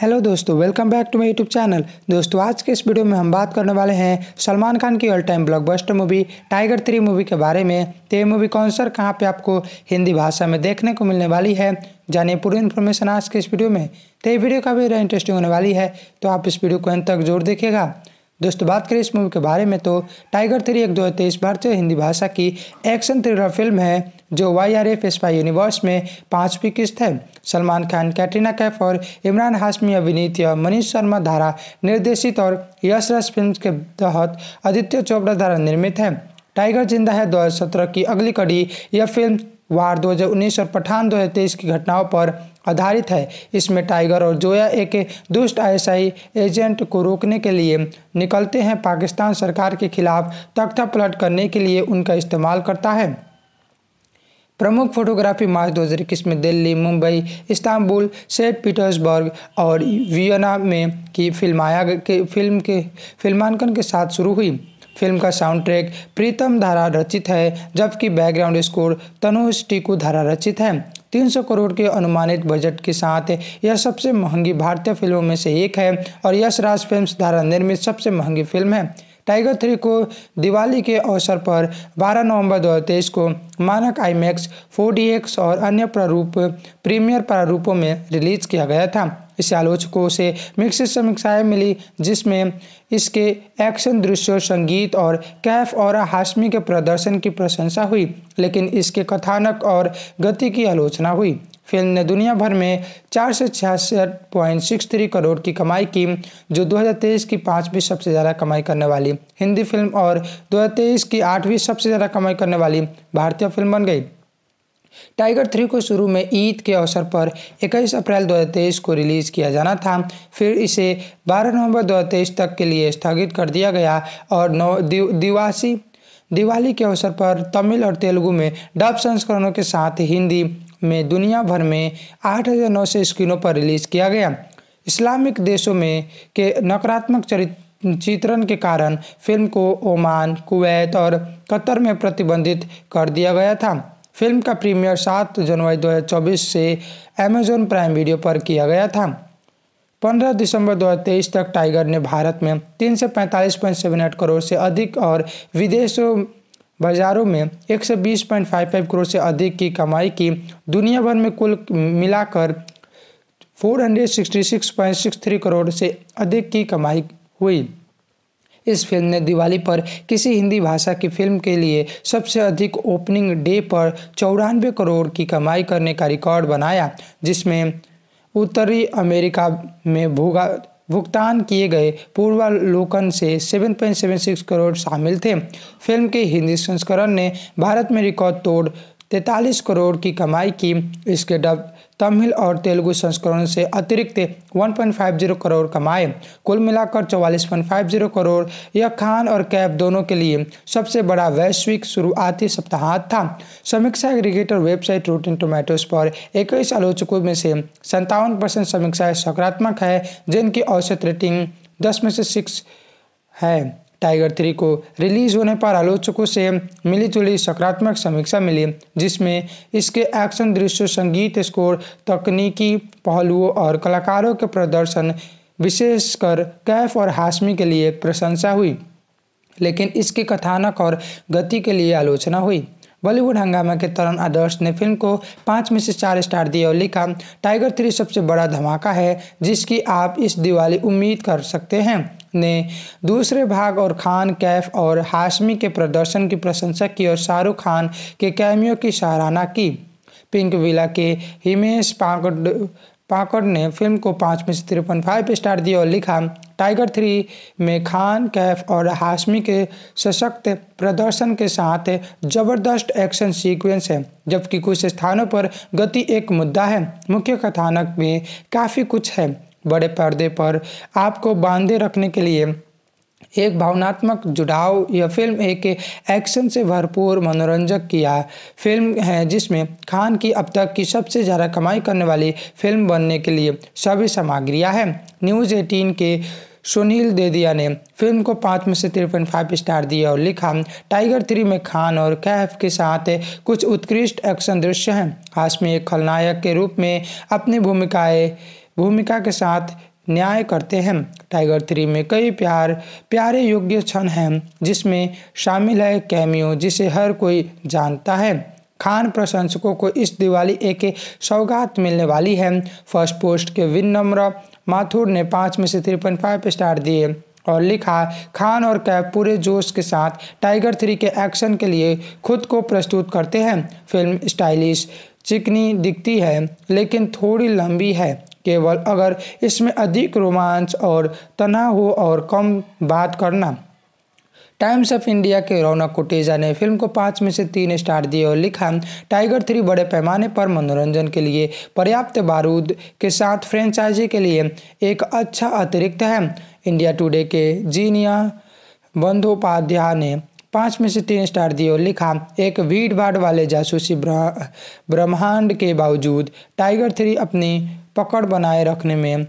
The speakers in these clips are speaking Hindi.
हेलो दोस्तों welcome back to my YouTube channel दोस्तों आज के इस वीडियो में हम बात करने वाले हैं सलमान खान की all time blockbuster movie Tiger three movie के बारे में तो ये मूवी कौन सर कहाँ पे आपको हिंदी भाषा में देखने को मिलने वाली है जानिए पूरी इन्फॉर्मेशन आज के इस वीडियो में तो ये वीडियो का भी इंटरेस्टिंग होने वाली है तो आप इस वीडियो को अंत तक जोर देखिएगा दोस्तों बात करें इस मूवी के बारे में तो टाइगर थ्री एक दो हज़ार तेईस भारतीय तो हिंदी भाषा की एक्शन थ्रिलर फिल्म है जो Y R F spy universe में पांचवी किस्त है सलमान खान कैटरीना कैफ और इमरान हाशमी अभिनीत मनीष शर्मा द्वारा निर्देशित और यश रस फिल्म के तहत आदित्य चोपड़ा द्वारा निर्मित है टाइगर जिंदा है दो की अगली कड़ी यह फिल्म वार 2019 और पठान 2023 की घटनाओं पर आधारित है इसमें टाइगर और जोया एक दुष्ट आईएसआई एजेंट को रोकने के लिए निकलते हैं पाकिस्तान सरकार के खिलाफ पलट करने के लिए उनका इस्तेमाल करता है प्रमुख फोटोग्राफी मार्च इक्कीस में Delhi Mumbai Istanbul Saint Petersburg और वियना में की फिल्माया के फिल्म के फिल्मांकन के साथ शुरू हुई फिल्म का साउंड ट्रैक प्रीतम धारा रचित है जबकि बैकग्राउंड स्कोर तनुष टीकू धारा रचित है 300 करोड़ के अनुमानित बजट के साथ यह सबसे महंगी भारतीय फिल्मों में से एक है और यश राज फिल्म द्वारा निर्मित सबसे महंगी फिल्म है टाइगर थ्री को दिवाली के अवसर पर 12 नवंबर 2023 को मानक आईमैक्स 4DX और अन्य प्रारूप प्रीमियर प्रारूपों में रिलीज किया गया था इसे आलोचकों से मिक्स समीक्षाएं मिली जिसमें इसके एक्शन दृश्य संगीत और कैफ और हाशमी के प्रदर्शन की प्रशंसा हुई लेकिन इसके कथानक और गति की आलोचना हुई फिल्म ने दुनिया भर में चार सौ छियासठ पॉइंट सिक्स थ्री करोड़ की कमाई की जो 2023 की पाँचवीं सबसे ज़्यादा कमाई करने वाली हिंदी फिल्म और 2023 की आठवीं सबसे ज़्यादा कमाई करने वाली भारतीय फिल्म बन गई टाइगर थ्री को शुरू में ईद के अवसर पर 21 अप्रैल 2023 को रिलीज़ किया जाना था फिर इसे 12 नवंबर 2023 तक के लिए स्थगित कर दिया गया और नौ दि, दिवासी दिवाली के अवसर पर तमिल और तेलुगु में डब संस्करणों के साथ हिंदी में दुनिया भर में सौ स्क्रीनों पर रिलीज़ किया गया इस्लामिक देशों में के नकारात्मक चरित्र चित्रण के कारण फिल्म को ओमान कुवैत और कतर में प्रतिबंधित कर दिया गया था फिल्म का प्रीमियर 7 जनवरी 2024 से अमेजॉन प्राइम वीडियो पर किया गया था 15 दिसंबर 2023 तक टाइगर ने भारत में तीन सौ करोड़ से अधिक और विदेशों बाज़ारों में 120.55 करोड़ से अधिक की कमाई की दुनिया भर में कुल मिलाकर 466.63 करोड़ से अधिक की कमाई हुई इस फिल्म ने दिवाली पर किसी हिंदी भाषा की फिल्म के लिए सबसे अधिक ओपनिंग डे पर चौरानवे करोड़ की कमाई करने का रिकॉर्ड बनाया जिसमें उत्तरी अमेरिका में भूगा भुगतान किए गए पूर्वालोकन से 7.76 करोड़ शामिल थे फिल्म के हिंदी संस्करण ने भारत में रिकॉर्ड तोड़ 43 करोड़ की कमाई की इसके डब तमिल और तेलुगु संस्करण से अतिरिक्त 1.50 करोड़ कमाए कुल मिलाकर 44.50 करोड़ यह खान और कैफ दोनों के लिए सबसे बड़ा वैश्विक शुरुआती सप्ताहांत था समीक्षा एग्रीगेटर वेबसाइट रोटिन टोमेटोज पर इक्कीस आलोचकों में से संतावन परसेंट समीक्षाएं सकारात्मक है जिनकी औसत रेटिंग दस में से सिक्स है टाइगर थ्री को रिलीज होने पर आलोचकों से मिली जुली सकारात्मक समीक्षा मिली जिसमें इसके एक्शन दृश्य संगीत स्कोर तकनीकी पहलुओं और कलाकारों के प्रदर्शन विशेषकर कैफ और हाशमी के लिए प्रशंसा हुई लेकिन इसके कथानक और गति के लिए आलोचना हुई बॉलीवुड हंगामा के तरुण आदर्श ने फिल्म को पाँच में से चार स्टार दिए और लिखा टाइगर थ्री सबसे बड़ा धमाका है जिसकी आप इस दिवाली उम्मीद कर सकते हैं ने दूसरे भाग और खान कैफ और हाशमी के प्रदर्शन की प्रशंसा की और शाहरुख खान के कैमियों की सराहना की पिंक विला के हिमेश पांक पाकड़ ने फिल्म को पाँच में से तिरपन फाइव स्टार दिया और लिखा टाइगर थ्री में खान कैफ और हाशमी के सशक्त प्रदर्शन के साथ जबरदस्त एक्शन सीक्वेंस है जबकि कुछ स्थानों पर गति एक मुद्दा है मुख्य कथानक में काफ़ी कुछ है बड़े पर्दे पर आपको बांधे रखने के लिए एक भावनात्मक जुड़ाव यह फ़िल्म एक एक्शन से भरपूर मनोरंजक किया फ़िल्म है जिसमें खान की अब तक की सबसे ज़्यादा कमाई करने वाली फ़िल्म बनने के लिए सभी सामग्रियाँ हैं न्यूज़ एटीन के सुनील देदिया ने फिल्म को पाँच में से तिरपन फाइव स्टार दिए और लिखा टाइगर थ्री में खान और कैफ के साथ कुछ उत्कृष्ट एक्शन दृश्य हैं हाश में एक खलनायक के रूप में अपनी भूमिकाएं भूमिका के साथ न्याय करते हैं टाइगर थ्री में कई प्यार प्यारे योग्य क्षण हैं जिसमें शामिल है कैमियो जिसे हर कोई जानता है खान प्रशंसकों को इस दिवाली एक सौगात मिलने वाली है फर्स्ट पोस्ट के विनम्र माथुर ने पाँच में से थ्री पॉइंट फाइव स्टार दिए और लिखा खान और कैफ पूरे जोश के साथ टाइगर थ्री के एक्शन के लिए खुद को प्रस्तुत करते हैं फिल्म स्टाइलिश चिकनी दिखती है लेकिन थोड़ी लंबी है केवल अगर इसमें अधिक रोमांच और तनाव हो और कम बात करना टाइम्स ऑफ इंडिया के रौनक कुटेजा ने फिल्म को पाँच में से तीन स्टार दिए और लिखा टाइगर थ्री बड़े पैमाने पर मनोरंजन के लिए पर्याप्त बारूद के साथ फ्रेंचाइजी के लिए एक अच्छा अतिरिक्त है इंडिया टुडे के जीनिया बंदोपाध्याय ने पाँच में से तीन स्टार दिए और लिखा एक भीड़ भाड़ वाले जासूसी ब्रह्मांड के बावजूद टाइगर थ्री अपनी पकड़ बनाए रखने में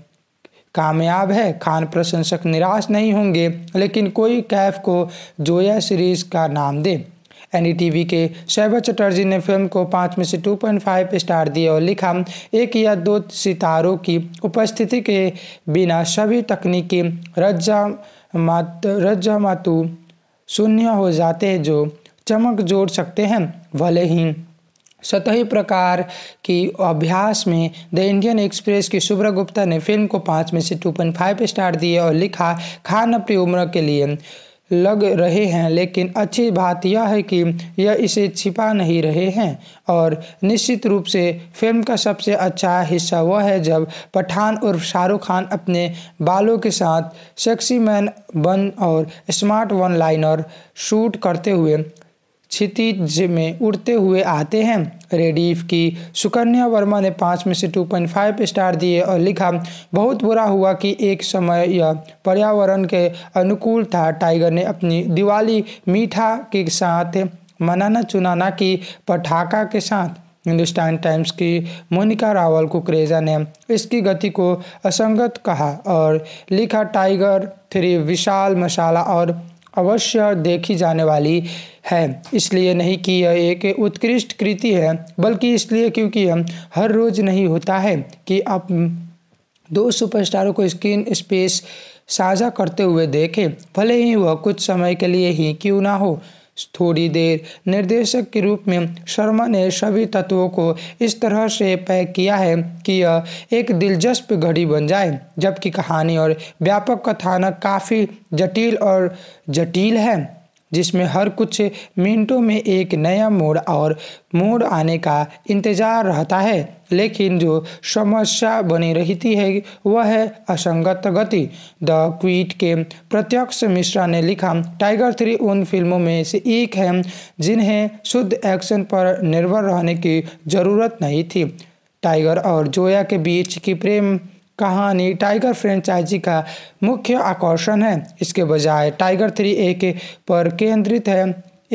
कामयाब है खान प्रशंसक निराश नहीं होंगे लेकिन कोई कैफ को जोया सीरीज का नाम दे एन के शैभव चटर्जी ने फिल्म को पाँच में से 2.5 स्टार दिए और लिखा एक या दो सितारों की उपस्थिति के बिना सभी तकनीकी रज्जा मात रज्जा शून्य हो जाते हैं जो चमक जोड़ सकते हैं भले ही सतही प्रकार की अभ्यास में द इंडियन एक्सप्रेस की शुभ्रा गुप्ता ने फिल्म को पाँच में से टू पॉइंट फाइव स्टार दिए और लिखा खान अपनी उम्र के लिए लग रहे हैं लेकिन अच्छी बात यह है कि यह इसे छिपा नहीं रहे हैं और निश्चित रूप से फिल्म का सबसे अच्छा हिस्सा वह है जब पठान उर्फ शाहरुख खान अपने बालों के साथ सेक्सी मैन बन और स्मार्ट वन लाइनर शूट करते हुए क्षितिज में उड़ते हुए आते हैं रेडीफ की सुकन्या वर्मा ने पाँच में से 2.5 स्टार दिए और लिखा बहुत बुरा हुआ कि एक समय यह पर्यावरण के अनुकूल था टाइगर ने अपनी दिवाली मीठा के साथ मनाना चुनाना की पटाखा के साथ हिंदुस्तान टाइम्स की मोनिका रावल कुकरेजा ने इसकी गति को असंगत कहा और लिखा टाइगर थ्री विशाल मसाला और अवश्य देखी जाने वाली है इसलिए नहीं कि यह एक उत्कृष्ट कृति है बल्कि इसलिए क्योंकि हम हर रोज़ नहीं होता है कि आप दो सुपरस्टारों को स्क्रीन स्पेस साझा करते हुए देखें भले ही वह कुछ समय के लिए ही क्यों ना हो थोड़ी देर निर्देशक के रूप में शर्मा ने सभी तत्वों को इस तरह से पैक किया है कि यह एक दिलचस्प घड़ी बन जाए जबकि कहानी और व्यापक कथानक काफ़ी जटिल और जटिल है जिसमें हर कुछ मिनटों में एक नया मोड़ और मोड़ आने का इंतज़ार रहता है लेकिन जो समस्या बनी रहती है वह है असंगत गति द क्वीट के प्रत्यक्ष मिश्रा ने लिखा टाइगर थ्री उन फिल्मों में से एक है जिन्हें शुद्ध एक्शन पर निर्भर रहने की ज़रूरत नहीं थी टाइगर और जोया के बीच की प्रेम कहानी टाइगर फ्रेंचाइजी का मुख्य आकर्षण है इसके बजाय टाइगर थ्री एक पर केंद्रित है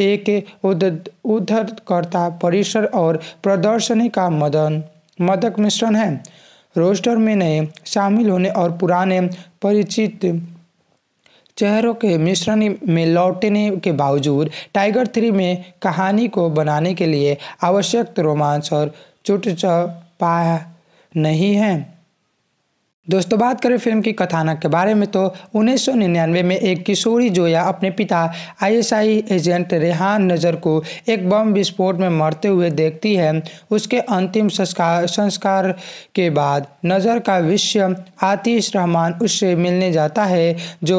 एक उद्धरकर्ता परिसर और प्रदर्शनी का मदन मदक मिश्रण है रोस्टर में नए शामिल होने और पुराने परिचित चेहरों के मिश्रण में लौटने के बावजूद टाइगर थ्री में कहानी को बनाने के लिए आवश्यक रोमांच और चुटचपा नहीं है दोस्तों तो बात करें फिल्म की कथानक के बारे में तो 1999 में एक किशोरी जोया अपने पिता आईएसआई एजेंट रेहान नज़र को एक बम विस्फोट में मरते हुए देखती है उसके अंतिम संस्कार संस्कार के बाद नज़र का विश्व आतिश रहमान उससे मिलने जाता है जो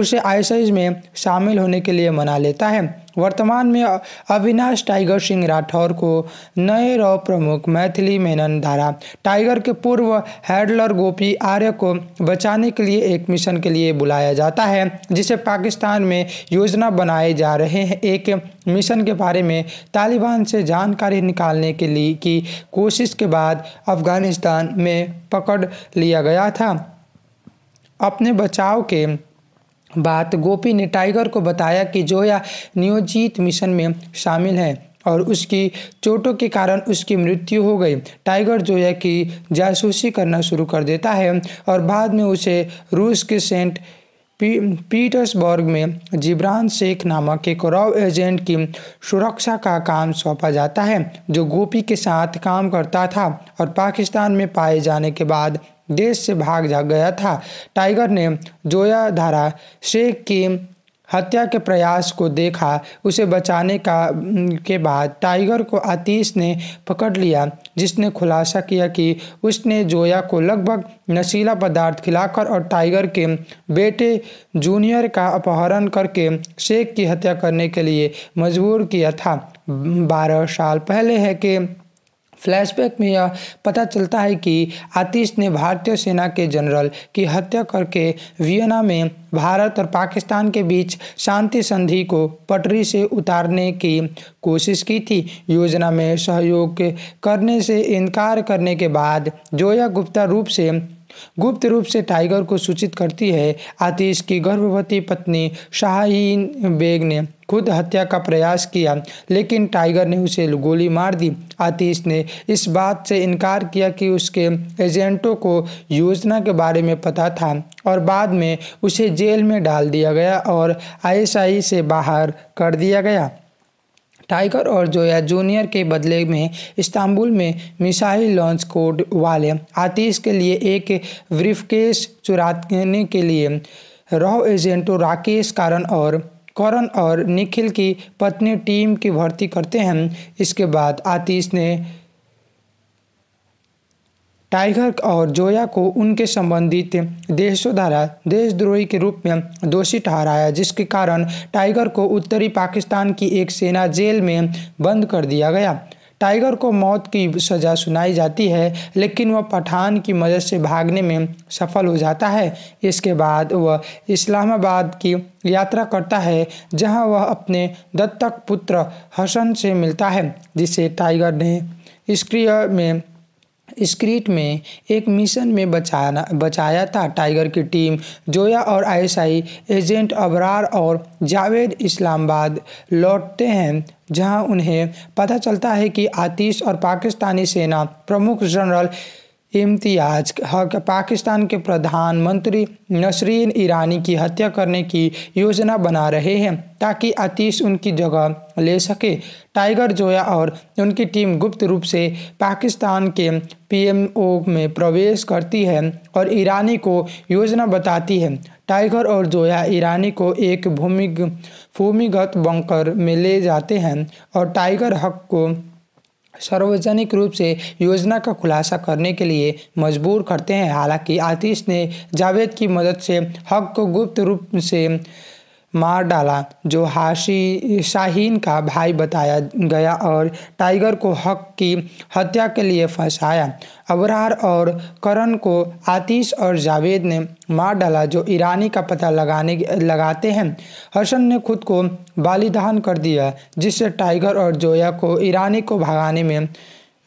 उसे आईएसआई में शामिल होने के लिए मना लेता है वर्तमान में अविनाश टाइगर सिंह राठौर को नए रॉ प्रमुख मैथिली मेनन धारा टाइगर के पूर्व हैडलर गोपी आर्य को बचाने के लिए एक मिशन के लिए बुलाया जाता है जिसे पाकिस्तान में योजना बनाए जा रहे हैं एक मिशन के बारे में तालिबान से जानकारी निकालने के लिए की कोशिश के बाद अफगानिस्तान में पकड़ लिया गया था अपने बचाव के बात गोपी ने टाइगर को बताया कि जोया नियोजित मिशन में शामिल है और उसकी चोटों के कारण उसकी मृत्यु हो गई टाइगर जोया की जासूसी करना शुरू कर देता है और बाद में उसे रूस के सेंट पी, पीटर्सबर्ग में जिब्रान शेख नामक एक रॉ एजेंट की सुरक्षा का काम सौंपा जाता है जो गोपी के साथ काम करता था और पाकिस्तान में पाए जाने के बाद देश से भाग जा गया था टाइगर ने जोया धारा शेख की हत्या के प्रयास को देखा उसे बचाने का के बाद टाइगर को आतीश ने पकड़ लिया जिसने खुलासा किया कि उसने जोया को लगभग नशीला पदार्थ खिलाकर और टाइगर के बेटे जूनियर का अपहरण करके शेख की हत्या करने के लिए मजबूर किया था बारह साल पहले है कि फ्लैशबैक में यह पता चलता है कि आतिश ने भारतीय सेना के जनरल की हत्या करके वियना में भारत और पाकिस्तान के बीच शांति संधि को पटरी से उतारने की कोशिश की थी योजना में सहयोग करने से इनकार करने के बाद जोया गुप्ता रूप से गुप्त रूप से टाइगर को सूचित करती है आतिश की गर्भवती पत्नी शाहीन बेग ने खुद हत्या का प्रयास किया लेकिन टाइगर ने उसे गोली मार दी आतिश ने इस बात से इनकार किया कि उसके एजेंटों को योजना के बारे में पता था और बाद में उसे जेल में डाल दिया गया और आईएसआई से बाहर कर दिया गया टाइगर और जोया जूनियर के बदले में इस्तांबुल में मिसाइल लॉन्च कोड वाले आतिश के लिए एक ब्रीफकेस चुराने के लिए रॉ एजेंटो राकेश कारण और करण और निखिल की पत्नी टीम की भर्ती करते हैं इसके बाद आतिश ने टाइगर और जोया को उनके संबंधित देशों द्वारा देशद्रोही के रूप में दोषी ठहराया जिसके कारण टाइगर को उत्तरी पाकिस्तान की एक सेना जेल में बंद कर दिया गया टाइगर को मौत की सज़ा सुनाई जाती है लेकिन वह पठान की मदद से भागने में सफल हो जाता है इसके बाद वह इस्लामाबाद की यात्रा करता है जहां वह अपने दत्तक पुत्र हसन से मिलता है जिसे टाइगर ने निष्क्रिय में स्क्रीट में एक मिशन में बचाना बचाया था टाइगर की टीम जोया और आईएसआई एजेंट अबरार और जावेद इस्लामाबाद लौटते हैं जहां उन्हें पता चलता है कि आतिश और पाकिस्तानी सेना प्रमुख जनरल इम्तियाज हक पाकिस्तान के प्रधानमंत्री नसरीन ईरानी की हत्या करने की योजना बना रहे हैं ताकि आतिश उनकी जगह ले सके टाइगर जोया और उनकी टीम गुप्त रूप से पाकिस्तान के पीएमओ में प्रवेश करती है और ईरानी को योजना बताती है टाइगर और जोया ईरानी को एक भूमि भूमिगत बंकर में ले जाते हैं और टाइगर हक को सार्वजनिक रूप से योजना का खुलासा करने के लिए मजबूर करते हैं हालांकि आतिश ने जावेद की मदद से हक को गुप्त रूप से मार डाला जो हाशी शाहीन का भाई बताया गया और टाइगर को हक की हत्या के लिए फंसाया अबरार और करण को आतिश और जावेद ने मार डाला जो ईरानी का पता लगाने लगाते हैं हसन ने खुद को बालिदान कर दिया जिससे टाइगर और जोया को ईरानी को भगाने में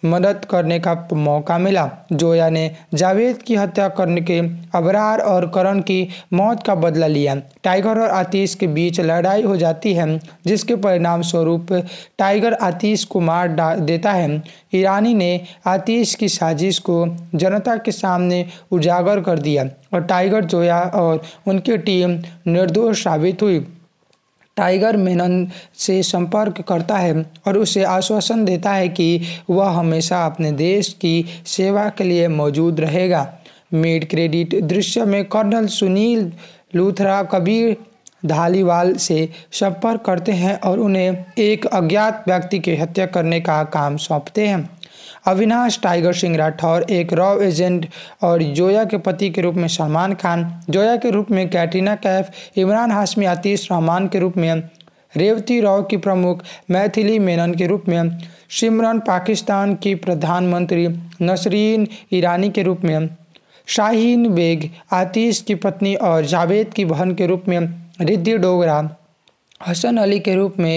मदद करने का मौका मिला जोया ने जावेद की हत्या करने के अबरार और करण की मौत का बदला लिया टाइगर और आतिश के बीच लड़ाई हो जाती है जिसके परिणाम स्वरूप टाइगर आतिश को मार देता है ईरानी ने आतिश की साजिश को जनता के सामने उजागर कर दिया और टाइगर जोया और उनकी टीम निर्दोष साबित हुई टाइगर मेनन से संपर्क करता है और उसे आश्वासन देता है कि वह हमेशा अपने देश की सेवा के लिए मौजूद रहेगा मिड क्रेडिट दृश्य में कर्नल सुनील लूथरा कबीर धालीवाल से संपर्क करते हैं और उन्हें एक अज्ञात व्यक्ति की हत्या करने का काम सौंपते हैं अविनाश टाइगर सिंह राठौर एक रॉ एजेंट और जोया के पति के रूप में सलमान खान जोया के रूप में कैटरीना कैफ इमरान हाशमी आतिश रहमान के रूप में रेवती राव की प्रमुख मैथिली मेनन के रूप में सिमरन पाकिस्तान की प्रधानमंत्री नसरीन ईरानी के रूप में शाहीन बेग आतिश की पत्नी और जावेद की बहन के रूप में रिद्धि डोगरा हसन अली के रूप में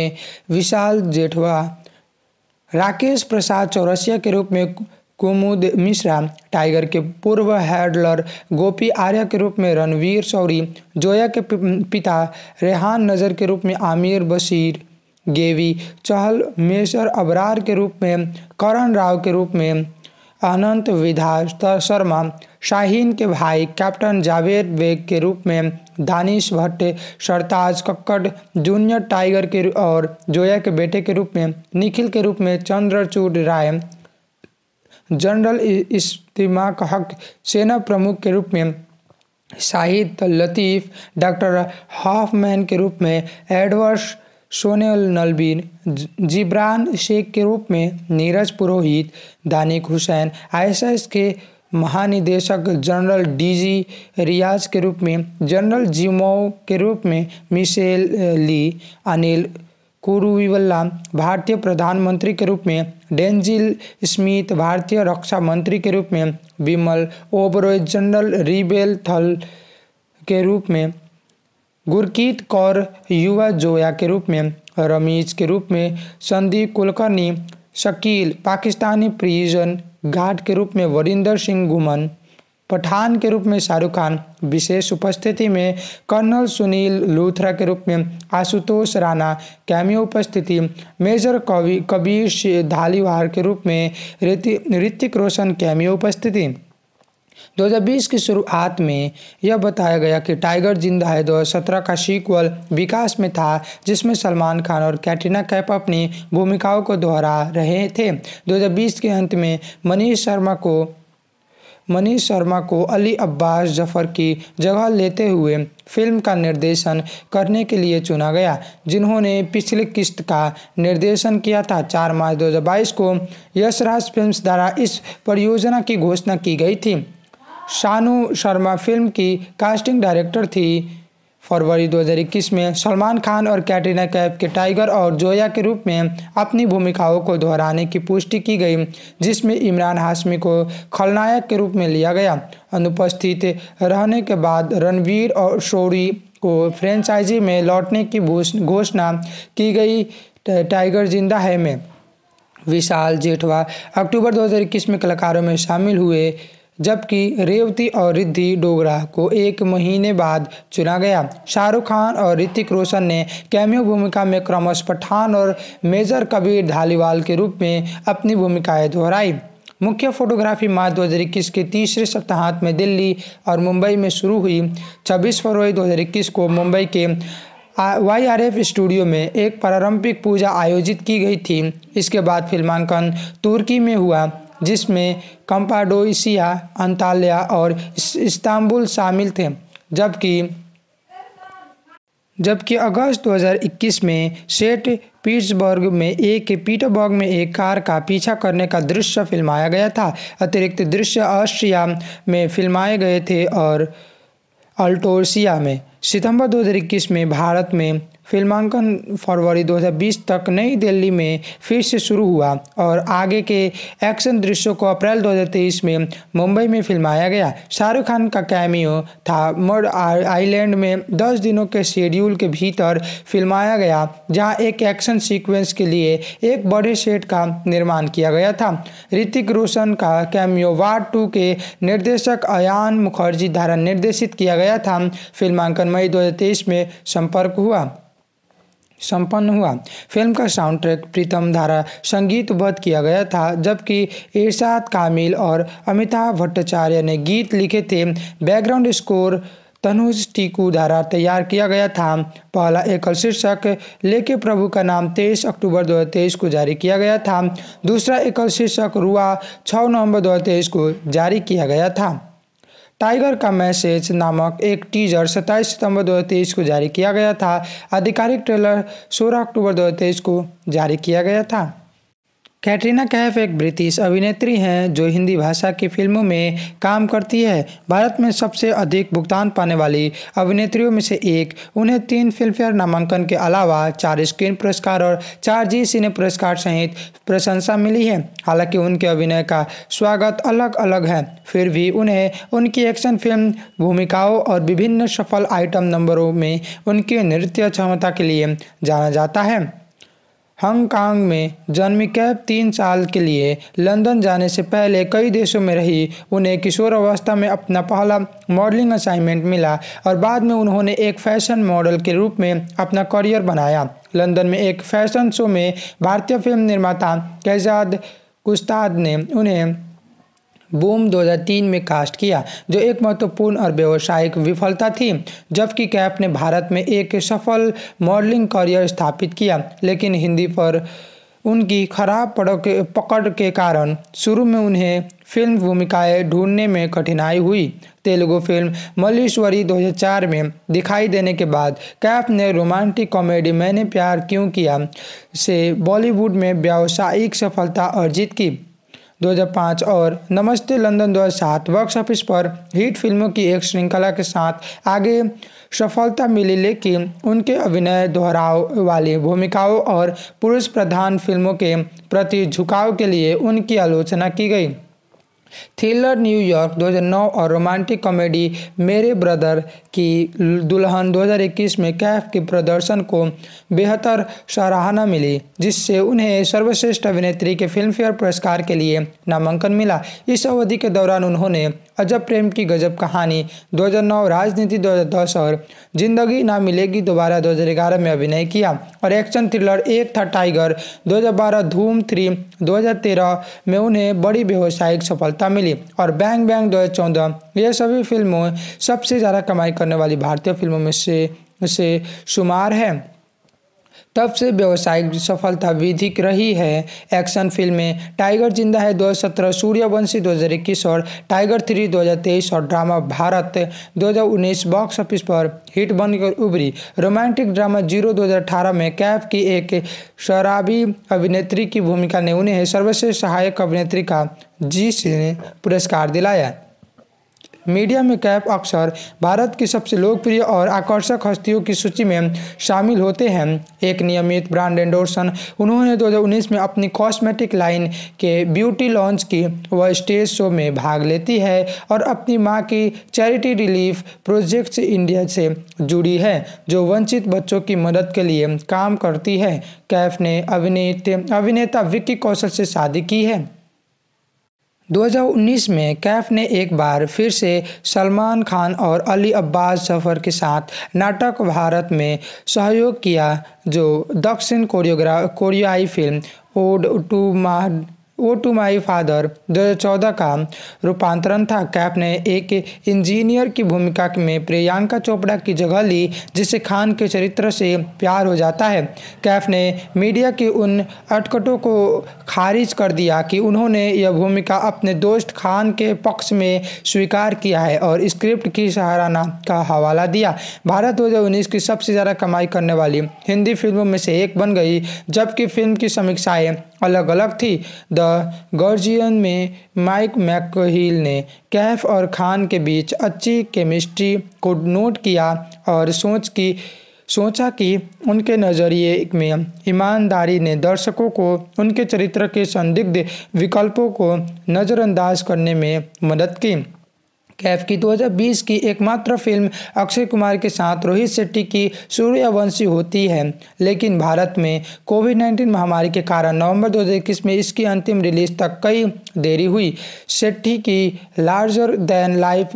विशाल जेठवा राकेश प्रसाद चौरसिया के रूप में कुमुद मिश्रा टाइगर के पूर्व हैडलर गोपी आर्य के रूप में रणवीर शौरी जोया के पिता रेहान नज़र के रूप में आमिर बशीर गेवी चहल मेसर अबरार के रूप में करण राव के रूप में अनंत विधास्ता शर्मा शाहीन के भाई कैप्टन जावेद बेग के रूप में दानिश भट्ट सरताज कक्कड़ जूनियर टाइगर के और जोया के बेटे के रूप में निखिल के रूप में चंद्रचूड राय जनरल इस्तीमा हक सेना प्रमुख के रूप में शाहिद लतीफ़ डॉक्टर हाफमैन के रूप में एडवर्स सोनेल नलबीन जिब्रान शेख के रूप में नीरज पुरोहित दानिक हुसैन आईएसआईएस के महानिदेशक जनरल डीजी रियाज के रूप में जनरल जिमो के रूप में मिशेल ली अनिल कुरुविवल्ला भारतीय प्रधानमंत्री के रूप में डेंजिल स्मिथ भारतीय रक्षा मंत्री के रूप में विमल ओबरोय जनरल रिबेल थल के रूप में गुरकीत कौर युवा जोया के रूप में रमीज के रूप में संदीप कुलकर्णी शकील पाकिस्तानी प्रियजन गार्ड के रूप में वरिंदर सिंह घुमन पठान के रूप में शाहरुख खान विशेष उपस्थिति में कर्नल सुनील लूथरा के रूप में आशुतोष राणा कैमियो उपस्थिति मेजर कवि कबीर धालीवार के रूप में ऋतिक रोशन कैमियो उपस्थिति 2020 की शुरुआत में यह बताया गया कि टाइगर जिंदा है 2017 का सीक्वल विकास में था जिसमें सलमान खान और कैटरीना कैप अपनी भूमिकाओं को दोहरा रहे थे 2020 के अंत में मनीष शर्मा को मनीष शर्मा को अली अब्बास जफर की जगह लेते हुए फिल्म का निर्देशन करने के लिए चुना गया जिन्होंने पिछली किस्त का निर्देशन किया था 4 मार्च 2022 को यशराज फिल्म्स द्वारा इस परियोजना की घोषणा की गई थी शानू शर्मा फिल्म की कास्टिंग डायरेक्टर थी फरवरी 2021 में सलमान खान और कैटरीना कैफ के टाइगर और जोया के रूप में अपनी भूमिकाओं को दोहराने की पुष्टि की गई जिसमें इमरान हाशमी को खलनायक के रूप में लिया गया अनुपस्थित रहने के बाद रणवीर और शोरी को फ्रेंचाइजी में लौटने की घोषणा की गई टाइगर जिंदा है में विशाल जेठवा अक्टूबर 2021 में कलाकारों में शामिल हुए जबकि रेवती और रिद्धि डोगरा को एक महीने बाद चुना गया शाहरुख खान और ऋतिक रोशन ने कैमियो भूमिका में क्रमश पठान और मेजर कबीर धालीवाल के रूप में अपनी भूमिकाएं दोहराई मुख्य फोटोग्राफी मार्च दो के तीसरे सप्ताहांत में दिल्ली और मुंबई में शुरू हुई 26 फरवरी 2021 को मुंबई के वाई आर एफ स्टूडियो में एक प्रारंभिक पूजा आयोजित की गई थी इसके बाद फिल्मांकन तुर्की में हुआ जिसमें कंपाडोसिया अंताल्या और इस्तांबुल शामिल थे जबकि जबकि अगस्त 2021 में सेट पीट्सबर्ग में एक पीटरबर्ग में एक कार का पीछा करने का दृश्य फिल्माया गया था अतिरिक्त दृश्य ऑस्ट्रिया में फिल्माए गए थे और अल्टोसिया में सितंबर 2021 में भारत में फिल्मांकन फरवरी 2020 तक नई दिल्ली में फिर से शुरू हुआ और आगे के एक्शन दृश्यों को अप्रैल 2023 में मुंबई में फिल्माया गया शाहरुख खान का कैमियो था मर्ड आइलैंड में 10 दिनों के शेड्यूल के भीतर फिल्माया गया जहां एक एक्शन सीक्वेंस के लिए एक बड़े सेट का निर्माण किया गया था ऋतिक रोशन का कैमियो वार्ड टू के निर्देशक अयान मुखर्जी द्वारा निर्देशित किया गया था फिल्मांकन मई 2023 में संपर्क हुआ संपन्न हुआ फिल्म का साउंड ट्रैक प्रीतम धारा संगीतबद्ध किया गया था जबकि इर्शाद कामिल और अमिताभ भट्टाचार्य ने गीत लिखे थे बैकग्राउंड स्कोर तनुज टीकू द्वारा तैयार किया गया था पहला एकल शीर्षक लेके प्रभु का नाम 23 अक्टूबर 2023 को जारी किया गया था दूसरा एकल शीर्षक रुआ 6 नवंबर 2023 को जारी किया गया था टाइगर का मैसेज नामक एक टीजर 27 सितंबर 2023 को जारी किया गया था आधिकारिक ट्रेलर 16 अक्टूबर 2023 को जारी किया गया था कैटरीना कैफ एक ब्रिटिश अभिनेत्री हैं जो हिंदी भाषा की फिल्मों में काम करती है भारत में सबसे अधिक भुगतान पाने वाली अभिनेत्रियों में से एक उन्हें तीन फिल्मफेयर नामांकन के अलावा चार स्क्रीन पुरस्कार और चार जी सिने पुरस्कार सहित प्रशंसा मिली है हालांकि उनके अभिनय का स्वागत अलग अलग है फिर भी उन्हें उनकी एक्शन फिल्म भूमिकाओं और विभिन्न सफल आइटम नंबरों में उनकी नृत्य क्षमता के लिए जाना जाता है हांगकांग में जन्मी कैप तीन साल के लिए लंदन जाने से पहले कई देशों में रही उन्हें किशोरावस्था में अपना पहला मॉडलिंग असाइनमेंट मिला और बाद में उन्होंने एक फैशन मॉडल के रूप में अपना करियर बनाया लंदन में एक फैशन शो में भारतीय फिल्म निर्माता कैजाद कुस्ताद ने उन्हें बूम 2003 में कास्ट किया जो एक महत्वपूर्ण और व्यवसायिक विफलता थी जबकि कैफ ने भारत में एक सफल मॉडलिंग करियर स्थापित किया लेकिन हिंदी पर उनकी खराब के पकड़ के कारण शुरू में उन्हें फिल्म भूमिकाएं ढूंढने में कठिनाई हुई तेलुगु फिल्म मल्लेश्वरी 2004 में दिखाई देने के बाद कैफ ने रोमांटिक कॉमेडी मैंने प्यार क्यों किया से बॉलीवुड में व्यावसायिक सफलता अर्जित की 2005 और नमस्ते लंदन 2007 बॉक्स ऑफिस पर हिट फिल्मों की एक श्रृंखला के साथ आगे सफलता मिली लेकिन उनके अभिनय दोहराव वाली भूमिकाओं और पुरुष प्रधान फिल्मों के प्रति झुकाव के लिए उनकी आलोचना की गई थ्रिलर न्यूयॉर्क 2009 और रोमांटिक कॉमेडी मेरे ब्रदर कि दुल्हन 2021 में कैफ के प्रदर्शन को बेहतर सराहना मिली जिससे उन्हें सर्वश्रेष्ठ अभिनेत्री के फिल्मफेयर पुरस्कार के लिए नामांकन मिला इस अवधि के दौरान उन्होंने अजब प्रेम की गजब कहानी 2009 राजनीति 2010 और जिंदगी ना मिलेगी दोबारा 2011 में अभिनय किया और एक्शन थ्रिलर एक था टाइगर 2012 धूम थ्री 2013 में उन्हें बड़ी व्यावसायिक सफलता मिली और बैंग बैंग 2014 यह सभी फिल्मों सबसे ज़्यादा कमाई करने वाली भारतीय फिल्मों में से से शुमार है तब से व्यवसायिक सफलता विधिक रही है एक्शन फिल्में टाइगर जिंदा है 2017 सूर्यवंशी 2021 और टाइगर थ्री 2023 और ड्रामा भारत 2019 बॉक्स ऑफिस पर हिट बनकर उभरी रोमांटिक ड्रामा जीरो 2018 में कैफ की एक शराबी अभिनेत्री की भूमिका ने उन्हें सर्वश्रेष्ठ सहायक अभिनेत्री का जी से पुरस्कार दिलाया मीडिया में कैप अक्सर भारत की सबसे लोकप्रिय और आकर्षक हस्तियों की सूची में शामिल होते हैं एक नियमित ब्रांड एंडोर्सन उन्होंने 2019 में अपनी कॉस्मेटिक लाइन के ब्यूटी लॉन्च की वह स्टेज शो में भाग लेती है और अपनी माँ की चैरिटी रिलीफ प्रोजेक्ट्स इंडिया से जुड़ी है जो वंचित बच्चों की मदद के लिए काम करती है कैफ ने अभिनेत अभिनेता विक्की कौशल से शादी की है 2019 में कैफ ने एक बार फिर से सलमान खान और अली अब्बास जफर के साथ नाटक भारत में सहयोग किया जो दक्षिण कोरियोग्राफ कोरियाई फिल्म ओड टू मार ओ टू माई फादर 2014 का रूपांतरण था कैफ ने एक इंजीनियर की भूमिका में प्रियंका चोपड़ा की जगह ली जिससे खान के चरित्र से प्यार हो जाता है कैफ ने मीडिया की उन अटकटों को खारिज कर दिया कि उन्होंने यह भूमिका अपने दोस्त खान के पक्ष में स्वीकार किया है और स्क्रिप्ट की सहाराना का हवाला दिया भारत 2019 की सबसे ज़्यादा कमाई करने वाली हिंदी फिल्मों में से एक बन गई जबकि फिल्म की समीक्षाएं अलग अलग थी द गर्जियन में माइक मैकहिल ने कैफ और खान के बीच अच्छी केमिस्ट्री को नोट किया और सोच की सोचा कि उनके नज़रिए में ईमानदारी ने दर्शकों को उनके चरित्र के संदिग्ध विकल्पों को नज़रअंदाज करने में मदद की कैफ की 2020 की एकमात्र फिल्म अक्षय कुमार के साथ रोहित शेट्टी की सूर्यवंशी होती है लेकिन भारत में कोविड नाइन्टीन महामारी के कारण नवंबर 2021 में इसकी अंतिम रिलीज तक कई देरी हुई शेट्टी की लार्जर देन लाइफ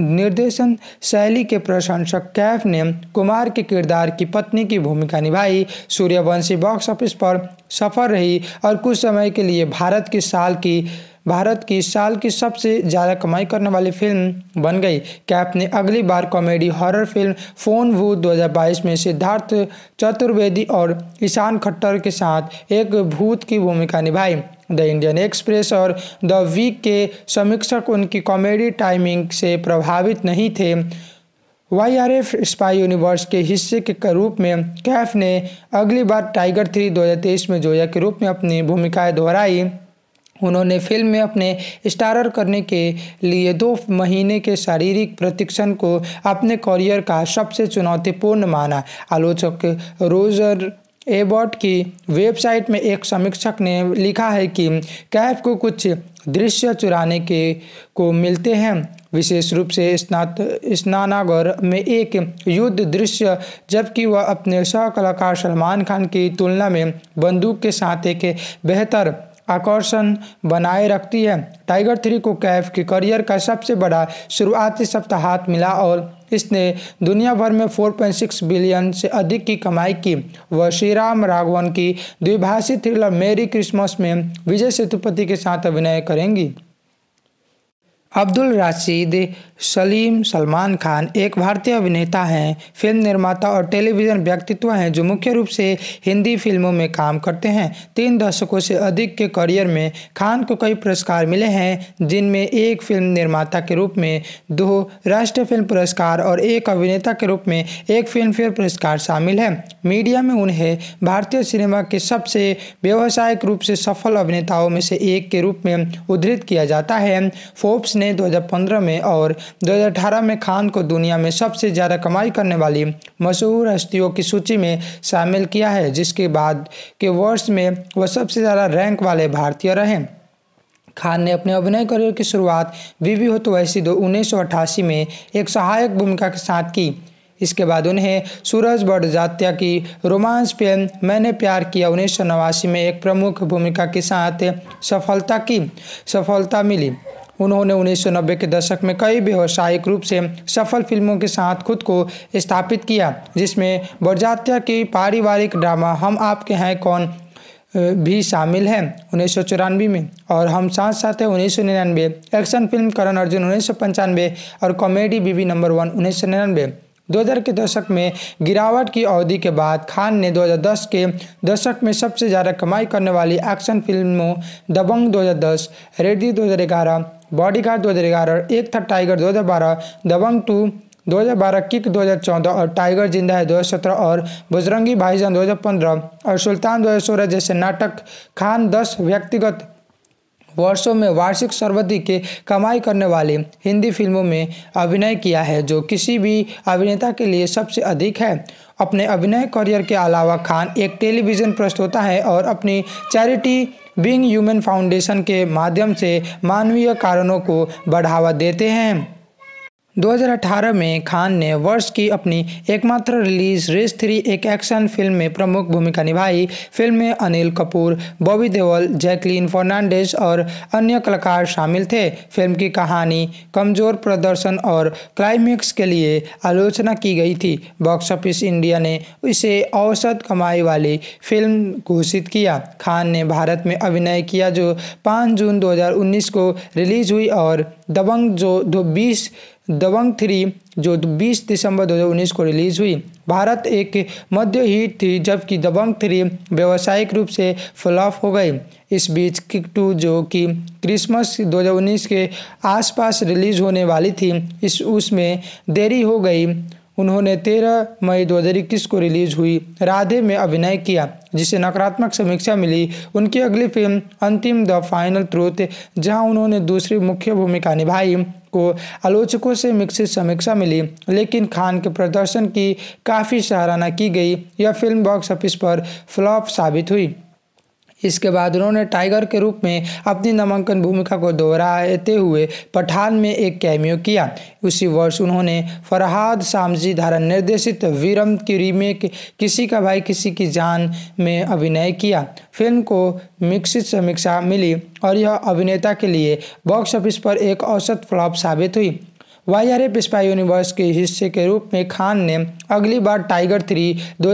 निर्देशन शैली के प्रशंसक कैफ ने कुमार के किरदार की पत्नी की भूमिका निभाई सूर्यवंशी बॉक्स ऑफिस पर सफल रही और कुछ समय के लिए भारत की साल की भारत की साल की सबसे ज़्यादा कमाई करने वाली फिल्म बन गई कैफ ने अगली बार कॉमेडी हॉरर फिल्म फोन वू 2022 में सिद्धार्थ चतुर्वेदी और ईशान खट्टर के साथ एक भूत की भूमिका निभाई द इंडियन एक्सप्रेस और द वीक के समीक्षक उनकी कॉमेडी टाइमिंग से प्रभावित नहीं थे Y R F spy universe के हिस्से के रूप में कैफ ने अगली बार टाइगर थ्री 2023 में जोया के रूप में अपनी भूमिकाएं दोहराई उन्होंने फिल्म में अपने स्टारर करने के लिए दो महीने के शारीरिक प्रतिक्षण को अपने करियर का सबसे चुनौतीपूर्ण माना आलोचक रोजर एबॉट की वेबसाइट में एक समीक्षक ने लिखा है कि कैफ को कुछ दृश्य चुराने के को मिलते हैं विशेष रूप से स्नात स्नानागर में एक युद्ध दृश्य जबकि वह अपने कलाकार सलमान खान की तुलना में बंदूक के साथ एक बेहतर आकर्षण बनाए रखती है टाइगर थ्री को कैफ के करियर का सबसे बड़ा शुरुआती सप्ताह हाथ मिला और इसने दुनिया भर में 4.6 बिलियन से अधिक की कमाई की वह श्री राम राघवन की द्विभाषी थ्रिलर मेरी क्रिसमस में विजय सेतुपति के साथ अभिनय करेंगी अब्दुल राशिद सलीम सलमान खान एक भारतीय अभिनेता हैं फिल्म निर्माता और टेलीविज़न व्यक्तित्व हैं जो मुख्य रूप से हिंदी फिल्मों में काम करते हैं तीन दशकों से अधिक के करियर में खान को कई पुरस्कार मिले हैं जिनमें एक फिल्म निर्माता के रूप में दो राष्ट्रीय फिल्म पुरस्कार और एक अभिनेता के रूप में एक फिल्म फेयर पुरस्कार शामिल है मीडिया में उन्हें भारतीय सिनेमा के सबसे व्यावसायिक रूप से सफल अभिनेताओं में से एक के रूप में उद्धृत किया जाता है फोर्ब्स ने 2015 में और 2018 में खान को दुनिया में सबसे ज़्यादा कमाई करने वाली मशहूर हस्तियों की सूची में शामिल किया है जिसके बाद के वर्ष में वह सबसे ज़्यादा रैंक वाले भारतीय रहे खान ने अपने अभिनय करियर की शुरुआत बीवी हो तो ऐसी दो उन्नीस में एक सहायक भूमिका के साथ की इसके बाद उन्हें सूरज बड़ जात्या की रोमांस फिल्म मैंने प्यार किया उन्नीस में एक प्रमुख भूमिका के साथ सफलता की सफलता मिली उन्होंने 1990 के दशक में कई व्यावसायिक रूप से सफल फिल्मों के साथ खुद को स्थापित किया जिसमें बरजात्या की पारिवारिक ड्रामा हम आपके हैं कौन भी शामिल है उन्नीस में और हम साथ साथ हैं उन्नीस एक्शन फिल्म करण अर्जुन उन्नीस और कॉमेडी बीबी नंबर वन उन्नीस 2000 के दशक में गिरावट की अवधि के बाद खान ने 2010 के दशक में सबसे ज़्यादा कमाई करने वाली एक्शन फिल्मों दबंग 2010, रेडी 2011, बॉडीगार्ड 2011, एक था टाइगर 2012, दबंग टू 2012 किक 2014 और टाइगर जिंदा है 2017 और बजरंगी भाईजान 2015 और सुल्तान 2016 जैसे नाटक खान 10 व्यक्तिगत वर्षों में वार्षिक सर्वाधिक कमाई करने वाले हिंदी फिल्मों में अभिनय किया है जो किसी भी अभिनेता के लिए सबसे अधिक है अपने अभिनय करियर के अलावा खान एक टेलीविज़न प्रस्तोता है और अपनी चैरिटी बिंग ह्यूमन फाउंडेशन के माध्यम से मानवीय कारणों को बढ़ावा देते हैं 2018 में खान ने वर्ष की अपनी एकमात्र रिलीज रेस थ्री एक एक्शन फिल्म में प्रमुख भूमिका निभाई फिल्म में अनिल कपूर बॉबी देवल जैकलीन फर्नांडिस और अन्य कलाकार शामिल थे फिल्म की कहानी कमजोर प्रदर्शन और क्लाइमेक्स के लिए आलोचना की गई थी बॉक्स ऑफिस इंडिया ने इसे औसत कमाई वाली फिल्म घोषित किया खान ने भारत में अभिनय किया जो पाँच जून दो को रिलीज हुई और दबंग जो दो बीस दबंग थ्री जो 20 दिसंबर 2019 को रिलीज़ हुई भारत एक मध्य हिट थी जबकि दबंग थ्री व्यावसायिक रूप से फ्लॉप हो गई इस बीच किक टू जो कि क्रिसमस 2019 के आसपास रिलीज़ होने वाली थी इस उसमें देरी हो गई उन्होंने 13 मई दो को रिलीज हुई राधे में अभिनय किया जिसे नकारात्मक समीक्षा मिली उनकी अगली फिल्म अंतिम द फाइनल ट्रूथ जहां उन्होंने दूसरी मुख्य भूमिका निभाई को आलोचकों से मिक्सित समीक्षा मिली लेकिन खान के प्रदर्शन की काफ़ी सराहना की गई यह फिल्म बॉक्स ऑफिस पर फ्लॉप साबित हुई इसके बाद उन्होंने टाइगर के रूप में अपनी नामांकन भूमिका को दोहराते हुए पठान में एक कैमियो किया उसी वर्ष उन्होंने फरहाद सामजी धारा निर्देशित वीरम की रीमेक किसी का भाई किसी की जान में अभिनय किया फिल्म को मिक्सित समीक्षा मिली और यह अभिनेता के लिए बॉक्स ऑफिस पर एक औसत फ्लॉप साबित हुई वाई आर एफ यूनिवर्स के हिस्से के रूप में खान ने अगली बार टाइगर थ्री दो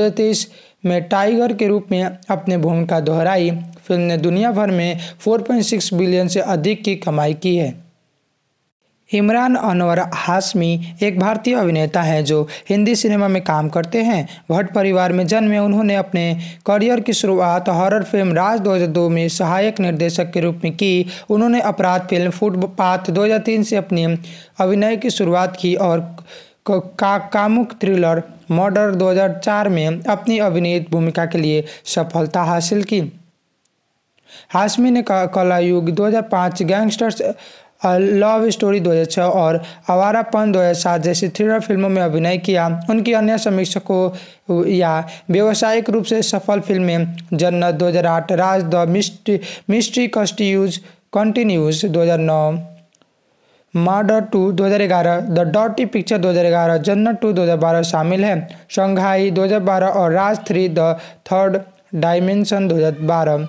में टाइगर के रूप में अपनी भूमिका दोहराई फिल्म ने दुनिया भर में 4.6 बिलियन से अधिक की कमाई की है इमरान अनवर हाशमी एक भारतीय अभिनेता हैं जो हिंदी सिनेमा में काम करते हैं भट्ट परिवार में जन्मे उन्होंने अपने करियर की शुरुआत हॉरर फिल्म राज 2002 में सहायक निर्देशक के रूप में की उन्होंने अपराध फिल्म फुटपाथ 2003 से अपने अभिनय की शुरुआत की और का, कामुक थ्रिलर मर्डर 2004 में अपनी अभिनीत भूमिका के लिए सफलता हासिल की हाशमी ने कलायुग 2005 गैंगस्टर्स लव स्टोरी 2006 और आवारापन 2007 जैसी थ्रिलर फिल्मों में अभिनय किया उनकी अन्य समीक्षकों या व्यावसायिक रूप से सफल फिल्में Jannat 2008 Raaz the mystery mystery कस्टियूज कंटिन्यूज 2009 मर्डर टू दो हज़ार ग्यारह द डॉटी पिक्चर दो हज़ार ग्यारह जन्नत टू दो हज़ार बारह शामिल हैं शंघाई दो हज़ार बारह और Raaz three the third dimension दो हज़ार बारह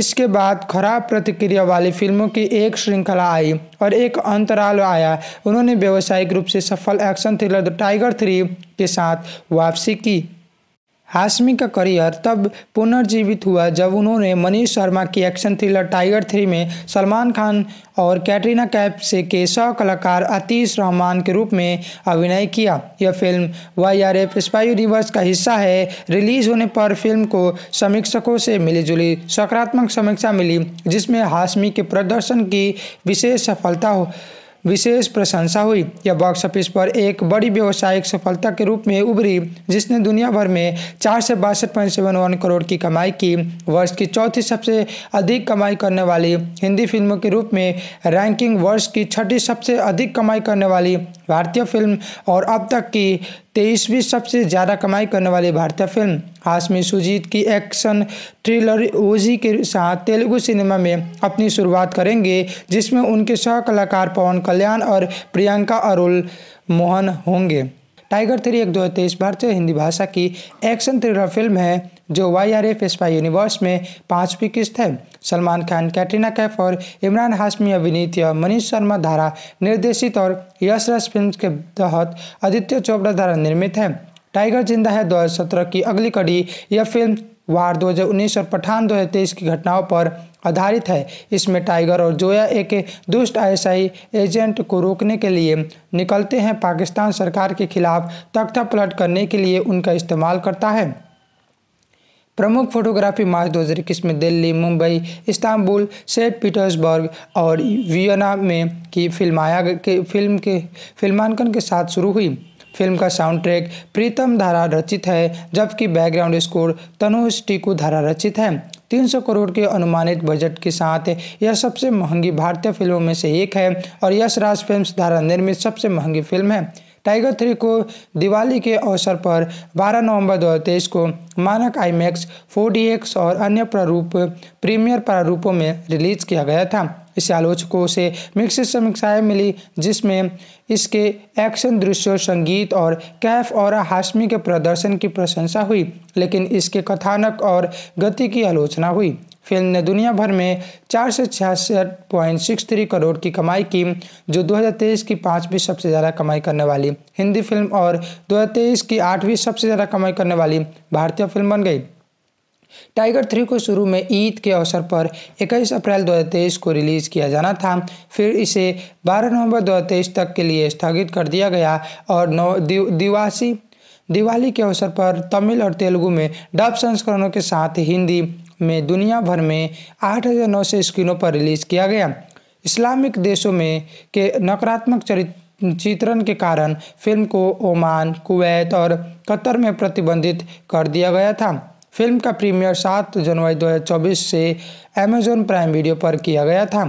इसके बाद खराब प्रतिक्रिया वाली फिल्मों की एक श्रृंखला आई और एक अंतराल आया उन्होंने व्यावसायिक रूप से सफल action thriller the Tiger three के साथ वापसी की हाशमी का करियर तब पुनर्जीवित हुआ जब उन्होंने मनीष शर्मा की एक्शन थ्रिलर टाइगर थ्री में सलमान खान और कैटरीना कैप से के सह कलाकार आतिश रहमान के रूप में अभिनय किया यह film Y R F spy universe का हिस्सा है रिलीज होने पर फिल्म को समीक्षकों से मिलीजुली सकारात्मक समीक्षा मिली जिसमें हाशमी के प्रदर्शन की विशेष सफलता हो विशेष प्रशंसा हुई यह बॉक्स ऑफिस पर एक बड़ी व्यवसायिक सफलता के रूप में उभरी जिसने दुनिया भर में चार से बासठ पॉइंट सेवन वन करोड़ की कमाई की वर्ष की चौथी सबसे अधिक कमाई करने वाली हिंदी फिल्मों के रूप में रैंकिंग वर्ष की छठी सबसे अधिक कमाई करने वाली भारतीय फिल्म और अब तक की तेईसवीं सबसे ज़्यादा कमाई करने वाली भारतीय फिल्म हाशमी सुजीत की एक्शन थ्रिलर ओजी के साथ तेलुगु सिनेमा में अपनी शुरुआत करेंगे जिसमें उनके सहकलाकार पवन कल्याण और प्रियंका अरुल मोहन होंगे टाइगर थ्री एक दो तेईस भारतीय हिंदी भाषा की एक्शन थ्रिलर फिल्म है जो Y R F spy universe में पांचवी किस्त है सलमान खान कैटरीना कैफ और इमरान हाशमी अभिनीत मनीष शर्मा धारा निर्देशित और यश रस फिल्म के तहत आदित्य चोपड़ा द्वारा निर्मित है टाइगर जिंदा है दो की अगली कड़ी यह फिल्म वार 2019 और पठान 2023 की घटनाओं पर आधारित है इसमें टाइगर और जोया एक दुष्ट आईएसआई एजेंट को रोकने के लिए निकलते हैं पाकिस्तान सरकार के खिलाफ तख्ता पलट करने के लिए उनका इस्तेमाल करता है प्रमुख फोटोग्राफी मार्च इक्कीस में Delhi Mumbai Istanbul Saint Petersburg और वियना में की फिल्माया के फिल्म के फिल्मांकन के साथ शुरू हुई फिल्म का साउंड ट्रैक प्रीतम धारा रचित है जबकि बैकग्राउंड स्कोर तनुष टीकू धारा रचित है 300 करोड़ के अनुमानित बजट के साथ यह सबसे महंगी भारतीय फिल्मों में से एक है और यश राज फिल्म द्वारा निर्मित सबसे महंगी फिल्म है टाइगर थ्री को दिवाली के अवसर पर 12 नवंबर 2023 को मानक आईमैक्स 4DX और अन्य प्रारूप प्रीमियर प्रारूपों में रिलीज किया गया था इसे आलोचकों से मिक्स समीक्षाएं मिली जिसमें इसके एक्शन दृश्य संगीत और कैफ और हाशमी के प्रदर्शन की प्रशंसा हुई लेकिन इसके कथानक और गति की आलोचना हुई फिल्म ने दुनिया भर में चार सौ छियासठ पॉइंट सिक्स थ्री करोड़ की कमाई की जो 2023 की पाँचवीं सबसे ज़्यादा कमाई करने वाली हिंदी फिल्म और 2023 की आठवीं सबसे ज़्यादा कमाई करने वाली भारतीय फिल्म बन गई टाइगर थ्री को शुरू में ईद के अवसर पर 21 अप्रैल 2023 को रिलीज़ किया जाना था फिर इसे 12 नवंबर 2023 तक के लिए स्थगित कर दिया गया और नौ दिवासी दिवाली के अवसर पर तमिल और तेलुगु में डब संस्करणों के साथ हिंदी में दुनिया भर में आठ हज़ार नौ सौ स्क्रीनों पर रिलीज़ किया गया इस्लामिक देशों में के नकारात्मक चरित्र चित्रण के कारण फिल्म को ओमान कुवैत और कतर में प्रतिबंधित कर दिया गया था फिल्म का प्रीमियर 7 जनवरी 2024 से अमेजॉन प्राइम वीडियो पर किया गया था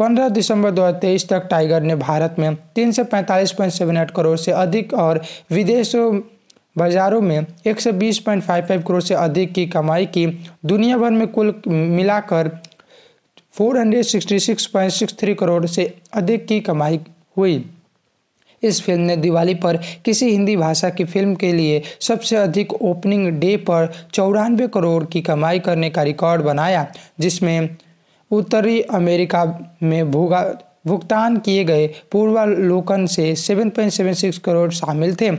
15 दिसंबर 2023 तक टाइगर ने भारत में तीन सौ करोड़ से अधिक और विदेशों बाजारों में 120.55 करोड़ से अधिक की कमाई की दुनिया भर में कुल मिलाकर 466.63 करोड़ से अधिक की कमाई हुई इस फिल्म ने दिवाली पर किसी हिंदी भाषा की फिल्म के लिए सबसे अधिक ओपनिंग डे पर चौरानवे करोड़ की कमाई करने का रिकॉर्ड बनाया जिसमें उत्तरी अमेरिका में भूगा भुगतान किए गए पूर्वालोकन से 7.76 करोड़ शामिल थे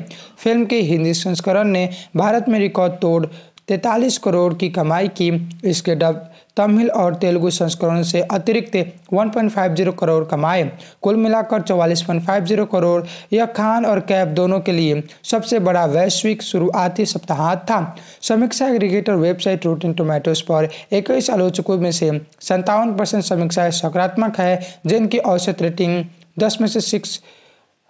फिल्म के हिंदी संस्करण ने भारत में रिकॉर्ड तोड़ 43 करोड़ की कमाई की इसके डब तमिल और तेलुगु संस्करण से अतिरिक्त 1.50 करोड़ कमाए कुल मिलाकर 44.50 करोड़ यह खान और कैब दोनों के लिए सबसे बड़ा वैश्विक शुरुआती सप्ताह था समीक्षा एग्रीगेटर वेबसाइट रोटिन टोमेटोज पर इक्कीस आलोचकों में से संतावन परसेंट समीक्षाएं सकारात्मक है जिनकी औसत रेटिंग दस में से सिक्स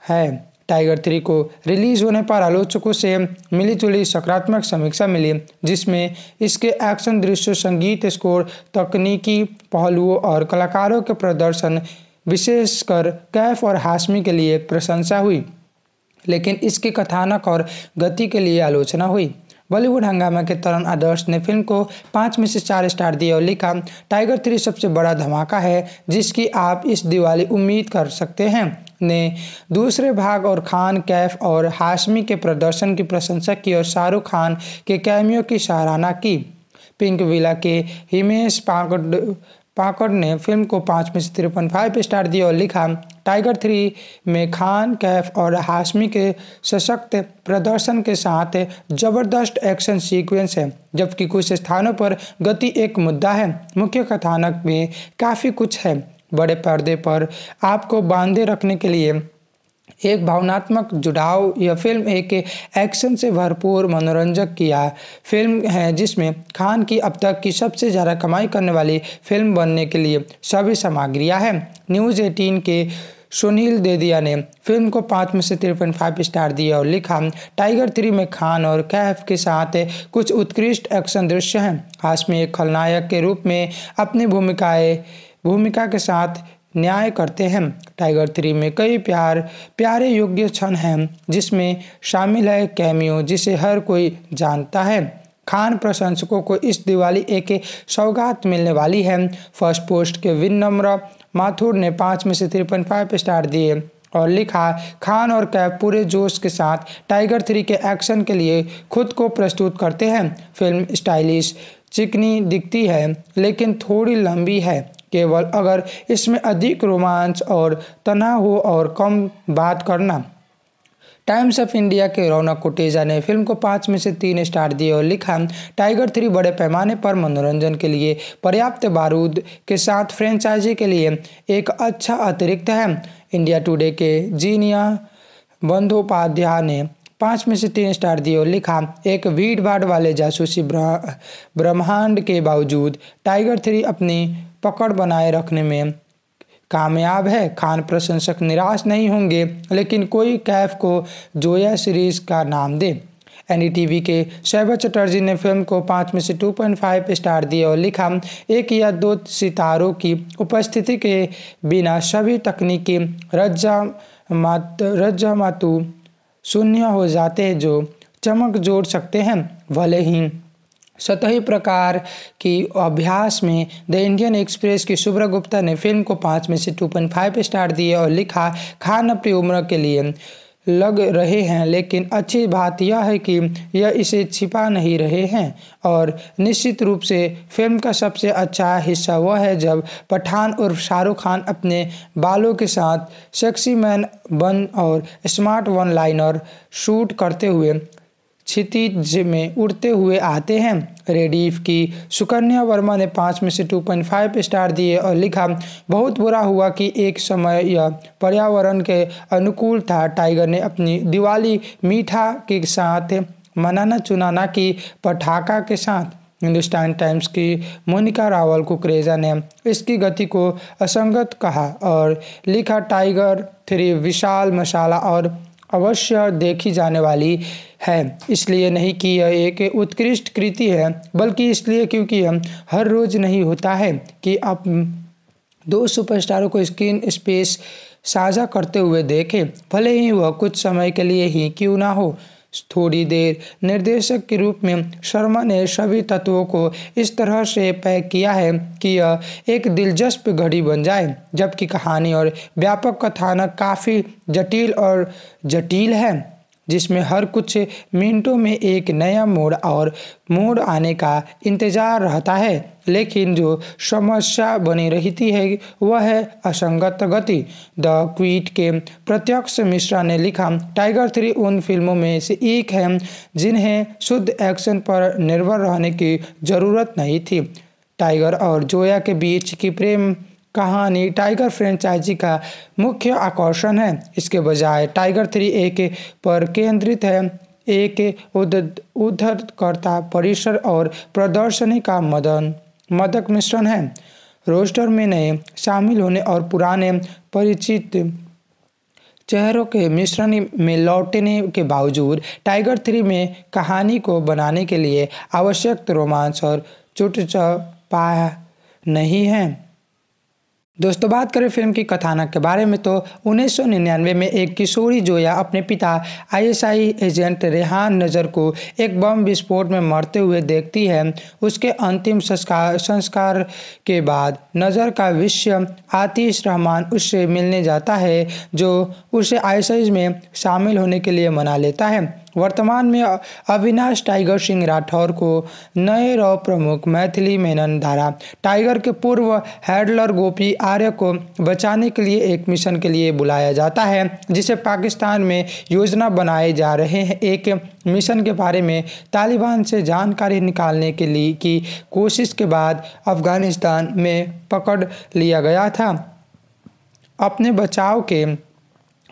है टाइगर थ्री को रिलीज होने पर आलोचकों से मिली जुली सकारात्मक समीक्षा मिली जिसमें इसके एक्शन दृश्य संगीत स्कोर तकनीकी पहलुओं और कलाकारों के प्रदर्शन विशेषकर कैफ और हाशमी के लिए प्रशंसा हुई लेकिन इसके कथानक और गति के लिए आलोचना हुई बॉलीवुड हंगामा के तरुण आदर्श ने फिल्म को पाँच में से चार स्टार दिए और लिखा टाइगर थ्री सबसे बड़ा धमाका है जिसकी आप इस दिवाली उम्मीद कर सकते हैं ने दूसरे भाग और खान कैफ और हाशमी के प्रदर्शन की प्रशंसा की और शाहरुख खान के कैमियों की सराहना की पिंक विला के हिमेश पांगड पाकड़ ने फिल्म को पाँच में से तिरपन फाइव स्टार दिया और लिखा टाइगर थ्री में खान कैफ और हाशमी के सशक्त प्रदर्शन के साथ जबरदस्त एक्शन सीक्वेंस है जबकि कुछ स्थानों पर गति एक मुद्दा है मुख्य कथानक में काफ़ी कुछ है बड़े पर्दे पर आपको बांधे रखने के लिए एक भावनात्मक जुड़ाव यह फ़िल्म एक एक्शन से भरपूर मनोरंजक किया है फ़िल्म है जिसमें खान की अब तक की सबसे ज़्यादा कमाई करने वाली फ़िल्म बनने के लिए सभी सामग्रियाँ हैं न्यूज़ एटीन के सुनील देदिया ने फिल्म को पाँच में से तिरपन फाइव स्टार दिया और लिखा टाइगर थ्री में खान और कैफ के साथ कुछ उत्कृष्ट एक्शन दृश्य हैं हाश में एक खलनायक के रूप में अपनी भूमिकाएं भूमिका के साथ न्याय करते हैं टाइगर थ्री में कई प्यार प्यारे योग्य क्षण हैं जिसमें शामिल है कैमियो जिसे हर कोई जानता है खान प्रशंसकों को इस दिवाली एक सौगात मिलने वाली है फर्स्ट पोस्ट के विनम्र माथुर ने पाँच में से थ्री पॉइंट फाइव स्टार दिए और लिखा खान और कैफ पूरे जोश के साथ टाइगर थ्री के एक्शन के लिए खुद को प्रस्तुत करते हैं फिल्म स्टाइलिश चिकनी दिखती है लेकिन थोड़ी लंबी है केवल अगर इसमें अधिक रोमांच और तनाव हो और कम बात करना टाइम्स ऑफ इंडिया के रौनक कुटेजा ने फिल्म को पाँच में से तीन स्टार दिए और लिखा टाइगर थ्री बड़े पैमाने पर मनोरंजन के लिए पर्याप्त बारूद के साथ फ्रेंचाइजी के लिए एक अच्छा अतिरिक्त है इंडिया टुडे के जीनिया बंदोपाध्याय ने पाँच में से तीन स्टार दिए और लिखा एक भीड़ भाड़ वाले जासूसी ब्रह्मांड के बावजूद टाइगर थ्री अपनी पकड़ बनाए रखने में कामयाब है खान प्रशंसक निराश नहीं होंगे लेकिन कोई कैफ को जोया सीरीज का नाम दे एनडीटीवी के शैब चटर्जी ने फिल्म को पाँच में से 2.5 स्टार दिए और लिखा एक या दो सितारों की उपस्थिति के बिना सभी तकनीकी रज्जा मात रज्जा मातु शून्य हो जाते हैं जो चमक जोड़ सकते हैं भले ही सतही प्रकार की अभ्यास में द इंडियन एक्सप्रेस की शुभ्रा गुप्ता ने फिल्म को पाँच में से टू पॉइंट फाइव स्टार दिए और लिखा खान अपनी उम्र के लिए लग रहे हैं लेकिन अच्छी बात यह है कि यह इसे छिपा नहीं रहे हैं और निश्चित रूप से फिल्म का सबसे अच्छा हिस्सा वह है जब पठान और शाहरुख खान अपने बालों के साथ सेक्सी मैन बन और स्मार्ट वन लाइनर शूट करते हुए क्षितिज में उड़ते हुए आते हैं रेडीफ की सुकन्या वर्मा ने पाँच में से 2.5 स्टार दिए और लिखा बहुत बुरा हुआ कि एक समय यह पर्यावरण के अनुकूल था टाइगर ने अपनी दिवाली मीठा के साथ मनाना चुनाना की पटाखा के साथ हिंदुस्तान टाइम्स की मोनिका रावल कुकरेजा ने इसकी गति को असंगत कहा और लिखा टाइगर थ्री विशाल मसाला और अवश्य देखी जाने वाली है इसलिए नहीं कि यह एक उत्कृष्ट कृति है बल्कि इसलिए क्योंकि हम हर रोज नहीं होता है कि आप दो सुपरस्टारों को स्क्रीन स्पेस साझा करते हुए देखें भले ही वह कुछ समय के लिए ही क्यों ना हो थोड़ी देर निर्देशक के रूप में शर्मा ने सभी तत्वों को इस तरह से पैक किया है कि यह एक दिलचस्प घड़ी बन जाए जबकि कहानी और व्यापक कथानक काफ़ी जटिल और जटिल है जिसमें हर कुछ मिनटों में एक नया मोड़ और मोड़ आने का इंतज़ार रहता है लेकिन जो समस्या बनी रहती है वह है असंगत गति द क्वीट के प्रत्यक्ष मिश्रा ने लिखा टाइगर थ्री उन फिल्मों में से एक है जिन्हें शुद्ध एक्शन पर निर्भर रहने की ज़रूरत नहीं थी टाइगर और जोया के बीच की प्रेम कहानी टाइगर फ्रेंचाइजी का मुख्य आकर्षण है इसके बजाय टाइगर थ्री एक पर केंद्रित है एक उद्धरकर्ता परिसर और प्रदर्शनी का मदन मदक मिश्रण है रोस्टर में नए शामिल होने और पुराने परिचित चेहरों के मिश्रण में लौटने के बावजूद टाइगर थ्री में कहानी को बनाने के लिए आवश्यक रोमांच और चुट पाया नहीं है दोस्तों बात करें फिल्म की कथानक के बारे में तो 1999 में एक किशोरी जोया अपने पिता आईएसआई एजेंट रेहान नजर को एक बम विस्फोट में मरते हुए देखती है उसके अंतिम संस्कार संस्कार के बाद नजर का विश्व आतिश रहमान उससे मिलने जाता है जो उसे आईएसआई में शामिल होने के लिए मना लेता है वर्तमान में अविनाश टाइगर सिंह राठौर को नए रॉ प्रमुख मैथिली मेनन धारा टाइगर के पूर्व हैडलर गोपी आर्य को बचाने के लिए एक मिशन के लिए बुलाया जाता है जिसे पाकिस्तान में योजना बनाए जा रहे हैं एक मिशन के बारे में तालिबान से जानकारी निकालने के लिए की कोशिश के बाद अफगानिस्तान में पकड़ लिया गया था अपने बचाव के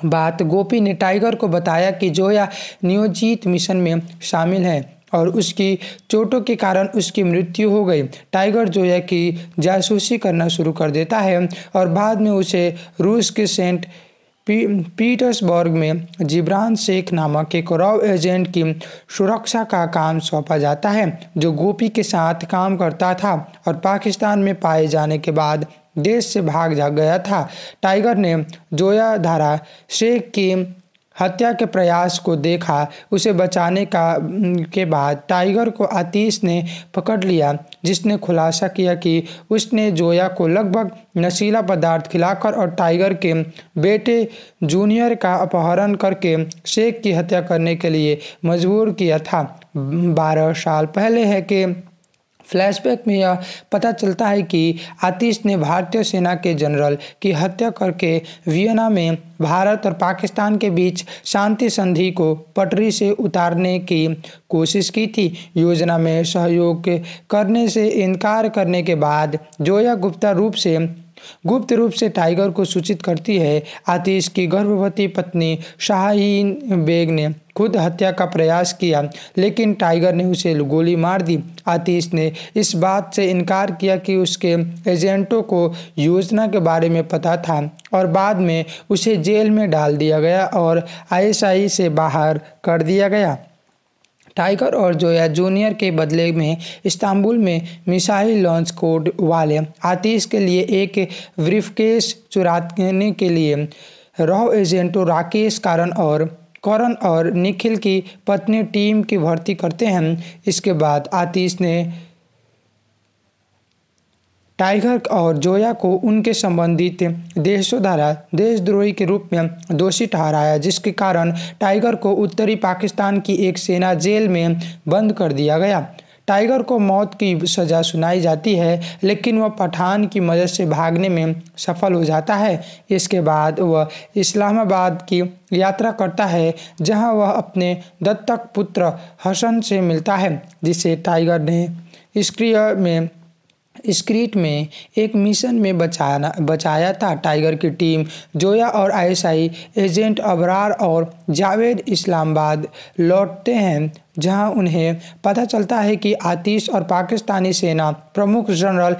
बात गोपी ने टाइगर को बताया कि जोया नियोजित मिशन में शामिल है और उसकी चोटों के कारण उसकी मृत्यु हो गई टाइगर जोया की जासूसी करना शुरू कर देता है और बाद में उसे रूस के सेंट पी, पीटर्सबर्ग में जिब्रान शेख नामक एक रॉ एजेंट की सुरक्षा का काम सौंपा जाता है जो गोपी के साथ काम करता था और पाकिस्तान में पाए जाने के बाद देश से भाग जा गया था टाइगर ने जोया धारा शेख की हत्या के प्रयास को देखा उसे बचाने का के बाद टाइगर को आतीश ने पकड़ लिया जिसने खुलासा किया कि उसने जोया को लगभग नशीला पदार्थ खिलाकर और टाइगर के बेटे जूनियर का अपहरण करके शेख की हत्या करने के लिए मजबूर किया था बारह साल पहले है कि फ्लैशबैक में यह पता चलता है कि आतिश ने भारतीय सेना के जनरल की हत्या करके वियना में भारत और पाकिस्तान के बीच शांति संधि को पटरी से उतारने की कोशिश की थी योजना में सहयोग करने से इनकार करने के बाद जोया गुप्ता रूप से गुप्त रूप से टाइगर को सूचित करती है आतिश की गर्भवती पत्नी शाहीन बेग ने खुद हत्या का प्रयास किया लेकिन टाइगर ने उसे गोली मार दी आतिश ने इस बात से इनकार किया कि उसके एजेंटों को योजना के बारे में पता था और बाद में उसे जेल में डाल दिया गया और आईएसआई से बाहर कर दिया गया टाइगर और जोया जूनियर के बदले में इस्तांबुल में मिसाइल लॉन्च कोड वाले आतिश के लिए एक ब्रीफकेस चुराने के लिए रॉ एजेंटो राकेश कारण और करण और निखिल की पत्नी टीम की भर्ती करते हैं इसके बाद आतिश ने टाइगर और जोया को उनके संबंधित देशों द्वारा देशद्रोही के रूप में दोषी ठहराया जिसके कारण टाइगर को उत्तरी पाकिस्तान की एक सेना जेल में बंद कर दिया गया टाइगर को मौत की सज़ा सुनाई जाती है लेकिन वह पठान की मदद से भागने में सफल हो जाता है इसके बाद वह इस्लामाबाद की यात्रा करता है जहां वह अपने दत्तक पुत्र हसन से मिलता है जिसे टाइगर ने स्क्रिय में स्क्रीट में एक मिशन में बचाना बचाया था टाइगर की टीम जोया और आईएसआई एजेंट अबरार और जावेद इस्लामाबाद लौटते हैं जहां उन्हें पता चलता है कि आतिश और पाकिस्तानी सेना प्रमुख जनरल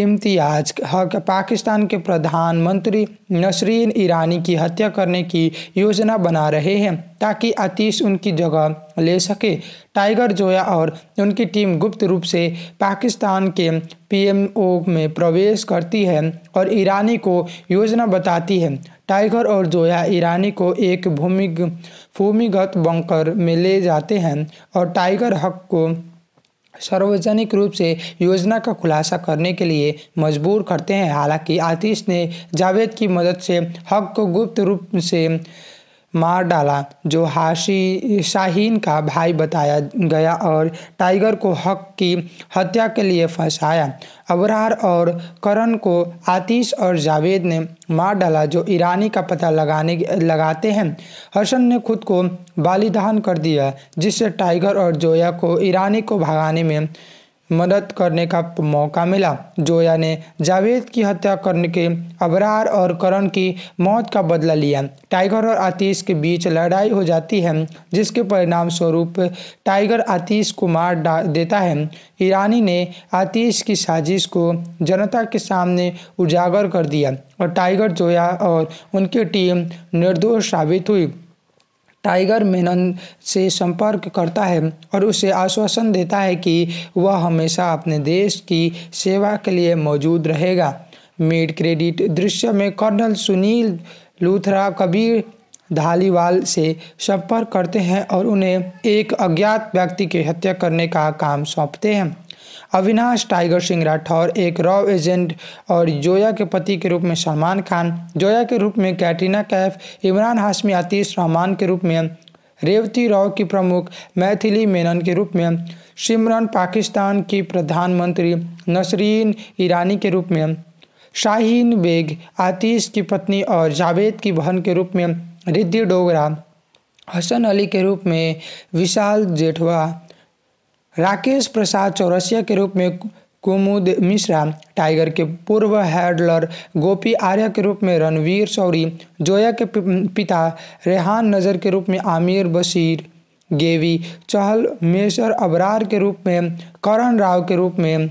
इम्तियाज हक पाकिस्तान के प्रधानमंत्री नसरीन ईरानी की हत्या करने की योजना बना रहे हैं ताकि आतिश उनकी जगह ले सके टाइगर जोया और उनकी टीम गुप्त रूप से पाकिस्तान के पीएमओ में प्रवेश करती है और ईरानी को योजना बताती है टाइगर और जोया ईरानी को एक भूमि भूमिगत बंकर में ले जाते हैं और टाइगर हक को सार्वजनिक रूप से योजना का खुलासा करने के लिए मजबूर करते हैं हालांकि आतिश ने जावेद की मदद से हक को गुप्त रूप से मार डाला जो हाशी शाहीन का भाई बताया गया और टाइगर को हक की हत्या के लिए फंसाया अबरार और करण को आतिश और जावेद ने मार डाला जो ईरानी का पता लगाने लगाते हैं हसन ने खुद को बालिदान कर दिया जिससे टाइगर और जोया को ईरानी को भगाने में मदद करने का मौका मिला जोया ने जावेद की हत्या करने के अबरार और करण की मौत का बदला लिया टाइगर और आतिश के बीच लड़ाई हो जाती है जिसके परिणाम स्वरूप टाइगर आतिश को मार देता है ईरानी ने आतिश की साजिश को जनता के सामने उजागर कर दिया और टाइगर जोया और उनकी टीम निर्दोष साबित हुई टाइगर मेनन से संपर्क करता है और उसे आश्वासन देता है कि वह हमेशा अपने देश की सेवा के लिए मौजूद रहेगा मेड क्रेडिट दृश्य में कर्नल सुनील लूथरा कबीर धालीवाल से संपर्क करते हैं और उन्हें एक अज्ञात व्यक्ति की हत्या करने का काम सौंपते हैं अविनाश टाइगर सिंह राठौर एक रॉ एजेंट और जोया के पति के रूप में सलमान खान जोया के रूप में कैटरीना कैफ इमरान हाशमी आतीश रहमान के रूप में रेवती राव की प्रमुख मैथिली मेनन के रूप में सिमरन पाकिस्तान की प्रधानमंत्री नसरीन ईरानी के रूप में शाहीन बेग आतीश की पत्नी और जावेद की बहन के रूप में रिद्धि डोगरा हसन अली के रूप में विशाल जेठवा राकेश प्रसाद चौरसिया के रूप में कुमुद मिश्रा टाइगर के पूर्व हैडलर गोपी आर्या के रूप में रणवीर सौरी जोया के पिता रेहान नज़र के रूप में आमिर बशीर गेवी चहल मेसर अबरार के रूप में करण राव के रूप में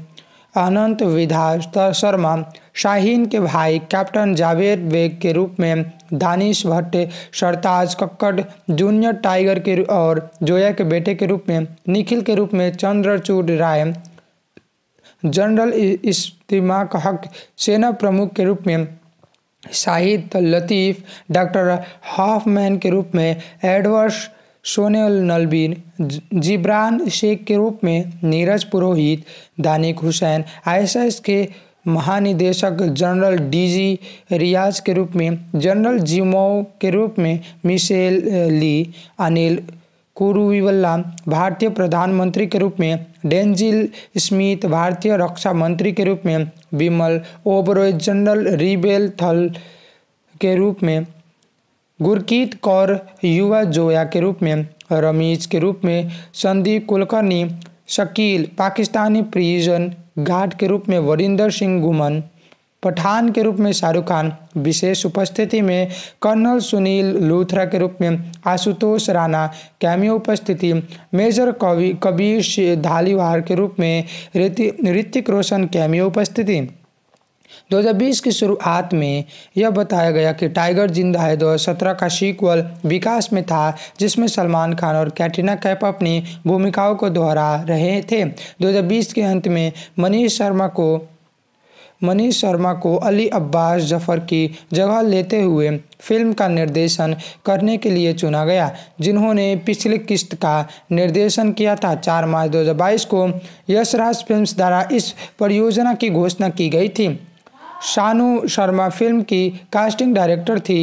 अनंत विधा शर्मा शाहीन के भाई कैप्टन जावेद बेग के रूप में दानिश भट्ट सरताज कक्कड़ जूनियर टाइगर के और जोया के बेटे के रूप में निखिल के रूप में चंद्रचूड राय जनरल इस्तीमा हक सेना प्रमुख के रूप में शाहिद लतीफ़ डॉक्टर हाफमैन के रूप में एडवर्स सोनेल नलबीन जिब्रान शेख के रूप में नीरज पुरोहित दानिक हुसैन आईएसएस के महानिदेशक जनरल डीजी रियाज के रूप में जनरल जिमो के रूप में मिशेल ली अनिल कुरुविवल्ला भारतीय प्रधानमंत्री के रूप में डेंजिल स्मिथ भारतीय रक्षा मंत्री के रूप में विमल ओबरॉय जनरल रिबेल थल के रूप में गुरकीत कौर युवा जोया के रूप में रमीज के रूप में संदीप कुलकर्णी शकील पाकिस्तानी प्रिजन गार्ड के रूप में वरिंदर सिंह घुमन पठान के रूप में शाहरुख खान विशेष उपस्थिति में कर्नल सुनील लूथरा के रूप में आशुतोष राणा कैमियो उपस्थिति मेजर कवि कबीर धालीवार के रूप में ऋतिक रोशन कैमियो उपस्थिति 2020 की शुरुआत में यह बताया गया कि टाइगर जिंदा है 2017 का सीक्वल विकास में था जिसमें सलमान खान और कैटरीना कैप अपनी भूमिकाओं को दोहरा रहे थे 2020 के अंत में मनीष शर्मा को मनीष शर्मा को अली अब्बास जफर की जगह लेते हुए फिल्म का निर्देशन करने के लिए चुना गया जिन्होंने पिछली किस्त का निर्देशन किया था चार मार्च 2022 को यशराज फिल्म्स द्वारा इस परियोजना की घोषणा की गई थी शानू शर्मा फिल्म की कास्टिंग डायरेक्टर थी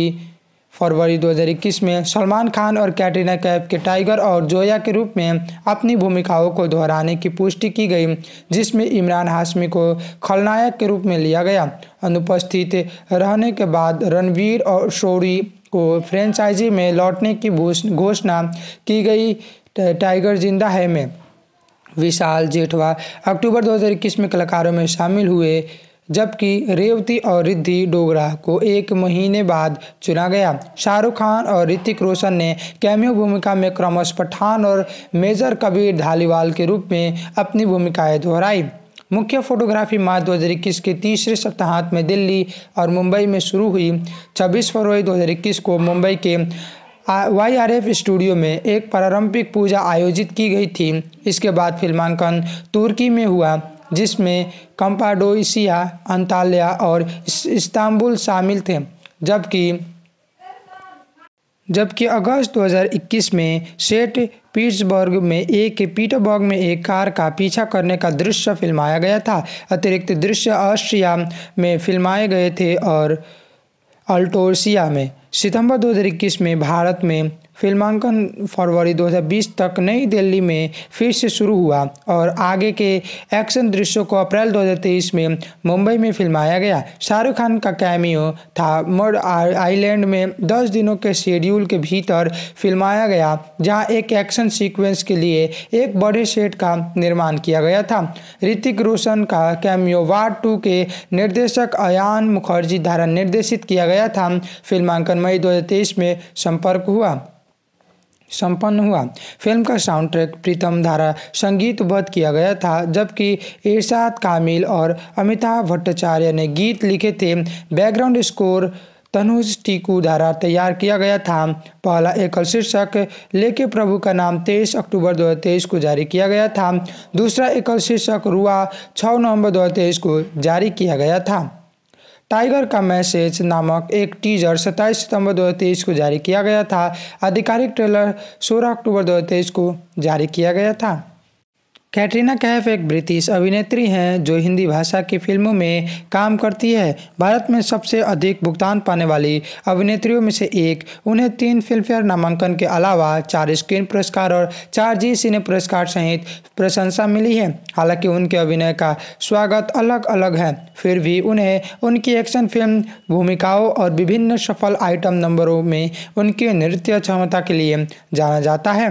फरवरी 2021 में सलमान खान और कैटरीना कैफ के टाइगर और जोया के रूप में अपनी भूमिकाओं को दोहराने की पुष्टि की गई जिसमें इमरान हाशमी को खलनायक के रूप में लिया गया अनुपस्थित रहने के बाद रणवीर और शोरी को फ्रेंचाइजी में लौटने की घोषणा की गई टाइगर जिंदा है में विशाल जेठवा अक्टूबर 2021 में कलाकारों में शामिल हुए जबकि रेवती और रिद्धि डोगरा को एक महीने बाद चुना गया शाहरुख खान और ऋतिक रोशन ने कैमियो भूमिका में क्रमश पठान और मेजर कबीर धालीवाल के रूप में अपनी भूमिकाएं दोहराई मुख्य फोटोग्राफी मार्च दो के तीसरे सप्ताहांत में दिल्ली और मुंबई में शुरू हुई 26 फरवरी 2021 को मुंबई के वाईआरएफ स्टूडियो में एक प्रारंभिक पूजा आयोजित की गई थी इसके बाद फिल्मांकन तुर्की में हुआ जिसमें कंपाडोसिया अंताल्या और इस्तांबुल शामिल थे जबकि जबकि अगस्त 2021 में सेट पीट्सबर्ग में एक पीटरबर्ग में एक कार का पीछा करने का दृश्य फिल्माया गया था अतिरिक्त दृश्य ऑस्ट्रिया में फिल्माए गए थे और अल्टोसिया में सितंबर 2021 में भारत में फिल्मांकन फरवरी 2020 तक नई दिल्ली में फिर से शुरू हुआ और आगे के एक्शन दृश्यों को अप्रैल 2023 में मुंबई में फिल्माया गया शाहरुख खान का कैमियो था मर्ड आइलैंड में 10 दिनों के शेड्यूल के भीतर फिल्माया गया जहां एक एक्शन सीक्वेंस के लिए एक बड़े सेट का निर्माण किया गया था ऋतिक रोशन का कैमियो वार्ड टू के निर्देशक अयान मुखर्जी द्वारा निर्देशित किया गया था फिल्मांकन मई दो में संपर्क हुआ संपन्न हुआ फिल्म का साउंड ट्रैक प्रीतम धारा संगीतबद्ध किया गया था जबकि इर्शाद कामिल और अमिताभ भट्टाचार्य ने गीत लिखे थे बैकग्राउंड स्कोर तनुज टीकू धारा तैयार किया गया था पहला एकल शीर्षक लेके प्रभु का नाम 23 अक्टूबर 2023 को जारी किया गया था दूसरा एकल शीर्षक रुआ 6 नवंबर 2023 को जारी किया गया था टाइगर का मैसेज नामक एक टीजर 27 सितंबर 2023 को जारी किया गया था आधिकारिक ट्रेलर 16 अक्टूबर 2023 को जारी किया गया था कैटरीना कैफ एक ब्रिटिश अभिनेत्री हैं जो हिंदी भाषा की फिल्मों में काम करती है भारत में सबसे अधिक भुगतान पाने वाली अभिनेत्रियों में से एक उन्हें तीन फिल्मफेयर नामांकन के अलावा चार स्क्रीन पुरस्कार और चार जी सिने पुरस्कार सहित प्रशंसा मिली है हालांकि उनके अभिनय का स्वागत अलग अलग है फिर भी उन्हें उनकी एक्शन फिल्म भूमिकाओं और विभिन्न सफल आइटम नंबरों में उनकी नृत्य क्षमता के लिए जाना जाता है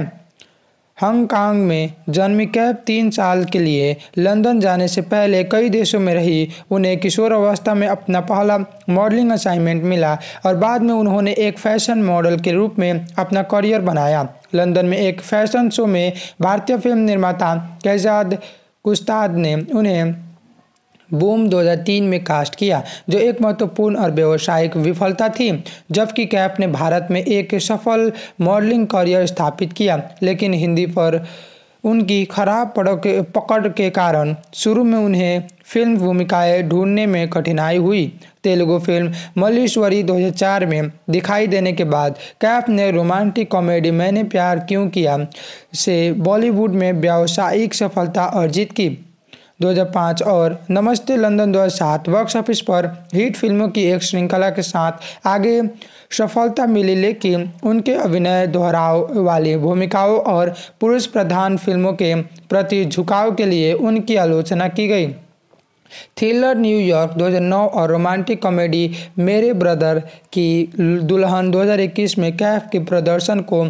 हांगकांग में जन्मी कैब तीन साल के लिए लंदन जाने से पहले कई देशों में रही उन्हें किशोर अवस्था में अपना पहला मॉडलिंग असाइनमेंट मिला और बाद में उन्होंने एक फैशन मॉडल के रूप में अपना करियर बनाया लंदन में एक फैशन शो में भारतीय फिल्म निर्माता कैजाद कुस्ताद ने उन्हें बूम 2003 में कास्ट किया जो एक महत्वपूर्ण और व्यावसायिक विफलता थी जबकि कैफ ने भारत में एक सफल मॉडलिंग करियर स्थापित किया लेकिन हिंदी पर उनकी खराब पकड़ के कारण शुरू में उन्हें फिल्म भूमिकाएं ढूंढने में कठिनाई हुई तेलुगु फिल्म मल्लेश्वरी 2004 में दिखाई देने के बाद कैफ ने रोमांटिक कॉमेडी मैंने प्यार क्यों किया से बॉलीवुड में व्यावसायिक सफलता अर्जित की 2005 और नमस्ते लंदन 2007 बॉक्स ऑफिस पर हिट फिल्मों की एक श्रृंखला के साथ आगे सफलता मिली लेकिन उनके अभिनय दोहराव वाली भूमिकाओं और पुरुष प्रधान फिल्मों के प्रति झुकाव के लिए उनकी आलोचना की गई थ्रिलर न्यूयॉर्क 2009 और रोमांटिक कॉमेडी मेरे ब्रदर कि दुल्हन 2021 में कैफ के प्रदर्शन को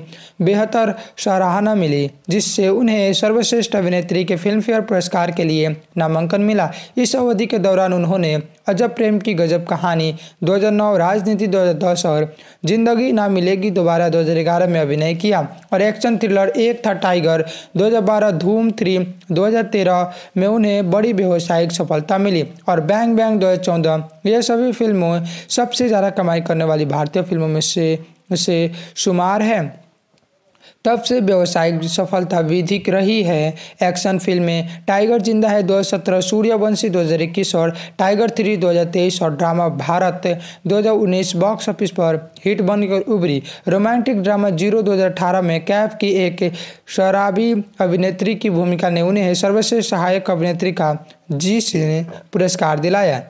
बेहतर सराहना मिली जिससे उन्हें सर्वश्रेष्ठ अभिनेत्री के फिल्मफेयर पुरस्कार के लिए नामांकन मिला इस अवधि के दौरान उन्होंने अजब प्रेम की गजब कहानी 2009 राजनीति 2010 और जिंदगी ना मिलेगी दोबारा 2011 में अभिनय किया और एक्शन थ्रिलर एक था टाइगर 2012 धूम थ्री 2013 में उन्हें बड़ी व्यावसायिक सफलता मिली और बैंग बैंग 2014 ये सभी फिल्मों सबसे ज़्यादा कमाई करने वाली भारतीय फिल्मों में से से शुमार है तब से व्यावसायिक सफलता विधिक रही है एक्शन फिल्में टाइगर जिंदा है 2017 सूर्यवंशी 2021 और टाइगर थ्री 2023 और ड्रामा भारत 2019 बॉक्स ऑफिस पर हिट बनकर उभरी रोमांटिक ड्रामा जीरो 2018 में कैफ की एक शराबी अभिनेत्री की भूमिका ने उन्हें सर्वश्रेष्ठ सहायक अभिनेत्री का जी से पुरस्कार दिलाया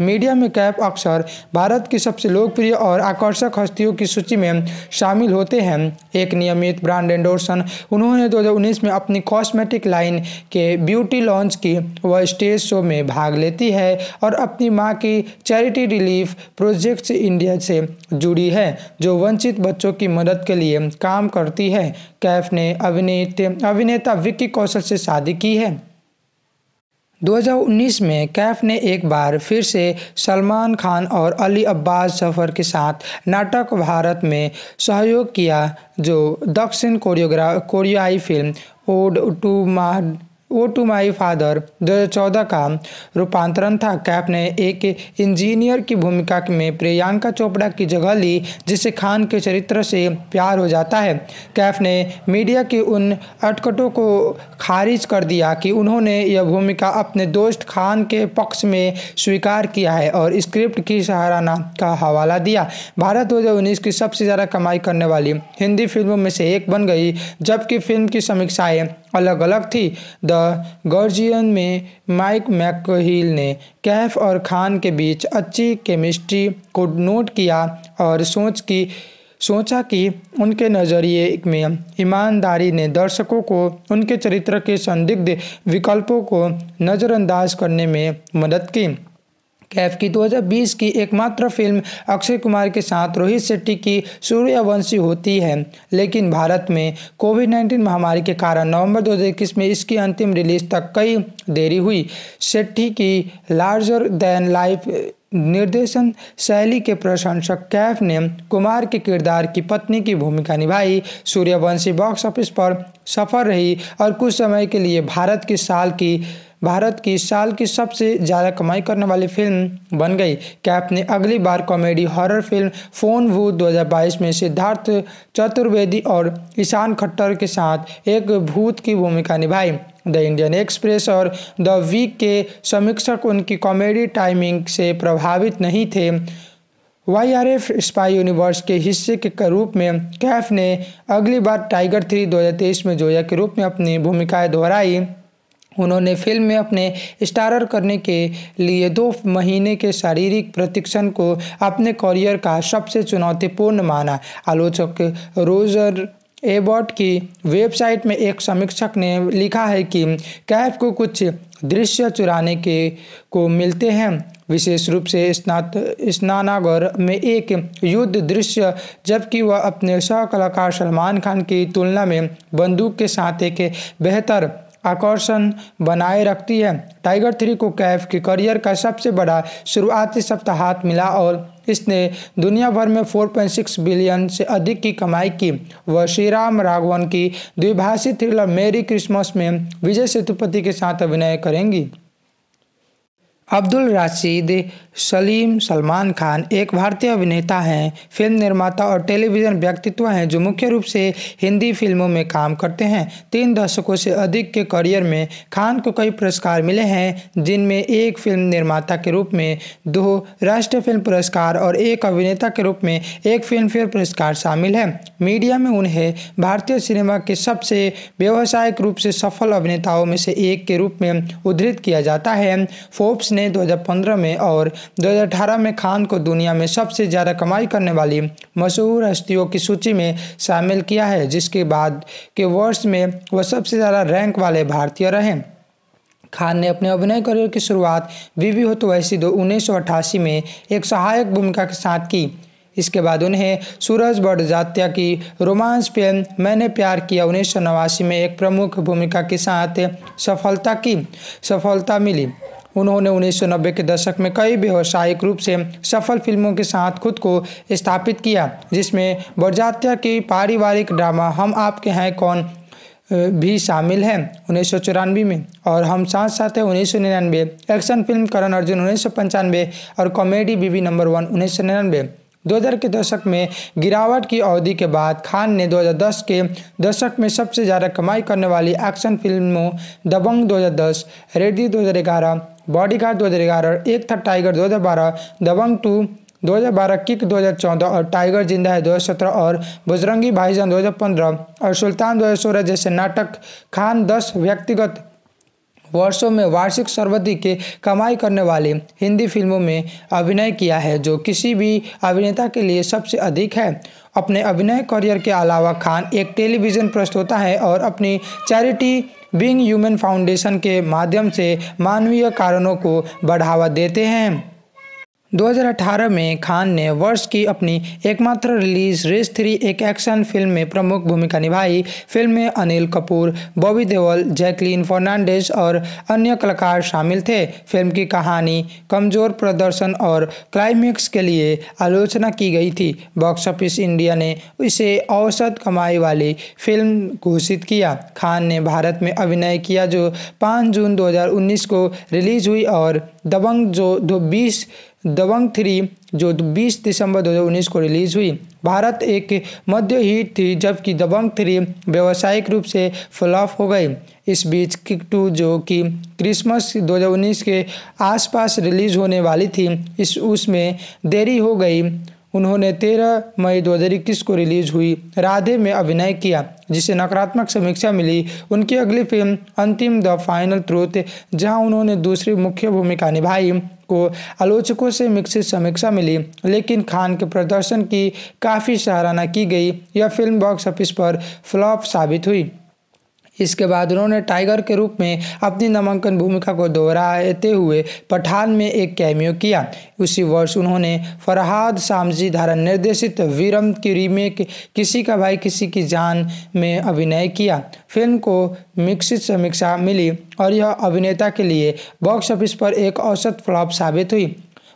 मीडिया में कैप अक्सर भारत की सबसे लोकप्रिय और आकर्षक हस्तियों की सूची में शामिल होते हैं एक नियमित ब्रांड एंडोर्सन उन्होंने 2019 में अपनी कॉस्मेटिक लाइन के ब्यूटी लॉन्च की वह स्टेज शो में भाग लेती है और अपनी माँ की चैरिटी रिलीफ प्रोजेक्ट्स इंडिया से जुड़ी है जो वंचित बच्चों की मदद के लिए काम करती है कैफ ने अभिनेत अभिनेता विक्की कौशल से शादी की है 2019 में कैफ ने एक बार फिर से सलमान खान और अली अब्बास जफर के साथ नाटक भारत में सहयोग किया जो दक्षिण कोरियोग्राफ कोरियाई फिल्म ओड टू मा ओ टू माई फादर 2014 का रूपांतरण था कैफ ने एक इंजीनियर की भूमिका में प्रियंका चोपड़ा की जगह ली जिसे खान के चरित्र से प्यार हो जाता है कैफ ने मीडिया के उन अटकटों को खारिज कर दिया कि उन्होंने यह भूमिका अपने दोस्त खान के पक्ष में स्वीकार किया है और स्क्रिप्ट की सराहना का हवाला दिया भारत 2019 की सबसे ज़्यादा कमाई करने वाली हिंदी फिल्मों में से एक बन गई जबकि फिल्म की समीक्षाएँ अलग अलग थी द गर्जियन में माइक मैकोहिल ने कैफ और खान के बीच अच्छी केमिस्ट्री को नोट किया और सोच की सोचा कि उनके नज़रिए में ईमानदारी ने दर्शकों को उनके चरित्र के संदिग्ध विकल्पों को नज़रअंदाज करने में मदद की कैफ की 2020 की एकमात्र फिल्म अक्षय कुमार के साथ रोहित शेट्टी की सूर्यवंशी होती है लेकिन भारत में कोविड 19 महामारी के कारण नवंबर 2021 में इसकी अंतिम रिलीज तक कई देरी हुई शेट्टी की लार्जर देन लाइफ निर्देशन शैली के प्रशंसक कैफ ने कुमार के किरदार की पत्नी की भूमिका निभाई सूर्यवंशी बॉक्स ऑफिस पर सफल रही और कुछ समय के लिए भारत की साल की भारत की साल की सबसे ज़्यादा कमाई करने वाली फिल्म बन गई कैप ने अगली बार कॉमेडी हॉरर फिल्म फोन वू 2022 में सिद्धार्थ चतुर्वेदी और ईशान खट्टर के साथ एक भूत की भूमिका निभाई द इंडियन एक्सप्रेस और द वीक के समीक्षक उनकी कॉमेडी टाइमिंग से प्रभावित नहीं थे Y R F spy universe के हिस्से के रूप में कैफ ने अगली बार टाइगर थ्री 2023 में जोया के रूप में अपनी भूमिकाएं दोहराई उन्होंने फिल्म में अपने स्टारर करने के लिए दो महीने के शारीरिक प्रतिक्षण को अपने करियर का सबसे चुनौतीपूर्ण माना आलोचक रोजर एबॉट की वेबसाइट में एक समीक्षक ने लिखा है कि कैफ को कुछ दृश्य चुराने के को मिलते हैं विशेष रूप से स्नात स्नानागर में एक युद्ध दृश्य जबकि वह अपने कलाकार सलमान खान की तुलना में बंदूक के साथ एक बेहतर आकर्षण बनाए रखती है टाइगर थ्री को कैफ के करियर का सबसे बड़ा शुरुआती सप्ताह हाथ मिला और इसने दुनिया भर में 4.6 बिलियन से अधिक की कमाई की वह श्रीराम राघवन की द्विभाषी थ्रिलर मेरी क्रिसमस में विजय सेतुपति के साथ अभिनय करेंगी अब्दुल राशिद सलीम सलमान खान एक भारतीय अभिनेता हैं फिल्म निर्माता और टेलीविज़न व्यक्तित्व हैं जो मुख्य रूप से हिंदी फिल्मों में काम करते हैं तीन दशकों से अधिक के करियर में खान को कई पुरस्कार मिले हैं जिनमें एक फिल्म निर्माता के रूप में दो राष्ट्रीय फिल्म पुरस्कार और एक अभिनेता के रूप में एक फिल्म फेयर पुरस्कार शामिल है मीडिया में उन्हें भारतीय सिनेमा के सबसे व्यावसायिक रूप से सफल अभिनेताओं में से एक के रूप में उद्धृत किया जाता है फोर्ब्स ने ने 2015 में और 2018 में खान को दुनिया में सबसे ज़्यादा कमाई करने वाली मशहूर हस्तियों की सूची में शामिल किया है जिसके बाद के वर्ष में वह सबसे ज़्यादा रैंक वाले भारतीय रहे खान ने अपने अभिनय करियर की शुरुआत वीवी हो तो ऐसी दो उन्नीस में एक सहायक भूमिका के साथ की इसके बाद उन्हें सूरज बड़ जात्या की रोमांस फिल्म मैंने प्यार किया उन्नीस में एक प्रमुख भूमिका के साथ सफलता की सफलता मिली उन्होंने 1990 के दशक में कई व्यावसायिक रूप से सफल फिल्मों के साथ खुद को स्थापित किया जिसमें बरजात्या की पारिवारिक ड्रामा हम आपके हैं कौन भी शामिल हैं उन्नीस में और हम साथ साथ हैं उन्नीस एक्शन फिल्म करण अर्जुन उन्नीस और कॉमेडी बीबी नंबर वन उन्नीस 2000 के दशक में गिरावट की अवधि के बाद खान ने 2010 के दशक में सबसे ज़्यादा कमाई करने वाली एक्शन फिल्मों दबंग 2010, रेडी 2011, बॉडी गार्ड दो हज़ार ग्यारह एक था टाइगर दो हज़ार बारह दबंग टू 2012 किक 2014 और टाइगर जिंदा है 2017 और बजरंगी भाईजान 2015 और सुल्तान 2016 जैसे नाटक खान 10 व्यक्तिगत वर्षों में वार्षिक सर्वाधिक कमाई करने वाले हिंदी फिल्मों में अभिनय किया है जो किसी भी अभिनेता के लिए सबसे अधिक है अपने अभिनय करियर के अलावा खान एक टेलीविज़न प्रस्तोता है और अपनी चैरिटी बींग ह्यूमन फाउंडेशन के माध्यम से मानवीय कारणों को बढ़ावा देते हैं 2018 में खान ने वर्ष की अपनी एकमात्र रिलीज रेस थ्री एक एक्शन फिल्म में प्रमुख भूमिका निभाई फिल्म में अनिल कपूर बॉबी देवल जैकलीन फर्नांडिस और अन्य कलाकार शामिल थे फिल्म की कहानी कमजोर प्रदर्शन और क्लाइमेक्स के लिए आलोचना की गई थी बॉक्स ऑफिस इंडिया ने इसे औसत कमाई वाली फिल्म घोषित किया खान ने भारत में अभिनय किया जो पाँच जून दो को रिलीज हुई और दबंग जो दो बीस दबंग थ्री जो 20 दिसंबर 2019 को रिलीज़ हुई भारत एक मध्य हिट थी जबकि दबंग थ्री व्यावसायिक रूप से फ्लॉप हो गई इस बीच किक टू जो कि क्रिसमस 2019 के आसपास रिलीज़ होने वाली थी इस उसमें देरी हो गई उन्होंने 13 मई दो को रिलीज हुई राधे में अभिनय किया जिसे नकारात्मक समीक्षा मिली उनकी अगली फिल्म अंतिम द फाइनल ट्रूथ जहां उन्होंने दूसरी मुख्य भूमिका निभाई को आलोचकों से मिक्सित समीक्षा मिली लेकिन खान के प्रदर्शन की काफ़ी सराहना की गई यह फिल्म बॉक्स ऑफिस पर फ्लॉप साबित हुई इसके बाद उन्होंने टाइगर के रूप में अपनी नामांकन भूमिका को दोहराते हुए पठान में एक कैमियो किया उसी वर्ष उन्होंने फरहाद सामजी धारा निर्देशित वीरम की रीमेक किसी का भाई किसी की जान में अभिनय किया फिल्म को मिक्सित समीक्षा मिली और यह अभिनेता के लिए बॉक्स ऑफिस पर एक औसत फ्लॉप साबित हुई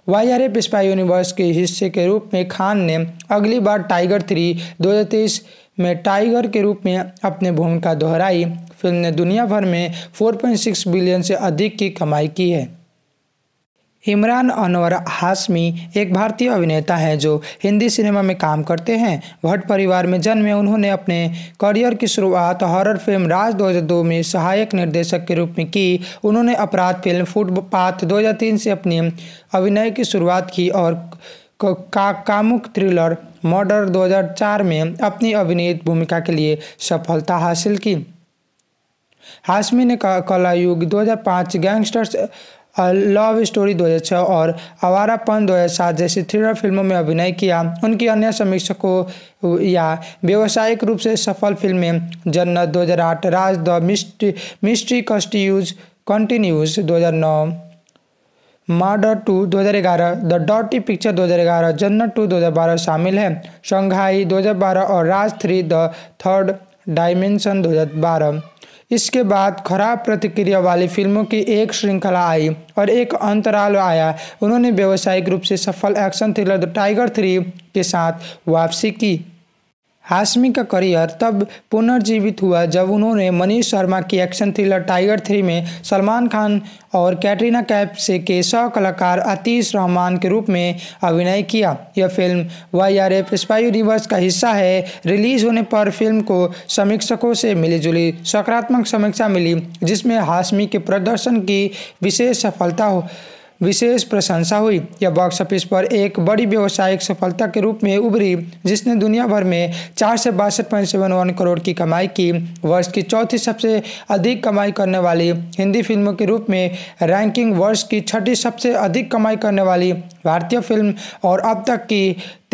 Y R F spy universe के हिस्से के रूप में खान ने अगली बार टाइगर थ्री दो हज़ार तेईस में टाइगर के रूप में अपनी भूमिका दोहराई फिल्म ने दुनिया भर में 4.6 बिलियन से अधिक की कमाई की है इमरान अनवर हाशमी एक भारतीय अभिनेता हैं जो हिंदी सिनेमा में काम करते हैं भट्ट परिवार में जन्मे उन्होंने अपने करियर की शुरुआत हॉरर फिल्म राज 2002 में सहायक निर्देशक के रूप में की उन्होंने अपराध फिल्म फुटपाथ 2003 से अपनी अभिनय की शुरुआत की और का, कामुक थ्रिलर मर्डर 2004 में अपनी अभिनीत भूमिका के लिए सफलता हासिल की हाशमी ने कलायुग 2005 गैंगस्टर्स लव स्टोरी 2006 और आवारापन 2007 जैसी थ्रिलर फिल्मों में अभिनय किया उनकी अन्य समीक्षकों या व्यावसायिक रूप से सफल फिल्में Jannat 2008 Raaz the mystery mystery कस्ट्यूज कंटिन्यूज 2009 माँ डॉट टू 2011, द डॉटी पिक्चर 2011, जन्नत टू बारह शामिल है शंघाई 2012 और Raaz three the third dimension 2012 इसके बाद खराब प्रतिक्रिया वाली फिल्मों की एक श्रृंखला आई और एक अंतराल आया उन्होंने व्यावसायिक रूप से सफल action thriller the Tiger three के साथ वापसी की हाशमी का करियर तब पुनर्जीवित हुआ जब उन्होंने मनीष शर्मा की एक्शन थ्रिलर टाइगर थ्री में सलमान खान और कैटरीना कैफ से के सौ कलाकार आतीश रहमान के रूप में अभिनय किया यह film Y R F spy universe का हिस्सा है रिलीज होने पर फिल्म को समीक्षकों से मिली जुली सकारात्मक समीक्षा मिली जिसमें हाशमी के प्रदर्शन की विशेष सफलता हो विशेष प्रशंसा हुई यह बॉक्स ऑफिस पर एक बड़ी व्यवसायिक सफलता के रूप में उभरी जिसने दुनिया भर में चार से बासठ पॉइंट सेवन वन करोड़ की कमाई की वर्ष की चौथी सबसे अधिक कमाई करने वाली हिंदी फिल्मों के रूप में रैंकिंग वर्ष की छठी सबसे अधिक कमाई करने वाली भारतीय फिल्म और अब तक की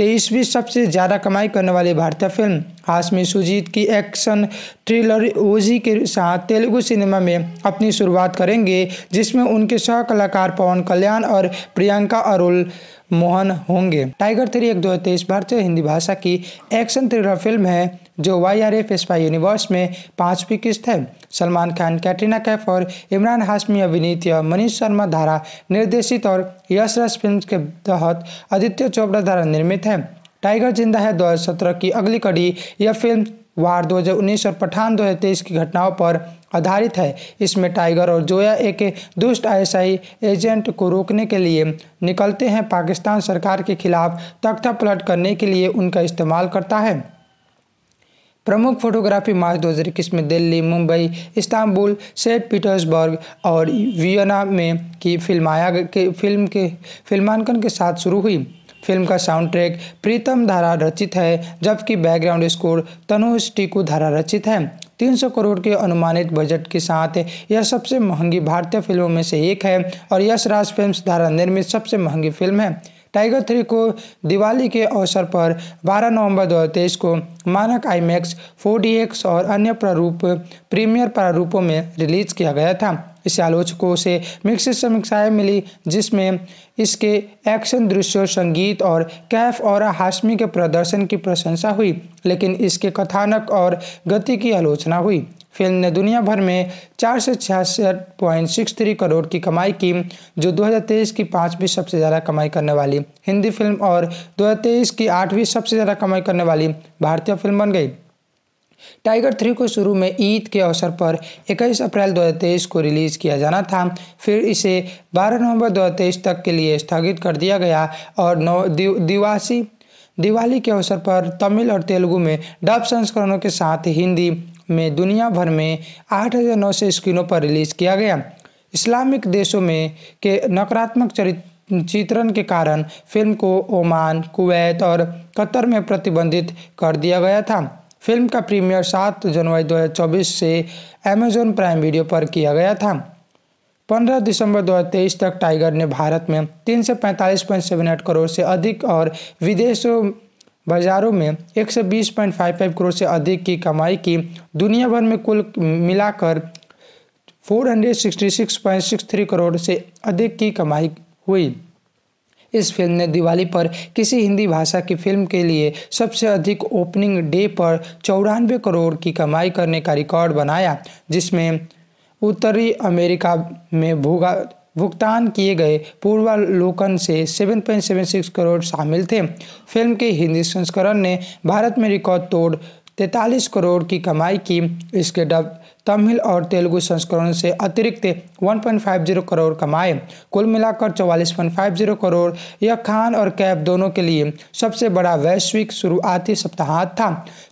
तेईसवीं सबसे ज़्यादा कमाई करने वाली भारतीय फिल्म हाशमी सुजीत की एक्शन थ्रिलर ओजी के साथ तेलुगु सिनेमा में अपनी शुरुआत करेंगे जिसमें उनके सहकलाकार पवन कल्याण और प्रियंका अरुल मोहन होंगे टाइगर थ्री एक दो भारतीय हिंदी भाषा की एक्शन थ्रिलर फिल्म है जो Y R F spy universe में पांचवी किस्त है सलमान खान कैटरीना कैफ और इमरान हाशमी अभिनीत मनीष शर्मा धारा निर्देशित और यश रस फिल्म के तहत आदित्य चोपड़ा द्वारा निर्मित है टाइगर जिंदा है दो की अगली कड़ी यह फिल्म वार 2019 और पठान 2023 की घटनाओं पर आधारित है इसमें टाइगर और जोया एक दुष्ट आईएसआई एजेंट को रोकने के लिए निकलते हैं पाकिस्तान सरकार के खिलाफ पलट करने के लिए उनका इस्तेमाल करता है प्रमुख फोटोग्राफी मार्च इक्कीस में Delhi Mumbai Istanbul Saint Petersburg और वियना में की फिल्माया के फिल्म के फिल्मांकन के साथ शुरू हुई फिल्म का साउंड ट्रैक प्रीतम धारा रचित है जबकि बैकग्राउंड स्कोर तनुष टीकू धारा रचित है 300 करोड़ के अनुमानित बजट के साथ यह सबसे महंगी भारतीय फिल्मों में से एक है और यश राज फिल्म द्वारा निर्मित सबसे महंगी फिल्म है टाइगर थ्री को दिवाली के अवसर पर 12 नवंबर 2023 को मानक आईमैक्स 4DX और अन्य प्रारूप प्रीमियर प्रारूपों में रिलीज किया गया था इस आलोचकों से मिक्सित समीक्षाएं मिली जिसमें इसके एक्शन दृश्य संगीत और कैफ और हाशमी के प्रदर्शन की प्रशंसा हुई लेकिन इसके कथानक और गति की आलोचना हुई फिल्म ने दुनिया भर में चार सौ छियासठ पॉइंट सिक्स थ्री करोड़ की कमाई की जो 2023 की पाँचवीं सबसे ज़्यादा कमाई करने वाली हिंदी फिल्म और 2023 की आठवीं सबसे ज़्यादा कमाई करने वाली भारतीय फिल्म बन गई टाइगर थ्री को शुरू में ईद के अवसर पर 21 अप्रैल 2023 को रिलीज़ किया जाना था फिर इसे 12 नवंबर 2023 तक के लिए स्थगित कर दिया गया और नौ दिवासी दिवाली के अवसर पर तमिल और तेलुगु में डब संस्करणों के साथ हिंदी में दुनिया भर में आठ हज़ार नौ सौ स्क्रीनों पर रिलीज़ किया गया इस्लामिक देशों में के नकारात्मक चरित्र चित्रण के कारण फिल्म को ओमान कुवैत और कतर में प्रतिबंधित कर दिया गया था फिल्म का प्रीमियर 7 जनवरी 2024 से अमेजॉन प्राइम वीडियो पर किया गया था 15 दिसंबर 2023 तक टाइगर ने भारत में तीन पैंतालीस पॉइंट सेवन करोड़ से अधिक और विदेशों बाज़ारों में 120.55 करोड़ से अधिक की कमाई की दुनिया भर में कुल मिलाकर 466.63 करोड़ से अधिक की कमाई हुई इस फिल्म ने दिवाली पर किसी हिंदी भाषा की फिल्म के लिए सबसे अधिक ओपनिंग डे पर चौरानवे करोड़ की कमाई करने का रिकॉर्ड बनाया जिसमें उत्तरी अमेरिका में भूगा भुगतान किए गए पूर्वालोकन से 7.76 करोड़ शामिल थे फिल्म के हिंदी संस्करण ने भारत में रिकॉर्ड तोड़ तैतालीस करोड़ की कमाई की इसके डब तमिल और तेलुगु संस्करण से अतिरिक्त 1.50 करोड़ कमाए कुल मिलाकर 44.50 करोड़ यह खान और कैब दोनों के लिए सबसे बड़ा वैश्विक शुरुआती सप्ताह था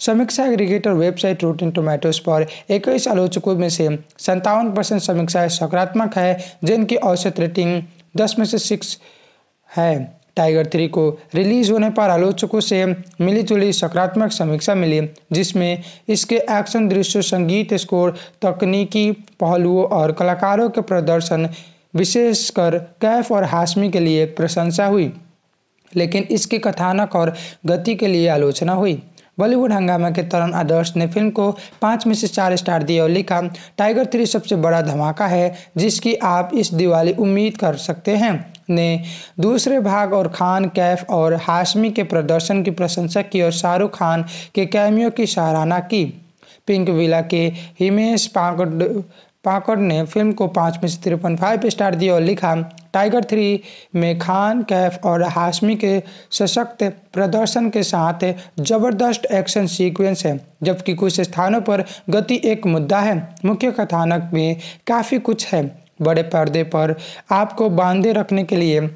समीक्षा एग्रीगेटर वेबसाइट रोटिन टोमेटोज पर इक्कीस आलोचकों में से संतावन परसेंट समीक्षाएं सकारात्मक है जिनकी औसत रेटिंग दस में से सिक्स है टाइगर थ्री को रिलीज होने पर आलोचकों से मिली जुली सकारात्मक समीक्षा मिली जिसमें इसके एक्शन दृश्य संगीत स्कोर तकनीकी पहलुओं और कलाकारों के प्रदर्शन विशेषकर कैफ और हाशमी के लिए प्रशंसा हुई लेकिन इसके कथानक और गति के लिए आलोचना हुई बॉलीवुड हंगामा के तरण आदर्श ने फिल्म को पाँच में से चार स्टार दिए और लिखा टाइगर थ्री सबसे बड़ा धमाका है जिसकी आप इस दिवाली उम्मीद कर सकते हैं ने दूसरे भाग और खान कैफ और हाशमी के प्रदर्शन की प्रशंसा की और शाहरुख खान के कैमियों की सराहना की पिंक विला के हिमेश पाकड पाकड़ ने फिल्म को पाँच में से तिरपन फाइव स्टार दिया और लिखा टाइगर थ्री में खान कैफ और हाशमी के सशक्त प्रदर्शन के साथ जबरदस्त एक्शन सीक्वेंस है जबकि कुछ स्थानों पर गति एक मुद्दा है मुख्य कथानक में काफ़ी कुछ है बड़े पर्दे पर आपको बांधे रखने के लिए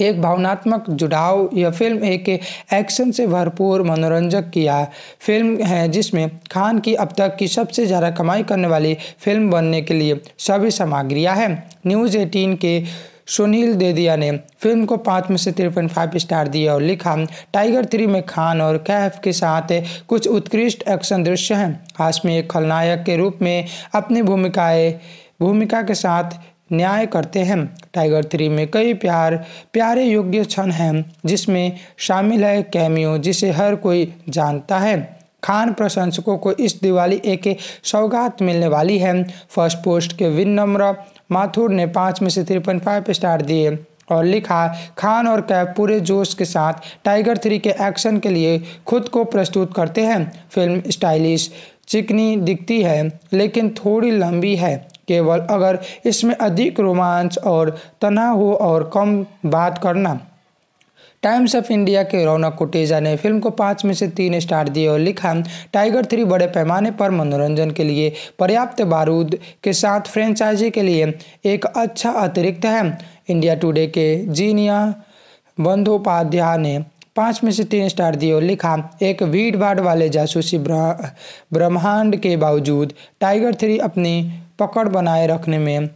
एक भावनात्मक जुड़ाव यह फिल्म एक एक्शन से भरपूर मनोरंजक किया फिल्म है जिसमें खान की अब तक की सबसे ज़्यादा कमाई करने वाली फिल्म बनने के लिए सभी सामग्रियाँ हैं न्यूज़ एटीन के सुनील देदिया ने फिल्म को पाँच में से थ्री पॉइंट फाइव स्टार दिया और लिखा टाइगर थ्री में खान और कैफ के साथ कुछ उत्कृष्ट एक्शन दृश्य हैं हाश में एक खलनायक के रूप में अपनी भूमिकाएं भूमिका के साथ न्याय करते हैं टाइगर थ्री में कई प्यार प्यारे योग्य क्षण हैं जिसमें शामिल है कैमियो जिसे हर कोई जानता है खान प्रशंसकों को इस दिवाली एक सौगात मिलने वाली है फर्स्ट पोस्ट के विनम्र माथुर ने पाँच में से थ्री पॉइंट फाइव स्टार दिए और लिखा खान और कैफ पूरे जोश के साथ टाइगर थ्री के एक्शन के लिए खुद को प्रस्तुत करते हैं फिल्म स्टाइलिश चिकनी दिखती है लेकिन थोड़ी लंबी है केवल अगर इसमें अधिक रोमांच और तनाव हो और कम बात करना टाइम्स ऑफ इंडिया के रौनक कुटेजा ने फिल्म को पाँच में से तीन स्टार दिए और लिखा टाइगर थ्री बड़े पैमाने पर मनोरंजन के लिए पर्याप्त बारूद के साथ फ्रेंचाइजी के लिए एक अच्छा अतिरिक्त है इंडिया टुडे के जीनिया बंदोपाध्याय ने पाँच में से तीन स्टार दिए और लिखा एक भीड़ भाड़ वाले जासूसी ब्रह्मांड के बावजूद टाइगर थ्री अपनी पकड़ बनाए रखने में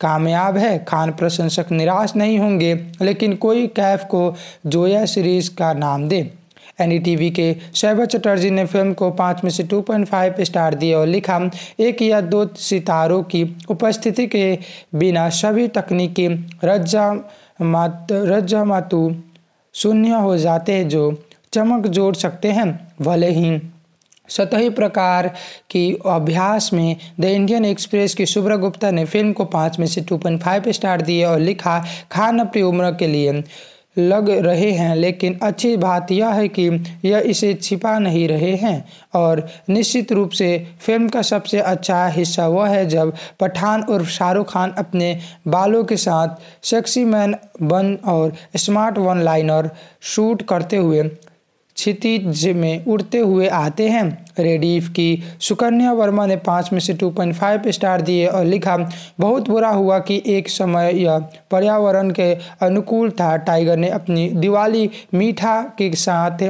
कामयाब है खान प्रशंसक निराश नहीं होंगे लेकिन कोई कैफ को जोया सीरीज का नाम दे एन के शैभव चटर्जी ने फिल्म को पाँच में से 2.5 स्टार दिए और लिखा एक या दो सितारों की उपस्थिति के बिना सभी तकनीकी रज्जा मात रज्जा मातू शून्य हो जाते हैं जो चमक जोड़ सकते हैं भले ही सतही प्रकार की अभ्यास में द इंडियन एक्सप्रेस की शुभ्र गुप्ता ने फिल्म को पाँच में से टू पॉइंट फाइव स्टार दिए और लिखा खान अपनी उम्र के लिए लग रहे हैं लेकिन अच्छी बात यह है कि यह इसे छिपा नहीं रहे हैं और निश्चित रूप से फिल्म का सबसे अच्छा हिस्सा वह है जब पठान और शाहरुख खान अपने बालों के साथ सेक्सी मैन बन और स्मार्ट वन लाइनर शूट करते हुए क्षितिज में उड़ते हुए आते हैं रेडीफ की सुकन्या वर्मा ने पाँच में से 2.5 स्टार दिए और लिखा बहुत बुरा हुआ कि एक समय यह पर्यावरण के अनुकूल था टाइगर ने अपनी दिवाली मीठा के साथ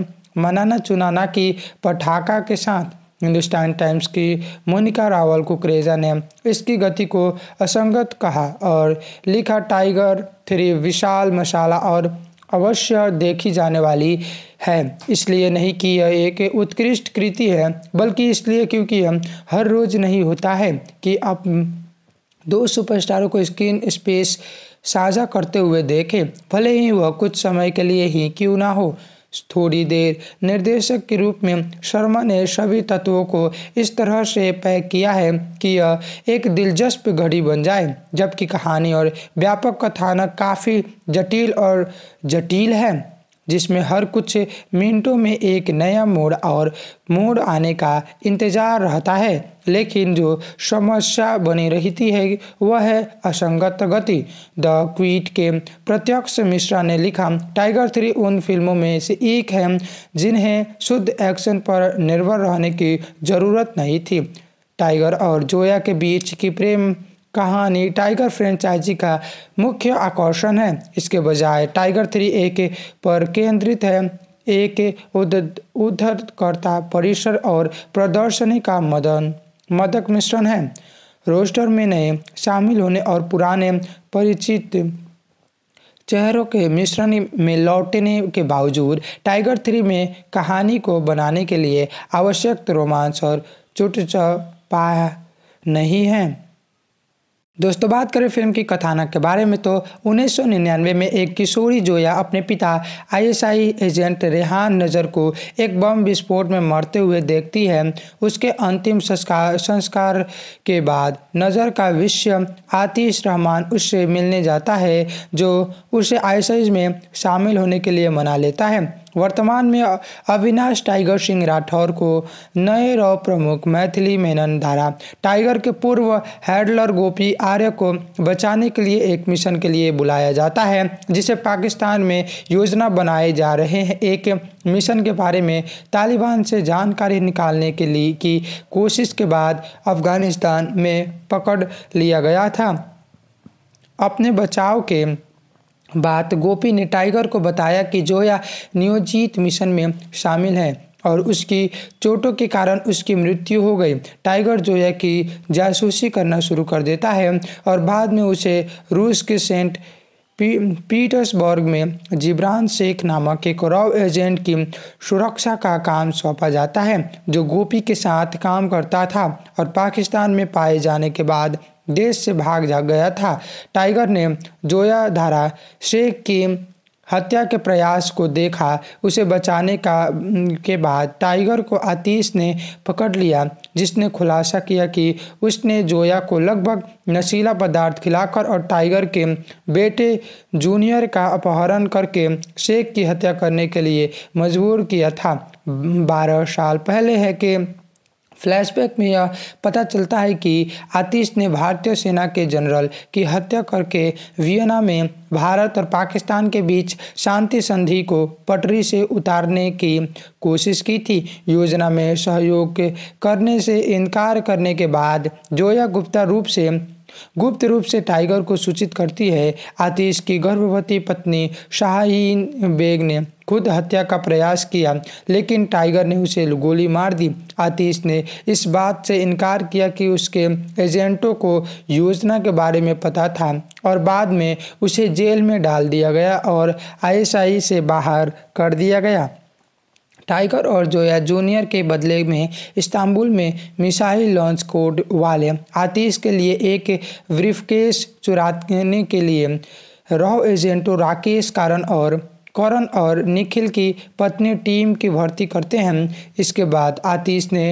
मनाना चुनाना की पटाखा के साथ हिंदुस्तान टाइम्स की मोनिका रावल कुकरेजा ने इसकी गति को असंगत कहा और लिखा टाइगर थ्री विशाल मसाला और अवश्य देखी जाने वाली है इसलिए नहीं कि यह एक उत्कृष्ट कृति है बल्कि इसलिए क्योंकि हम हर रोज नहीं होता है कि आप दो सुपरस्टारों को स्क्रीन स्पेस साझा करते हुए देखें भले ही वह कुछ समय के लिए ही क्यों ना हो थोड़ी देर निर्देशक के रूप में शर्मा ने सभी तत्वों को इस तरह से पैक किया है कि यह एक दिलचस्प घड़ी बन जाए जबकि कहानी और व्यापक कथानक काफ़ी जटिल और जटिल है जिसमें हर कुछ मिनटों में एक नया मोड़ और मोड़ आने का इंतज़ार रहता है लेकिन जो समस्या बनी रहती है वह है असंगत गति द क्वीट के प्रत्यक्ष मिश्रा ने लिखा टाइगर थ्री उन फिल्मों में से एक है जिन्हें शुद्ध एक्शन पर निर्भर रहने की ज़रूरत नहीं थी टाइगर और जोया के बीच की प्रेम कहानी टाइगर फ्रेंचाइजी का मुख्य आकर्षण है इसके बजाय टाइगर थ्री एक पर केंद्रित है एक उद्धरकर्ता परिसर और प्रदर्शनी का मदन मदक मिश्रण है रोस्टर में नए शामिल होने और पुराने परिचित चेहरों के मिश्रण में लौटने के बावजूद टाइगर थ्री में कहानी को बनाने के लिए आवश्यक रोमांच और चुट पाया नहीं है दोस्तों बात करें फिल्म की कथानक के बारे में तो 1999 में एक किशोरी जोया अपने पिता आईएसआई एजेंट रेहान नजर को एक बम विस्फोट में मरते हुए देखती है उसके अंतिम संस्कार संस्कार के बाद नज़र का विश्व आतिश रहमान उससे मिलने जाता है जो उसे आईएसआई में शामिल होने के लिए मना लेता है वर्तमान में अविनाश टाइगर सिंह राठौर को नए रॉ प्रमुख मैथिली मेनन धारा टाइगर के पूर्व हैडलर गोपी आर्य को बचाने के लिए एक मिशन के लिए बुलाया जाता है जिसे पाकिस्तान में योजना बनाए जा रहे हैं एक मिशन के बारे में तालिबान से जानकारी निकालने के लिए की कोशिश के बाद अफगानिस्तान में पकड़ लिया गया था अपने बचाव के बात गोपी ने टाइगर को बताया कि जोया नियोजित मिशन में शामिल है और उसकी चोटों के कारण उसकी मृत्यु हो गई टाइगर जोया की जासूसी करना शुरू कर देता है और बाद में उसे रूस के सेंट पी, पीटर्सबर्ग में जिब्रान शेख नामक एक रॉ एजेंट की सुरक्षा का काम सौंपा जाता है जो गोपी के साथ काम करता था और पाकिस्तान में पाए जाने के बाद देश से भाग जा गया था टाइगर ने जोया धारा शेख की हत्या के प्रयास को देखा उसे बचाने का के बाद टाइगर को आतीश ने पकड़ लिया जिसने खुलासा किया कि उसने जोया को लगभग नशीला पदार्थ खिलाकर और टाइगर के बेटे जूनियर का अपहरण करके शेख की हत्या करने के लिए मजबूर किया था बारह साल पहले है कि फ्लैशबैक में यह पता चलता है कि आतिश ने भारतीय सेना के जनरल की हत्या करके वियना में भारत और पाकिस्तान के बीच शांति संधि को पटरी से उतारने की कोशिश की थी योजना में सहयोग करने से इनकार करने के बाद जोया गुप्ता रूप से गुप्त रूप से टाइगर को सूचित करती है आतिश की गर्भवती पत्नी शाहीन बेग ने खुद हत्या का प्रयास किया लेकिन टाइगर ने उसे गोली मार दी आतिश ने इस बात से इनकार किया कि उसके एजेंटों को योजना के बारे में पता था और बाद में उसे जेल में डाल दिया गया और आईएसआई से बाहर कर दिया गया टाइगर और जोया जूनियर के बदले में इस्तांबुल में मिसाइल लॉन्च कोड वाले आतिश के लिए एक ब्रीफकेस चुराने के लिए रॉ एजेंटो राकेश कारण और करण और निखिल की पत्नी टीम की भर्ती करते हैं इसके बाद आतिश ने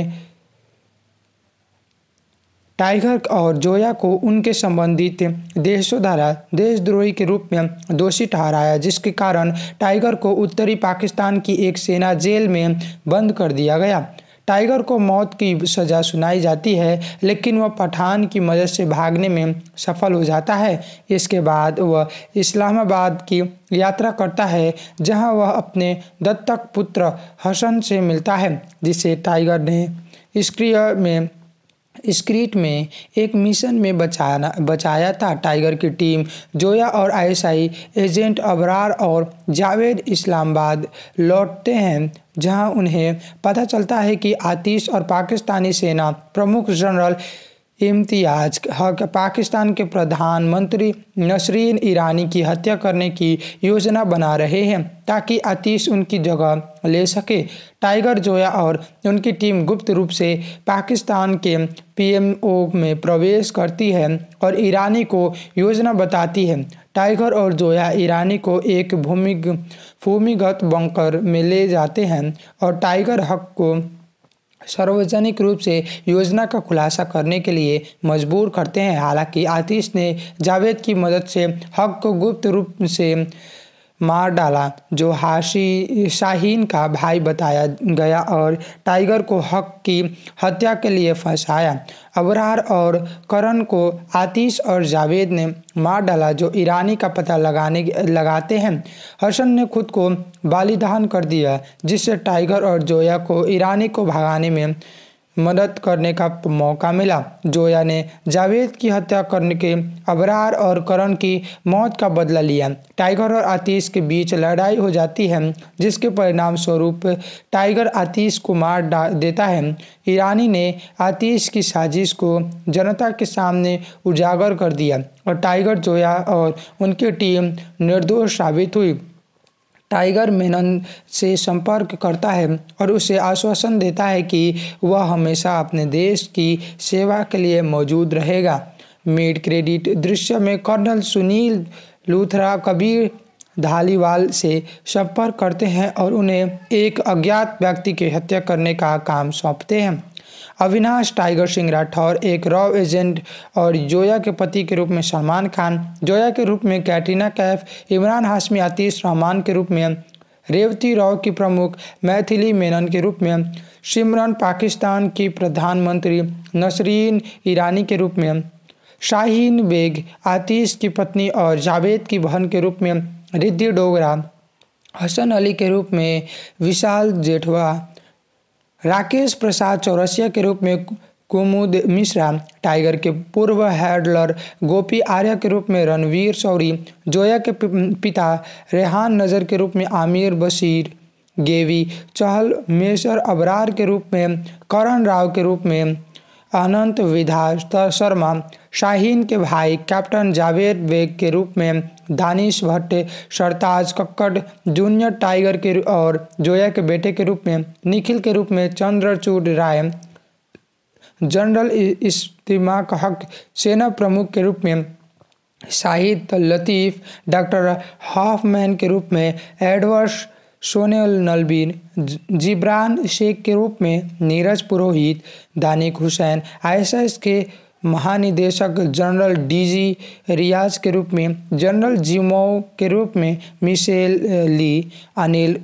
टाइगर और जोया को उनके संबंधित देशों द्वारा देशद्रोही के रूप में दोषी ठहराया जिसके कारण टाइगर को उत्तरी पाकिस्तान की एक सेना जेल में बंद कर दिया गया टाइगर को मौत की सज़ा सुनाई जाती है लेकिन वह पठान की मदद से भागने में सफल हो जाता है इसके बाद वह इस्लामाबाद की यात्रा करता है जहां वह अपने दत्तक पुत्र हसन से मिलता है जिसे टाइगर ने स्क्रिय में स्क्रीट में एक मिशन में बचाना बचाया था टाइगर की टीम जोया और आईएसआई एजेंट अबरार और जावेद इस्लामाबाद लौटते हैं जहां उन्हें पता चलता है कि आतिश और पाकिस्तानी सेना प्रमुख जनरल इम्तियाज हक पाकिस्तान के प्रधानमंत्री नसरीन ईरानी की हत्या करने की योजना बना रहे हैं ताकि आतिश उनकी जगह ले सके टाइगर जोया और उनकी टीम गुप्त रूप से पाकिस्तान के पीएमओ में प्रवेश करती है और ईरानी को योजना बताती है टाइगर और जोया ईरानी को एक भूमि भूमिगत बंकर में ले जाते हैं और टाइगर हक को सार्वजनिक रूप से योजना का खुलासा करने के लिए मजबूर करते हैं हालांकि आतिश ने जावेद की मदद से हक को गुप्त रूप से मार डाला जो हाशी शाहीन का भाई बताया गया और टाइगर को हक की हत्या के लिए फंसाया अबरार और करण को आतिश और जावेद ने मार डाला जो ईरानी का पता लगाने लगाते हैं हसन ने खुद को बालिदान कर दिया जिससे टाइगर और जोया को ईरानी को भगाने में मदद करने का मौका मिला जोया ने जावेद की हत्या करने के अबरार और करण की मौत का बदला लिया टाइगर और आतिश के बीच लड़ाई हो जाती है जिसके परिणाम स्वरूप टाइगर आतिश को मार देता है ईरानी ने आतिश की साजिश को जनता के सामने उजागर कर दिया और टाइगर जोया और उनकी टीम निर्दोष साबित हुई टाइगर मेनन से संपर्क करता है और उसे आश्वासन देता है कि वह हमेशा अपने देश की सेवा के लिए मौजूद रहेगा मिड क्रेडिट दृश्य में कर्नल सुनील लूथरा कबीर धालीवाल से संपर्क करते हैं और उन्हें एक अज्ञात व्यक्ति की हत्या करने का काम सौंपते हैं अविनाश टाइगर सिंह राठौर एक रॉ एजेंट और जोया के पति के रूप में सलमान खान जोया के रूप में कैटरीना कैफ इमरान हाशमी आतीश रहमान के रूप में रेवती राव की प्रमुख मैथिली मेनन के रूप में सिमरन पाकिस्तान की प्रधानमंत्री नसरीन ईरानी के रूप में शाहीन बेग आतीश की पत्नी और जावेद की बहन के रूप में रिद्धि डोगरा हसन अली के रूप में विशाल जेठवा राकेश प्रसाद चौरसिया के रूप में कुमुद मिश्रा टाइगर के पूर्व हैडलर गोपी आर्या के रूप में रणवीर शौरी जोया के पिता रेहान नज़र के रूप में आमिर बशीर गेवी चहल मेसर अबरार के रूप में करण राव के रूप में अनंत विधा शर्मा शाहीन के भाई कैप्टन जावेद बेग के रूप में दानिश भट्ट सरताज कक्कड़ जूनियर टाइगर के और जोया के बेटे के रूप में निखिल के रूप में चंद्रचूड राय जनरल इस्तिमाक हक सेना प्रमुख के रूप में शाहिद लतीफ़ डॉक्टर हाफमैन के रूप में एडवर्स सोनेल नलबीन जिब्रान शेख के रूप में नीरज पुरोहित दानिक हुसैन आईएसएस के महानिदेशक जनरल डीजी रियाज के रूप में जनरल जिमो के रूप में मिशेल ली अनिल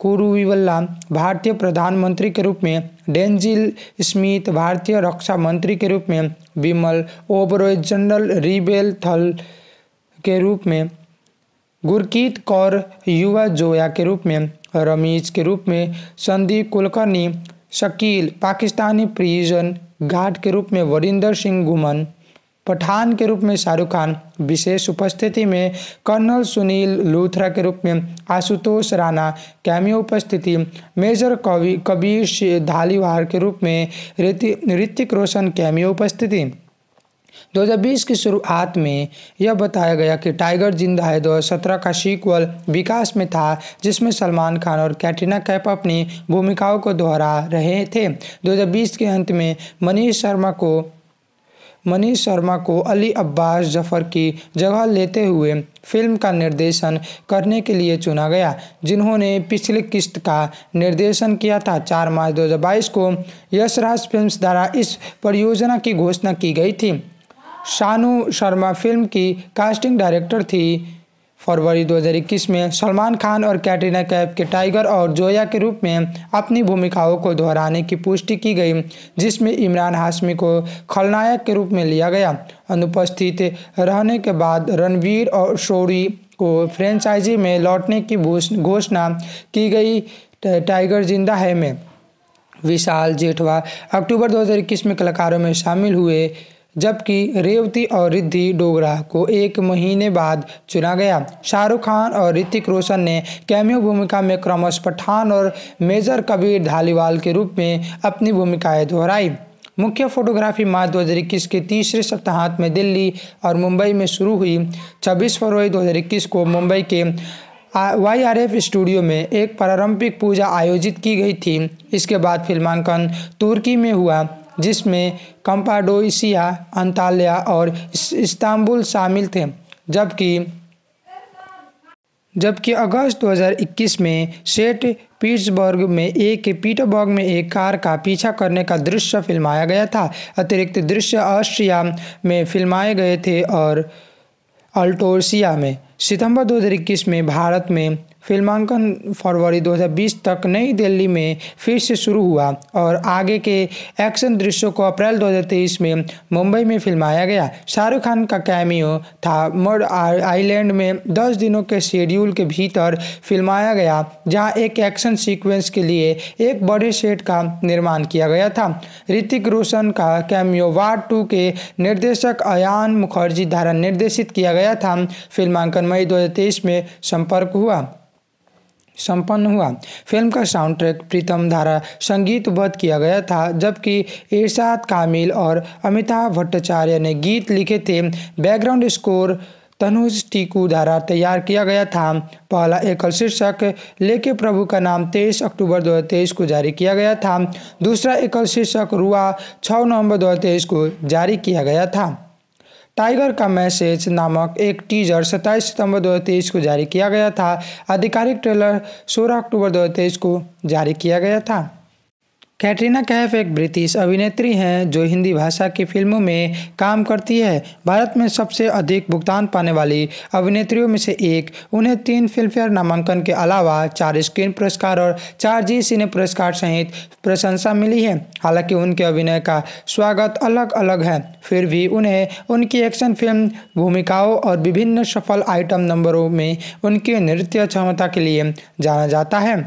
कुरुविवल्ला भारतीय प्रधानमंत्री के रूप में डेंजिल स्मिथ भारतीय रक्षा मंत्री के रूप में विमल ओबरॉय जनरल रिबेल थल के रूप में गुरकीत कौर युवा जोया के रूप में रमीज के रूप में संदीप कुलकर्णी शकील पाकिस्तानी प्रिजन गार्ड के रूप में वरिंदर सिंह गुमन पठान के रूप में शाहरुख खान विशेष उपस्थिति में कर्नल सुनील लूथरा के रूप में आशुतोष राणा कैमियो उपस्थिति मेजर कवि कबीर धालीवार के रूप में ऋतिक रोशन कैमियो उपस्थिति 2020 की शुरुआत में यह बताया गया कि टाइगर जिंदा है 2017 का सीक्वल विकास में था जिसमें सलमान खान और कैटरीना कैप अपनी भूमिकाओं को दोहरा रहे थे 2020 के अंत में मनीष शर्मा को मनीष शर्मा को अली अब्बास जफर की जगह लेते हुए फिल्म का निर्देशन करने के लिए चुना गया जिन्होंने पिछली किस्त का निर्देशन किया था चार मार्च 2022 को यशराज फिल्म्स द्वारा इस परियोजना की घोषणा की गई थी शानू शर्मा फिल्म की कास्टिंग डायरेक्टर थी फरवरी 2021 में सलमान खान और कैटरीना कैफ के टाइगर और जोया के रूप में अपनी भूमिकाओं को दोहराने की पुष्टि की गई जिसमें इमरान हाशमी को खलनायक के रूप में लिया गया अनुपस्थित रहने के बाद रणवीर और शोरी को फ्रेंचाइजी में लौटने की घोषणा की गई टाइगर जिंदा है में विशाल जेठवा अक्टूबर 2021 में कलाकारों में शामिल हुए जबकि रेवती और रिद्धि डोगरा को एक महीने बाद चुना गया शाहरुख खान और ऋतिक रोशन ने कैमियो भूमिका में क्रमश पठान और मेजर कबीर धालीवाल के रूप में अपनी भूमिकाएं दोहराई मुख्य फोटोग्राफी मार्च इक्कीस के तीसरे सप्ताहांत में दिल्ली और मुंबई में शुरू हुई 26 फरवरी 2021 को मुंबई के वाई आर एफ स्टूडियो में एक प्रारंभिक पूजा आयोजित की गई थी इसके बाद फिल्मांकन तुर्की में हुआ जिसमें कंपाडोसिया अंताल्या और इस्तांबुल शामिल थे जबकि जबकि अगस्त 2021 में सेट पीट्सबर्ग में एक पीटरबर्ग में एक कार का पीछा करने का दृश्य फिल्माया गया था अतिरिक्त दृश्य ऑस्ट्रिया में फिल्माए गए थे और अल्टोसिया में सितंबर 2021 में भारत में फिल्मांकन फरवरी 2020 तक नई दिल्ली में फिर से शुरू हुआ और आगे के एक्शन दृश्यों को अप्रैल 2023 में मुंबई में फिल्माया गया शाहरुख खान का कैमियो था मर्ड आइलैंड में 10 दिनों के शेड्यूल के भीतर फिल्माया गया जहां एक एक्शन सीक्वेंस के लिए एक बड़े सेट का निर्माण किया गया था ऋतिक रोशन का कैमियो वार्ड टू के निर्देशक अयान मुखर्जी द्वारा निर्देशित किया गया था फिल्मांकन मई दो में संपर्क हुआ संपन्न हुआ फिल्म का साउंड ट्रैक प्रीतम धारा संगीतबद्ध किया गया था जबकि इर्शाद कामिल और अमिताभ भट्टाचार्य ने गीत लिखे थे बैकग्राउंड स्कोर तनुज टीकू धारा तैयार किया गया था पहला एकल शीर्षक लेके प्रभु का नाम 23 अक्टूबर 2023 को जारी किया गया था दूसरा एकल शीर्षक रुआ 6 नवंबर 2023 को जारी किया गया था टाइगर का मैसेज नामक एक टीजर 27 सितंबर 2023 को जारी किया गया था आधिकारिक ट्रेलर 16 अक्टूबर 2023 को जारी किया गया था कैटरीना कैफ एक ब्रिटिश अभिनेत्री हैं जो हिंदी भाषा की फिल्मों में काम करती है भारत में सबसे अधिक भुगतान पाने वाली अभिनेत्रियों में से एक उन्हें तीन फिल्मफेयर नामांकन के अलावा चार स्क्रीन पुरस्कार और चार जी सिने पुरस्कार सहित प्रशंसा मिली है हालांकि उनके अभिनय का स्वागत अलग अलग है फिर भी उन्हें उनकी एक्शन फिल्म भूमिकाओं और विभिन्न सफल आइटम नंबरों में उनकी नृत्य क्षमता के लिए जाना जाता है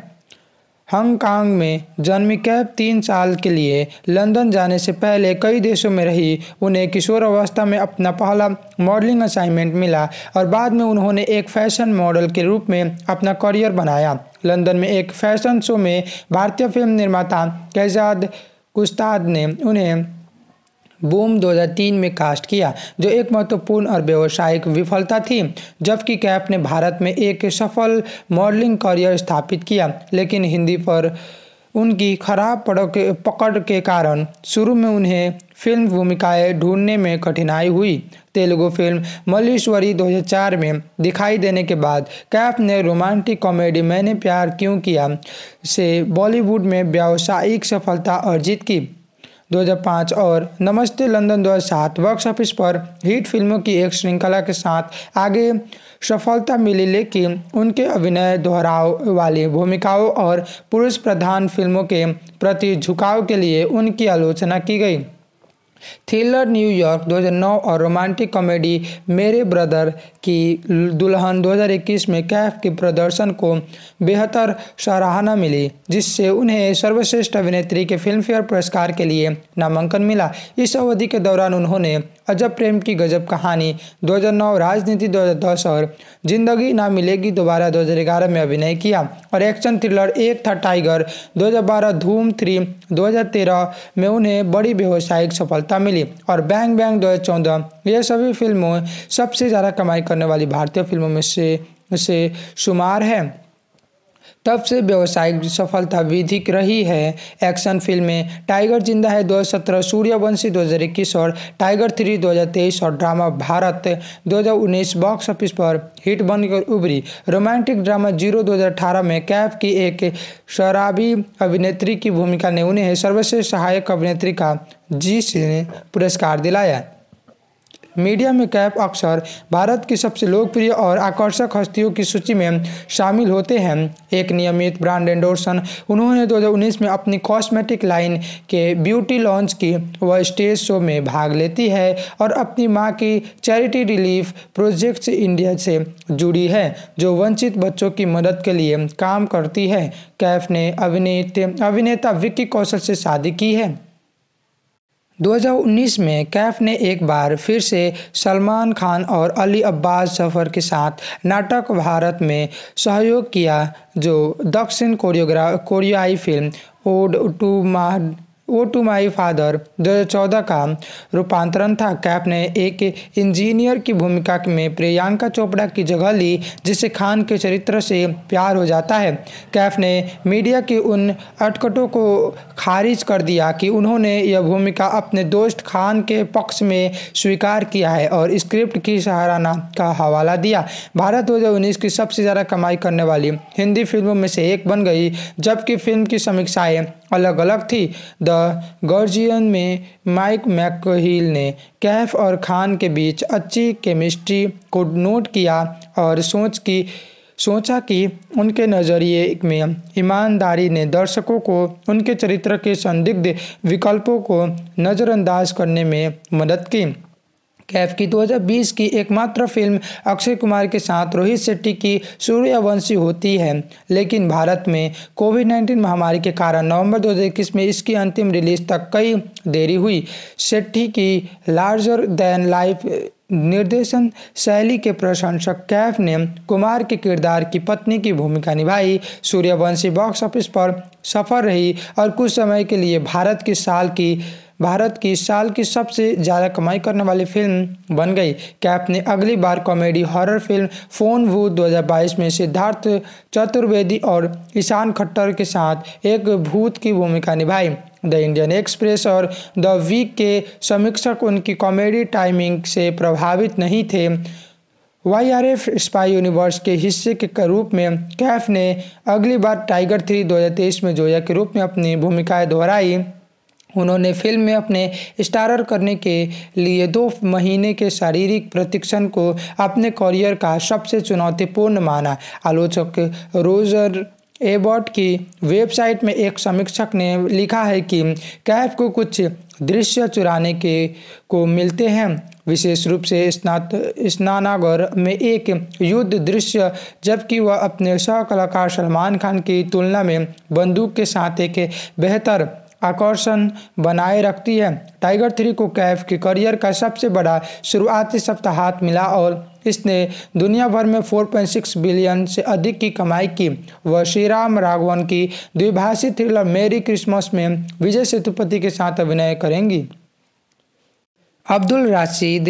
हांगकांग में जन्मी कैब तीन साल के लिए लंदन जाने से पहले कई देशों में रही उन्हें किशोर अवस्था में अपना पहला मॉडलिंग असाइनमेंट मिला और बाद में उन्होंने एक फैशन मॉडल के रूप में अपना करियर बनाया लंदन में एक फैशन शो में भारतीय फिल्म निर्माता कैजाद कुस्ताद ने उन्हें बूम 2003 में कास्ट किया जो एक महत्वपूर्ण और व्यावसायिक विफलता थी जबकि कैफ ने भारत में एक सफल मॉडलिंग करियर स्थापित किया लेकिन हिंदी पर उनकी खराब पकड़ के कारण शुरू में उन्हें फिल्म भूमिकाएं ढूंढने में कठिनाई हुई तेलुगु फिल्म मल्लेश्वरी 2004 में दिखाई देने के बाद कैफ ने रोमांटिक कॉमेडी मैंने प्यार क्यों किया से बॉलीवुड में व्यावसायिक सफलता अर्जित की 2005 और नमस्ते लंदन 2007 बॉक्स ऑफिस पर हिट फिल्मों की एक श्रृंखला के साथ आगे सफलता मिली लेकिन उनके अभिनय दोहराव वाली भूमिकाओं और पुरुष प्रधान फिल्मों के प्रति झुकाव के लिए उनकी आलोचना की गई थ्रिलर न्यूयॉर्क 2009 और रोमांटिक कॉमेडी मेरे ब्रदर की दुल्हन 2021 में कैफ के प्रदर्शन को बेहतर सराहना मिली जिससे उन्हें सर्वश्रेष्ठ अभिनेत्री के फिल्मफेयर पुरस्कार के लिए नामांकन मिला इस अवधि के दौरान उन्होंने अजब प्रेम की गजब कहानी 2009 राजनीति 2010 और जिंदगी ना मिलेगी दोबारा 2011 में अभिनय किया और एक्शन थ्रिलर एक था टाइगर 2012 धूम थ्री 2013 में उन्हें बड़ी व्यवसायिक सफलता मिली और बैंग बैंग 2014 ये सभी फिल्मों सबसे ज़्यादा कमाई करने वाली भारतीय फिल्मों में से से शुमार है तब से व्यवसायिक सफलता विधिक रही है एक्शन फिल्में टाइगर जिंदा है 2017 सूर्यवंशी दो और टाइगर थ्री 2023 और ड्रामा भारत 2019 बॉक्स ऑफिस पर हिट बनकर उभरी रोमांटिक ड्रामा जीरो 2018 में कैफ की एक शराबी अभिनेत्री की भूमिका ने उन्हें सर्वश्रेष्ठ सहायक अभिनेत्री का जी से पुरस्कार दिलाया मीडिया में कैप अक्सर भारत की सबसे लोकप्रिय और आकर्षक हस्तियों की सूची में शामिल होते हैं एक नियमित ब्रांड एंडोर्सन उन्होंने 2019 में अपनी कॉस्मेटिक लाइन के ब्यूटी लॉन्च की वह स्टेज शो में भाग लेती है और अपनी माँ की चैरिटी रिलीफ प्रोजेक्ट्स इंडिया से जुड़ी है जो वंचित बच्चों की मदद के लिए काम करती है कैफ ने अभिनेत अभिनेता विक्की कौशल से शादी की है 2019 में कैफ ने एक बार फिर से सलमान खान और अली अब्बास जफर के साथ नाटक भारत में सहयोग किया जो दक्षिण कोरियोग्राफ कोरियाई फिल्म ओड टू मा ओ टू माई फादर 2014 का रूपांतरण था कैप ने एक इंजीनियर की भूमिका में प्रियंका चोपड़ा की जगह ली जिसे खान के चरित्र से प्यार हो जाता है कैफ ने मीडिया की उन अटकटों को खारिज कर दिया कि उन्होंने यह भूमिका अपने दोस्त खान के पक्ष में स्वीकार किया है और स्क्रिप्ट की सहाराना का हवाला दिया भारत 2019 की सबसे ज़्यादा कमाई करने वाली हिंदी फिल्मों में से एक बन गई जबकि फिल्म की समीक्षाएँ अलग अलग थी द गर्जियन में माइक मैकोहिल ने कैफ और खान के बीच अच्छी केमिस्ट्री को नोट किया और सोच की सोचा कि उनके नज़रिए में ईमानदारी ने दर्शकों को उनके चरित्र के संदिग्ध विकल्पों को नज़रअंदाज करने में मदद की कैफ की 2020 की एकमात्र फिल्म अक्षय कुमार के साथ रोहित शेट्टी की सूर्यवंशी होती है लेकिन भारत में कोविड 19 महामारी के कारण नवंबर 2021 में इसकी अंतिम रिलीज तक कई देरी हुई शेट्टी की लार्जर देन लाइफ निर्देशन शैली के प्रशंसक कैफ ने कुमार के किरदार की पत्नी की भूमिका निभाई सूर्यवंशी बॉक्स ऑफिस पर सफल रही और कुछ समय के लिए भारत की साल की भारत की साल की सबसे ज़्यादा कमाई करने वाली फिल्म बन गई कैप ने अगली बार कॉमेडी हॉरर फिल्म फोन वू 2022 में सिद्धार्थ चतुर्वेदी और ईशान खट्टर के साथ एक भूत की भूमिका निभाई द इंडियन एक्सप्रेस और द वीक के समीक्षक उनकी कॉमेडी टाइमिंग से प्रभावित नहीं थे Y R F spy universe के हिस्से के रूप में कैफ ने अगली बार टाइगर थ्री 2023 में जोया के रूप में अपनी भूमिकाएं दोहराई उन्होंने फिल्म में अपने स्टारर करने के लिए दो महीने के शारीरिक प्रतिक्षण को अपने करियर का सबसे चुनौतीपूर्ण माना आलोचक रोजर एबॉट की वेबसाइट में एक समीक्षक ने लिखा है कि कैफ को कुछ दृश्य चुराने के को मिलते हैं विशेष रूप से स्नात स्नानागर में एक युद्ध दृश्य जबकि वह अपने कलाकार सलमान खान की तुलना में बंदूक के साथ एक बेहतर आकर्षण बनाए रखती है टाइगर थ्री को कैफ के करियर का सबसे बड़ा शुरुआती सप्ताह हाथ मिला और इसने दुनिया भर में 4.6 बिलियन से अधिक की कमाई की वह श्री राम राघवन की द्विभाषी थ्रिलर मेरी क्रिसमस में विजय सेतुपति के साथ अभिनय करेंगी अब्दुल राशिद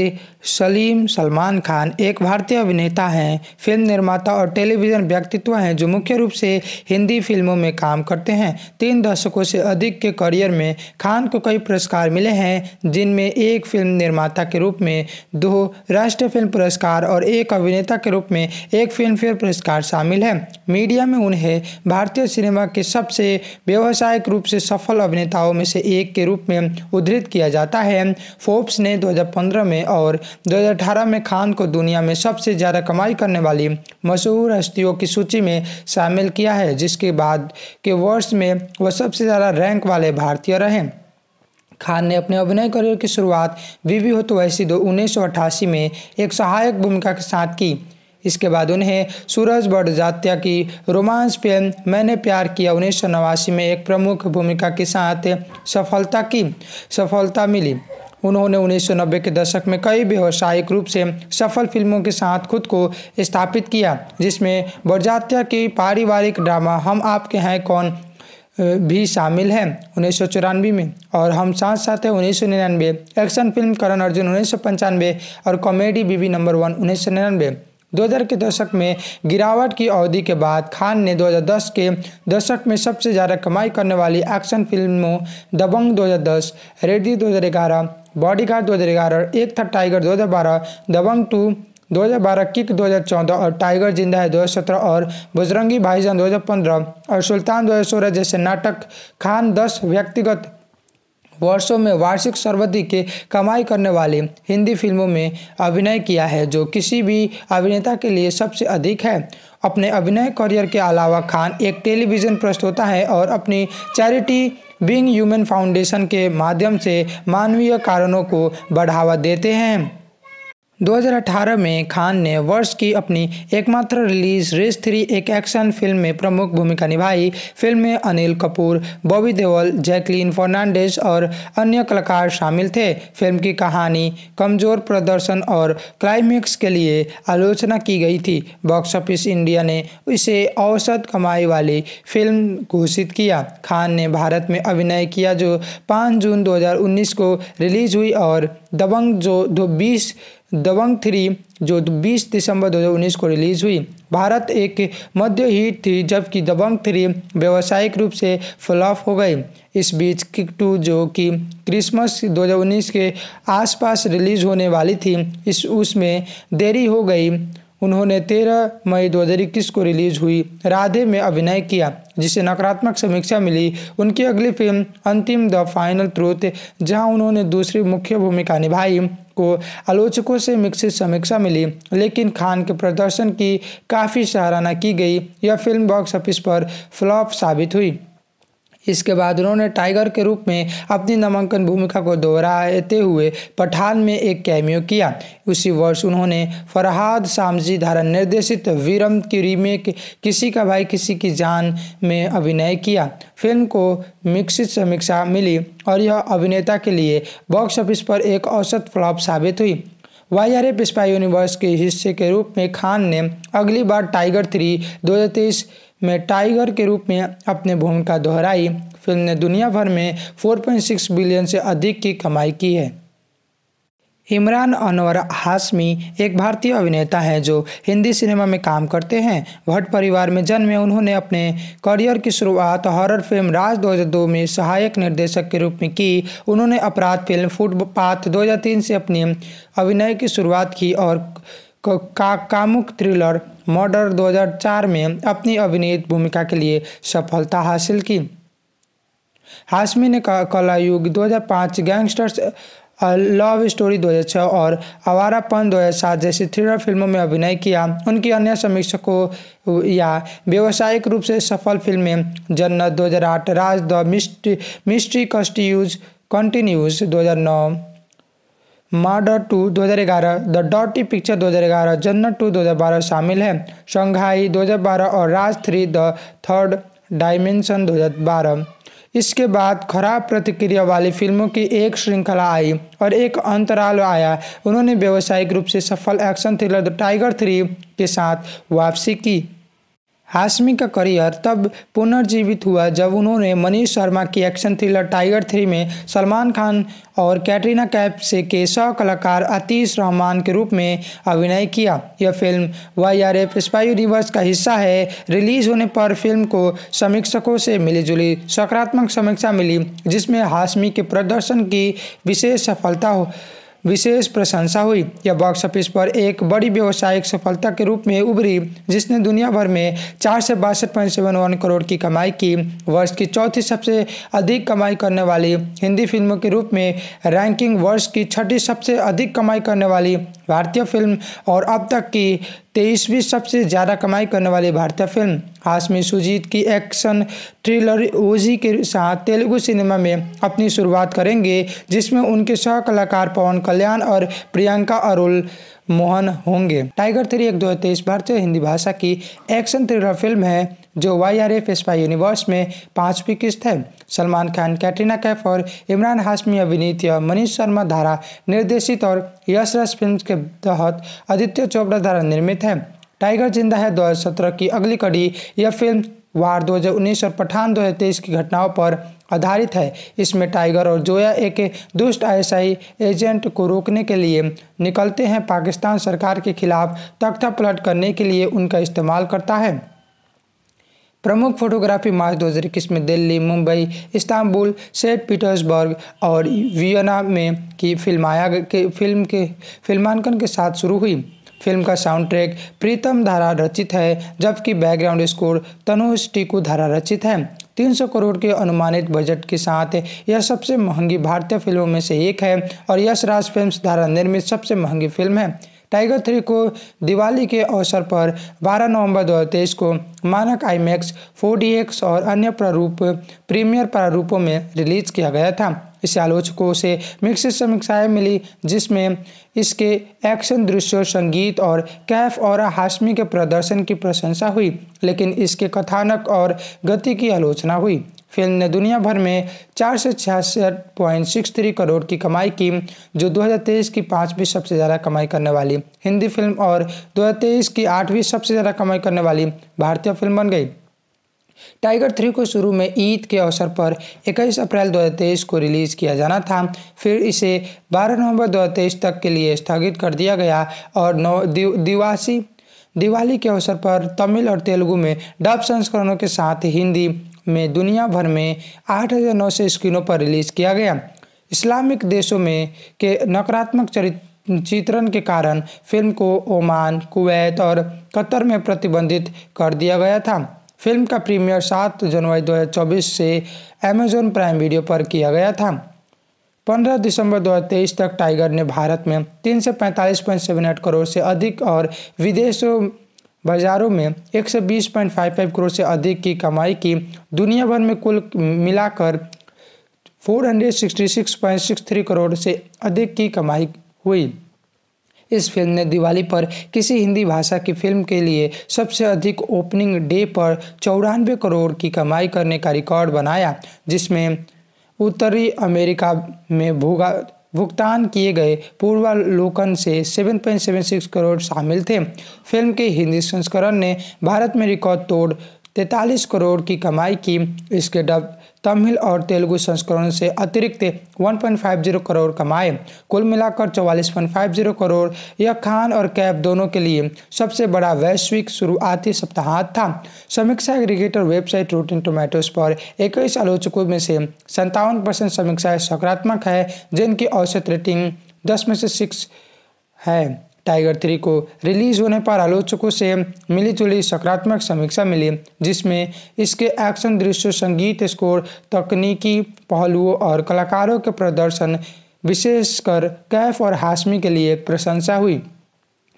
सलीम सलमान खान एक भारतीय अभिनेता हैं फिल्म निर्माता और टेलीविज़न व्यक्तित्व हैं जो मुख्य रूप से हिंदी फिल्मों में काम करते हैं तीन दशकों से अधिक के करियर में खान को कई पुरस्कार मिले हैं जिनमें एक फिल्म निर्माता के रूप में दो राष्ट्रीय फिल्म पुरस्कार और एक अभिनेता के रूप में एक फिल्म फेयर पुरस्कार शामिल है मीडिया में उन्हें भारतीय सिनेमा के सबसे व्यावसायिक रूप से सफल अभिनेताओं में से एक के रूप में उद्धृत किया जाता है फोर्ब्स ने ने 2015 में और 2018 में खान को दुनिया में सबसे ज़्यादा कमाई करने वाली मशहूर हस्तियों की सूची में शामिल किया है जिसके बाद के वर्ष में वह सबसे ज़्यादा रैंक वाले भारतीय रहे खान ने अपने अभिनय करियर की शुरुआत वीवी हो तो ऐसी दो उन्नीस में एक सहायक भूमिका के साथ की इसके बाद उन्हें सूरज जात्या की रोमांस फिल्म मैंने प्यार किया उन्नीस में एक प्रमुख भूमिका के साथ सफलता की सफलता मिली उन्होंने 1990 के दशक में कई व्यावसायिक रूप से सफल फिल्मों के साथ खुद को स्थापित किया जिसमें बरजात्या की पारिवारिक ड्रामा हम आपके हैं कौन भी शामिल है उन्नीस में और हम साथ साथ हैं उन्नीस एक्शन फिल्म करण अर्जुन उन्नीस और कॉमेडी बीबी नंबर वन उन्नीस 2000 के दशक में गिरावट की अवधि के बाद खान ने 2010 के दशक में सबसे ज़्यादा कमाई करने वाली एक्शन फिल्मों दबंग 2010, रेडी 2011, बॉडीगार्ड 2011, एक था टाइगर 2012, दबंग टू 2012 किक 2014 और टाइगर जिंदा है 2017 और बजरंगी भाईजान 2015 और सुल्तान 2016 जैसे नाटक खान 10 व्यक्तिगत वर्षों में वार्षिक सर्वाधिक कमाई करने वाली हिंदी फिल्मों में अभिनय किया है जो किसी भी अभिनेता के लिए सबसे अधिक है अपने अभिनय करियर के अलावा खान एक टेलीविज़न प्रस्तोता है और अपनी चैरिटी बिंग ह्यूमन फाउंडेशन के माध्यम से मानवीय कारणों को बढ़ावा देते हैं 2018 में खान ने वर्ष की अपनी एकमात्र रिलीज रेस थ्री एक एक्शन फिल्म में प्रमुख भूमिका निभाई फिल्म में अनिल कपूर बॉबी देवल जैकलीन फर्नांडिस और अन्य कलाकार शामिल थे फिल्म की कहानी कमजोर प्रदर्शन और क्लाइमेक्स के लिए आलोचना की गई थी बॉक्स ऑफिस इंडिया ने इसे औसत कमाई वाली फिल्म घोषित किया खान ने भारत में अभिनय किया जो पाँच जून दो को रिलीज हुई और दबंग जो दो बीस दबंग थ्री जो 20 दिसंबर 2019 को रिलीज़ हुई भारत एक मध्य हिट थी जबकि दबंग थ्री व्यावसायिक रूप से फ्लॉप हो गई इस बीच किक टू जो कि क्रिसमस 2019 के आसपास रिलीज़ होने वाली थी इस उसमें देरी हो गई उन्होंने 13 मई इक्कीस को रिलीज हुई राधे में अभिनय किया जिसे नकारात्मक समीक्षा मिली उनकी अगली फिल्म अंतिम द फाइनल ट्रूथ जहां उन्होंने दूसरी मुख्य भूमिका निभाई को आलोचकों से मिक्सित समीक्षा मिली लेकिन खान के प्रदर्शन की काफ़ी सराहना की गई यह फिल्म बॉक्स ऑफिस पर फ्लॉप साबित हुई इसके बाद उन्होंने टाइगर के रूप में अपनी नामांकन भूमिका को दोहराते हुए पठान में एक कैमियो किया उसी वर्ष उन्होंने फरहाद सामजी धारा निर्देशित वीरम की रीमेक किसी का भाई किसी की जान में अभिनय किया फिल्म को मिक्सित समीक्षा मिली और यह अभिनेता के लिए बॉक्स ऑफिस पर एक औसत फ्लॉप साबित हुई Y R F spy universe के हिस्से के रूप में खान ने अगली बार टाइगर थ्री दो हज़ार तेईस में टाइगर के रूप में अपने भूमिका दोहराई फिल्म ने दुनिया भर में 4.6 बिलियन से अधिक की कमाई की है इमरान अनवर हाशमी एक भारतीय अभिनेता हैं जो हिंदी सिनेमा में काम करते हैं भट्ट परिवार में जन्मे उन्होंने अपने करियर की शुरुआत हॉरर फिल्म राज 2002 में सहायक निर्देशक के रूप में की उन्होंने अपराध फिल्म फुटपाथ 2003 से अपनी अभिनय की शुरुआत की और का कामुक थ्रिलर मर्डर 2004 में अपनी अभिनीत भूमिका के लिए सफलता हासिल की हाशमी ने कलायुग 2005 गैंगस्टर्स लव स्टोरी 2006 और आवारापन 2007 जैसी थ्रिलर फिल्मों में अभिनय किया उनकी अन्य समीक्षकों या व्यावसायिक रूप से सफल फिल्में Jannat 2008 Raaz the mystery mystery कस्टियूज कंटिन्यूज 2009 माँ डॉट टू 2011, द डॉटी पिक्चर 2011, जन्नत टू बारह शामिल है शंघाई 2012 और Raaz three the third dimension 2012 इसके बाद खराब प्रतिक्रिया वाली फिल्मों की एक श्रृंखला आई और एक अंतराल आया उन्होंने व्यावसायिक रूप से सफल action thriller the Tiger three के साथ वापसी की हाशमी का करियर तब पुनर्जीवित हुआ जब उन्होंने मनीष शर्मा की एक्शन थ्रिलर टाइगर थ्री में सलमान खान और कैटरीना कैफ से के सह कलाकार आतीश रहमान के रूप में अभिनय किया यह film Y R F spy universe का हिस्सा है रिलीज होने पर फिल्म को समीक्षकों से मिलीजुली सकारात्मक समीक्षा मिली जिसमें हाशमी के प्रदर्शन की विशेष सफलता हो विशेष प्रशंसा हुई यह बॉक्स ऑफिस पर एक बड़ी व्यवसायिक सफलता के रूप में उभरी जिसने दुनिया भर में चार से बासठ पॉइंट सेवन वन करोड़ की कमाई की वर्ष की चौथी सबसे अधिक कमाई करने वाली हिंदी फिल्मों के रूप में रैंकिंग वर्ष की छठी सबसे अधिक कमाई करने वाली भारतीय फिल्म और अब तक की तेईसवीं सबसे ज़्यादा कमाई करने वाली भारतीय फिल्म हाशमी सुजीत की एक्शन थ्रिलर ओजी के साथ तेलुगु सिनेमा में अपनी शुरुआत करेंगे जिसमें उनके सह कलाकार पवन कल्याण और प्रियंका अरुल मोहन होंगे टाइगर थ्री एक दो तेईस भारतीय हिंदी भाषा की एक्शन थ्रिलर फिल्म है जो Y R F spy universe में पांचवी किस्त है सलमान खान कैटरीना कैफ और इमरान हाशमी अभिनीत मनीष शर्मा द्वारा निर्देशित और यश रस फिल्म के तहत आदित्य चोपड़ा द्वारा निर्मित है टाइगर जिंदा है दो की अगली कड़ी यह फिल्म वार 2019 और पठान 2023 की घटनाओं पर आधारित है इसमें टाइगर और जोया एक दुष्ट आईएसआई एजेंट को रोकने के लिए निकलते हैं पाकिस्तान सरकार के खिलाफ तख्ता पलट करने के लिए उनका इस्तेमाल करता है प्रमुख फोटोग्राफी मार्च 2021 में Delhi Mumbai Istanbul Saint Petersburg और वियना में की फिल्माया के फिल्म के फिल्मांकन के साथ शुरू हुई फिल्म का साउंड ट्रैक प्रीतम धारा रचित है जबकि बैकग्राउंड स्कोर तनुष टीकू धारा रचित है 300 करोड़ के अनुमानित बजट के साथ यह सबसे महंगी भारतीय फिल्मों में से एक है और यश राज फिल्म धारा निर्मित सबसे महंगी फिल्म है टाइगर थ्री को दिवाली के अवसर पर 12 नवंबर 2023 को मानक आई मैक्स फोर और अन्य प्रारूप प्रीमियर प्रारूपों में रिलीज किया गया था इसे आलोचकों से मिक्स समीक्षाएं मिली जिसमें इसके एक्शन दृश्य संगीत और कैफ और हाशमी के प्रदर्शन की प्रशंसा हुई लेकिन इसके कथानक और गति की आलोचना हुई फिल्म ने दुनिया भर में चार सौ छियासठ सिक्स थ्री करोड़ की कमाई की जो 2023 की पांचवी सबसे ज़्यादा कमाई करने वाली हिंदी फिल्म और 2023 की आठवीं सबसे ज़्यादा कमाई करने वाली भारतीय फिल्म बन गई टाइगर थ्री को शुरू में ईद के अवसर पर 21 अप्रैल 2023 को रिलीज किया जाना था फिर इसे 12 नवंबर 2023 तक के लिए स्थगित कर दिया गया और नौ दिवासी दिवाली के अवसर पर तमिल और तेलुगु में डब संस्करणों के साथ हिंदी में दुनिया भर में आठ हज़ार नौ सौ स्क्रीनों पर रिलीज़ किया गया इस्लामिक देशों में के नकारात्मक चित्रण के कारण फिल्म को ओमान कुवैत और कतर में प्रतिबंधित कर दिया गया था फिल्म का प्रीमियर 7 जनवरी 2024 से अमेजॉन प्राइम वीडियो पर किया गया था 15 दिसंबर 2023 तक टाइगर ने भारत में तीन करोड़ से अधिक और विदेशों बाजारों में 120.55 करोड़ से अधिक की कमाई की दुनिया भर में कुल मिलाकर 466.63 करोड़ से अधिक की कमाई हुई इस फिल्म ने दिवाली पर किसी हिंदी भाषा की फिल्म के लिए सबसे अधिक ओपनिंग डे पर चौरानवे करोड़ की कमाई करने का रिकॉर्ड बनाया जिसमें उत्तरी अमेरिका में भूगा भुगतान किए गए पूर्वालोकन से 7.76 करोड़ शामिल थे फिल्म के हिंदी संस्करण ने भारत में रिकॉर्ड तोड़ तैतालीस करोड़ की कमाई की इसके डब तमिल और तेलुगु संस्करण से अतिरिक्त 1.50 करोड़ कमाए कुल मिलाकर 44.50 करोड़ यह खान और कैब दोनों के लिए सबसे बड़ा वैश्विक शुरुआती सप्ताह था समीक्षा एग्रीगेटर वेबसाइट रोटिन टोमेटोज पर इक्कीस आलोचकों में से संतावन परसेंट समीक्षाएं सकारात्मक है जिनकी औसत रेटिंग दस में से सिक्स है टाइगर थ्री को रिलीज होने पर आलोचकों से मिली जुली सकारात्मक समीक्षा मिली जिसमें इसके एक्शन दृश्य संगीत स्कोर तकनीकी पहलुओं और कलाकारों के प्रदर्शन विशेषकर कैफ और हाशमी के लिए प्रशंसा हुई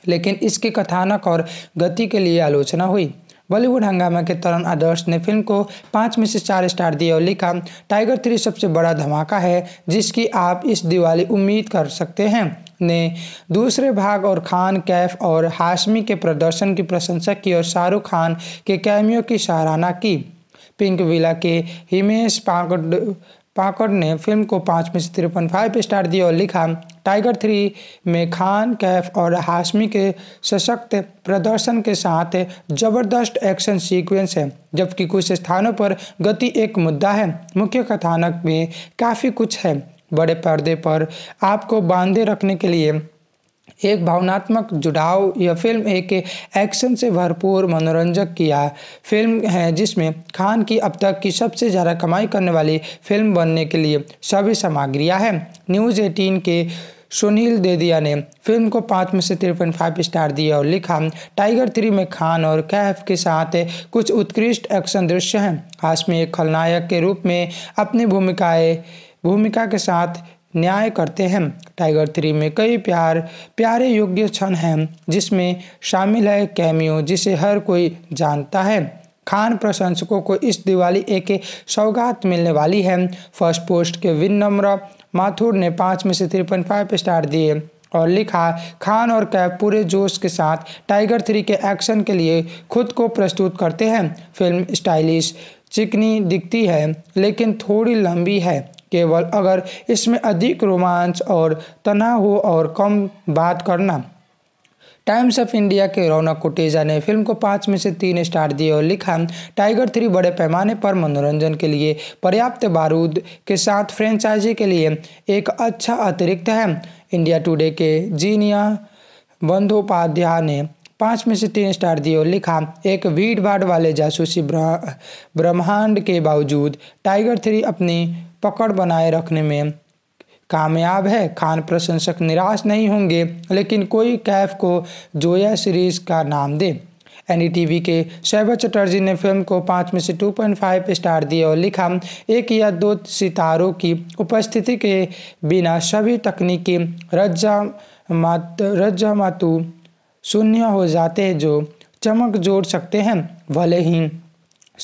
लेकिन इसके कथानक और गति के लिए आलोचना हुई बॉलीवुड हंगामा के तरुण आदर्श ने फिल्म को पाँच में से चार स्टार दिए और लिखा टाइगर थ्री सबसे बड़ा धमाका है जिसकी आप इस दिवाली उम्मीद कर सकते हैं ने दूसरे भाग और खान कैफ और हाशमी के प्रदर्शन की प्रशंसा की और शाहरुख खान के कैमियों की सराहना की पिंक विला के हिमेश पाकड पाकड़ ने फिल्म को पाँच में से तिरपन फाइव स्टार दिया और लिखा टाइगर थ्री में खान कैफ और हाशमी के सशक्त प्रदर्शन के साथ जबरदस्त एक्शन सीक्वेंस है जबकि कुछ स्थानों पर गति एक मुद्दा है मुख्य कथानक में काफ़ी कुछ है बड़े पर्दे पर आपको बांधे रखने के लिए एक भावनात्मक जुड़ाव यह फिल्म एक एक्शन से भरपूर मनोरंजक किया फिल्म है जिसमें खान की अब तक की सबसे ज़्यादा कमाई करने वाली फिल्म बनने के लिए सभी सामग्रियाँ हैं न्यूज़ एटीन के सुनील देदिया ने फिल्म को पाँच में से थ्री पॉइंट फाइव स्टार दिया और लिखा टाइगर थ्री में खान और कैफ के साथ कुछ उत्कृष्ट एक्शन दृश्य हैं हाश में एक खलनायक के रूप में अपनी भूमिकाएं भूमिका के साथ न्याय करते हैं टाइगर थ्री में कई प्यार प्यारे योग्य क्षण हैं जिसमें शामिल है कैमियो जिसे हर कोई जानता है खान प्रशंसकों को इस दिवाली एक सौगात मिलने वाली है फर्स्ट पोस्ट के विनम्र माथुर ने पाँच में से थ्री पॉइंट फाइव स्टार दिए और लिखा खान और कैफ पूरे जोश के साथ टाइगर थ्री के एक्शन के लिए खुद को प्रस्तुत करते हैं फिल्म स्टाइलिश चिकनी दिखती है लेकिन थोड़ी लंबी है केवल अगर इसमें अधिक रोमांच और तनाव हो और कम बात करना टाइम्स ऑफ इंडिया के रौनक कुटेजा ने फिल्म को पाँच में से तीन स्टार दिए और लिखा टाइगर थ्री बड़े पैमाने पर मनोरंजन के लिए पर्याप्त बारूद के साथ फ्रेंचाइजी के लिए एक अच्छा अतिरिक्त है इंडिया टुडे के जीनिया बंदोपाध्याय ने पाँच में से तीन स्टार दिए और लिखा एक भीड़ भाड़ वाले जासूसी ब्रह्मांड के बावजूद टाइगर थ्री अपनी पकड़ बनाए रखने में कामयाब है खान प्रशंसक निराश नहीं होंगे लेकिन कोई कैफ को जोया सीरीज का नाम दे एन के शैभव चटर्जी ने फिल्म को पाँच में से 2.5 स्टार दिए और लिखा एक या दो सितारों की उपस्थिति के बिना सभी तकनीकी रज्जा मात रज्जा शून्य हो जाते हैं जो चमक जोड़ सकते हैं भले ही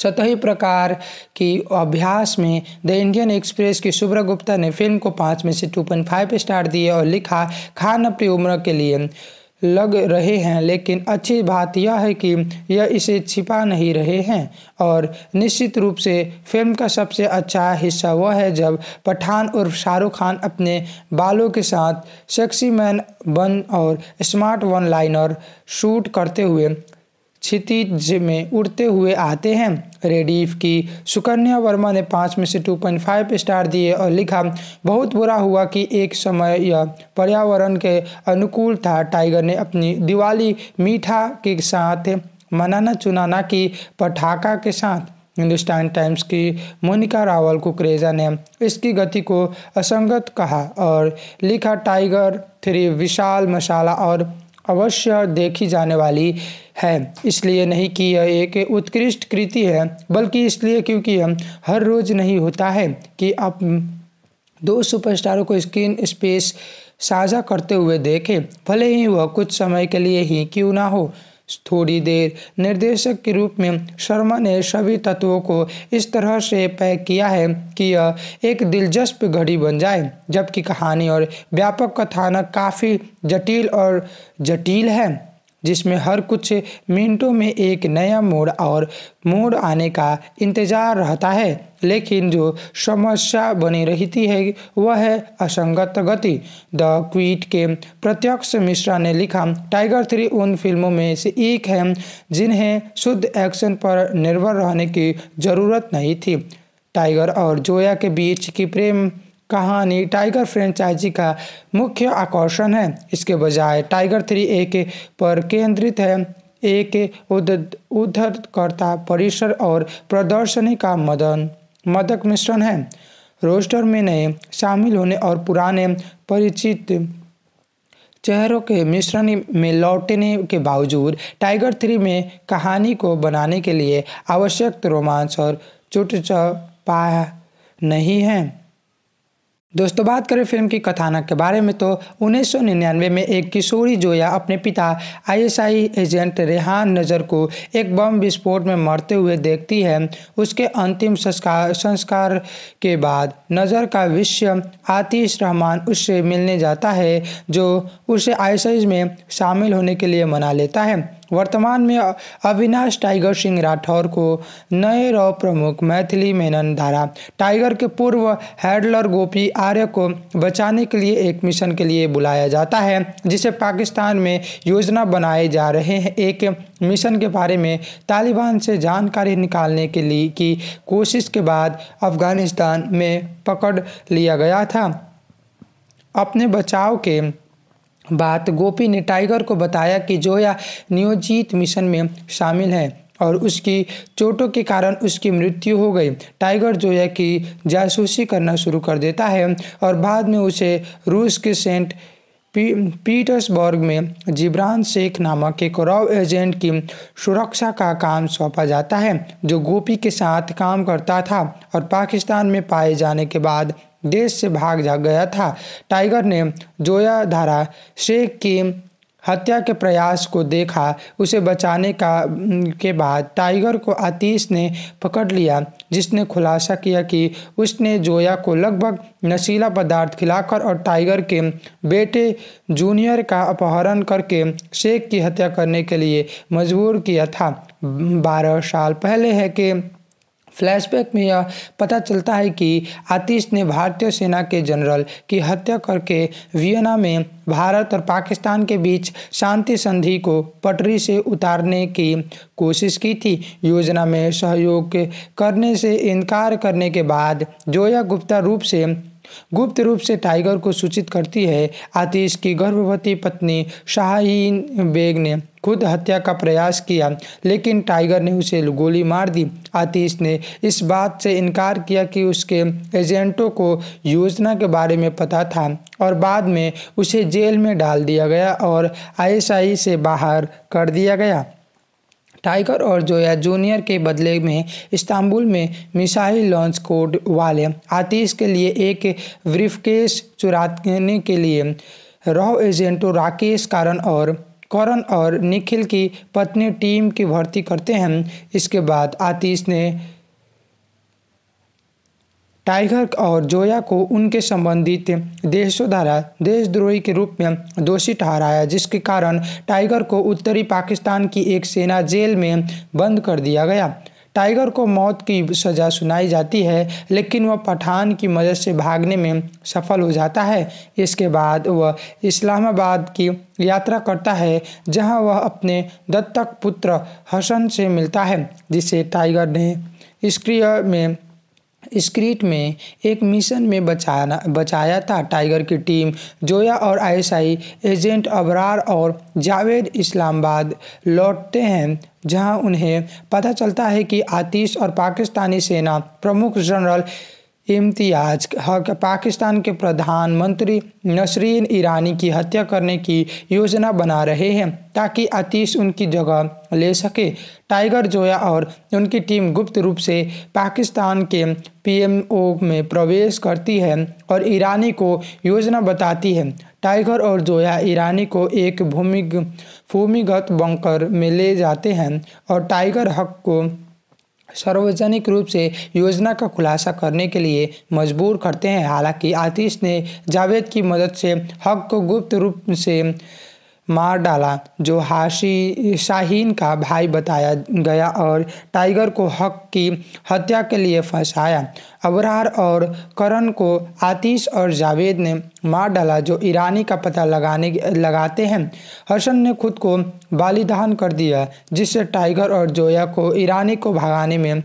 सतही प्रकार की अभ्यास में द इंडियन एक्सप्रेस की शुभ्र गुप्ता ने फिल्म को पाँच में से टू पॉइंट फाइव स्टार दिए और लिखा खान अपनी उम्र के लिए लग रहे हैं लेकिन अच्छी बात यह है कि यह इसे छिपा नहीं रहे हैं और निश्चित रूप से फिल्म का सबसे अच्छा हिस्सा वह है जब पठान और शाहरुख खान अपने बालों के साथ सेक्सी मैन बन और स्मार्ट वन लाइनर शूट करते हुए क्षितिज में उड़ते हुए आते हैं रेडीफ की सुकन्या वर्मा ने पाँच में से 2.5 स्टार दिए और लिखा बहुत बुरा हुआ कि एक समय यह पर्यावरण के अनुकूल था टाइगर ने अपनी दिवाली मीठा के साथ मनाना चुनाना की पटाखा के साथ हिंदुस्तान टाइम्स की मोनिका रावल कुकरेजा ने इसकी गति को असंगत कहा और लिखा टाइगर थ्री विशाल मसाला और अवश्य देखी जाने वाली है इसलिए नहीं कि यह एक उत्कृष्ट कृति है बल्कि इसलिए क्योंकि हर रोज नहीं होता है कि आप दो सुपरस्टारों को स्क्रीन स्पेस साझा करते हुए देखें भले ही वह कुछ समय के लिए ही क्यों ना हो थोड़ी देर निर्देशक के रूप में शर्मा ने सभी तत्वों को इस तरह से पैक किया है कि यह एक दिलचस्प घड़ी बन जाए जबकि कहानी और व्यापक कथानक काफ़ी जटिल और जटिल है जिसमें हर कुछ मिनटों में एक नया मोड़ और मोड़ आने का इंतज़ार रहता है लेकिन जो समस्या बनी रहती है वह है असंगत गति द क्वीट के प्रत्यक्ष मिश्रा ने लिखा टाइगर थ्री उन फिल्मों में से एक है जिन्हें शुद्ध एक्शन पर निर्भर रहने की जरूरत नहीं थी टाइगर और जोया के बीच की प्रेम कहानी टाइगर फ्रेंचाइजी का मुख्य आकर्षण है इसके बजाय टाइगर थ्री एक पर केंद्रित है एक उद्धरकर्ता परिसर और प्रदर्शनी का मदन मदक मिश्रण है रोस्टर में नए शामिल होने और पुराने परिचित चेहरों के मिश्रण में लौटने के बावजूद टाइगर थ्री में कहानी को बनाने के लिए आवश्यक रोमांच और चुट नहीं है दोस्तों बात करें फिल्म की कथानक के बारे में तो 1999 में एक किशोरी जोया अपने पिता आईएसआई एजेंट रेहान नजर को एक बम विस्फोट में मरते हुए देखती है उसके अंतिम संस्कार संस्कार के बाद नज़र का विश्व आतिश रहमान उससे मिलने जाता है जो उसे आईएसआई में शामिल होने के लिए मना लेता है वर्तमान में अविनाश टाइगर सिंह राठौर को नए रॉ प्रमुख मैथिली मेनन धारा टाइगर के पूर्व हैडलर गोपी आर्य को बचाने के लिए एक मिशन के लिए बुलाया जाता है जिसे पाकिस्तान में योजना बनाए जा रहे हैं एक मिशन के बारे में तालिबान से जानकारी निकालने के लिए की कोशिश के बाद अफगानिस्तान में पकड़ लिया गया था अपने बचाव के बात गोपी ने टाइगर को बताया कि जोया नियोजित मिशन में शामिल है और उसकी चोटों के कारण उसकी मृत्यु हो गई टाइगर जोया की जासूसी करना शुरू कर देता है और बाद में उसे रूस के सेंट पी, पीटर्सबर्ग में जिब्रान शेख नामक एक रॉ एजेंट की सुरक्षा का काम सौंपा जाता है जो गोपी के साथ काम करता था और पाकिस्तान में पाए जाने के बाद देश से भाग जा गया था टाइगर ने जोया धारा शेख की हत्या के प्रयास को देखा उसे बचाने का के बाद टाइगर को आतीश ने पकड़ लिया जिसने खुलासा किया कि उसने जोया को लगभग नशीला पदार्थ खिलाकर और टाइगर के बेटे जूनियर का अपहरण करके शेख की हत्या करने के लिए मजबूर किया था बारह साल पहले है कि फ्लैशबैक में यह पता चलता है कि आतिश ने भारतीय सेना के जनरल की हत्या करके वियना में भारत और पाकिस्तान के बीच शांति संधि को पटरी से उतारने की कोशिश की थी योजना में सहयोग करने से इनकार करने के बाद जोया गुप्ता रूप से गुप्त रूप से टाइगर को सूचित करती है आतिश की गर्भवती पत्नी शाहीन बेग ने खुद हत्या का प्रयास किया लेकिन टाइगर ने उसे गोली मार दी आतिश ने इस बात से इनकार किया कि उसके एजेंटों को योजना के बारे में पता था और बाद में उसे जेल में डाल दिया गया और आईएसआई से बाहर कर दिया गया टाइगर और जोया जूनियर के बदले में इस्तांबुल में मिसाइल लॉन्च कोड वाले आतिश के लिए एक ब्रीफकेस चुराने के लिए रॉ एजेंटो राकेश कारण और करण और निखिल की पत्नी टीम की भर्ती करते हैं इसके बाद आतिश ने टाइगर और जोया को उनके संबंधित देशों द्वारा देशद्रोही के रूप में दोषी ठहराया जिसके कारण टाइगर को उत्तरी पाकिस्तान की एक सेना जेल में बंद कर दिया गया टाइगर को मौत की सज़ा सुनाई जाती है लेकिन वह पठान की मदद से भागने में सफल हो जाता है इसके बाद वह इस्लामाबाद की यात्रा करता है जहां वह अपने दत्तक पुत्र हसन से मिलता है जिसे टाइगर ने स्क्रिय में स्क्रीट में एक मिशन में बचाना बचाया था टाइगर की टीम जोया और आईएसआई एजेंट अबरार और जावेद इस्लामाबाद लौटते हैं जहां उन्हें पता चलता है कि आतिश और पाकिस्तानी सेना प्रमुख जनरल इम्तियाज हक पाकिस्तान के प्रधानमंत्री नसरीन ईरानी की हत्या करने की योजना बना रहे हैं ताकि आतिश उनकी जगह ले सके टाइगर जोया और उनकी टीम गुप्त रूप से पाकिस्तान के पीएमओ में प्रवेश करती है और ईरानी को योजना बताती है टाइगर और जोया ईरानी को एक भूमि भूमिगत बंकर में ले जाते हैं और टाइगर हक को सार्वजनिक रूप से योजना का खुलासा करने के लिए मजबूर करते हैं हालांकि आतिश ने जावेद की मदद से हक को गुप्त रूप से मार डाला जो हाशी शाहीन का भाई बताया गया और टाइगर को हक की हत्या के लिए फंसाया अबरार और करण को आतिश और जावेद ने मार डाला जो ईरानी का पता लगाने लगाते हैं हसन ने खुद को बालिदान कर दिया जिससे टाइगर और जोया को ईरानी को भगाने में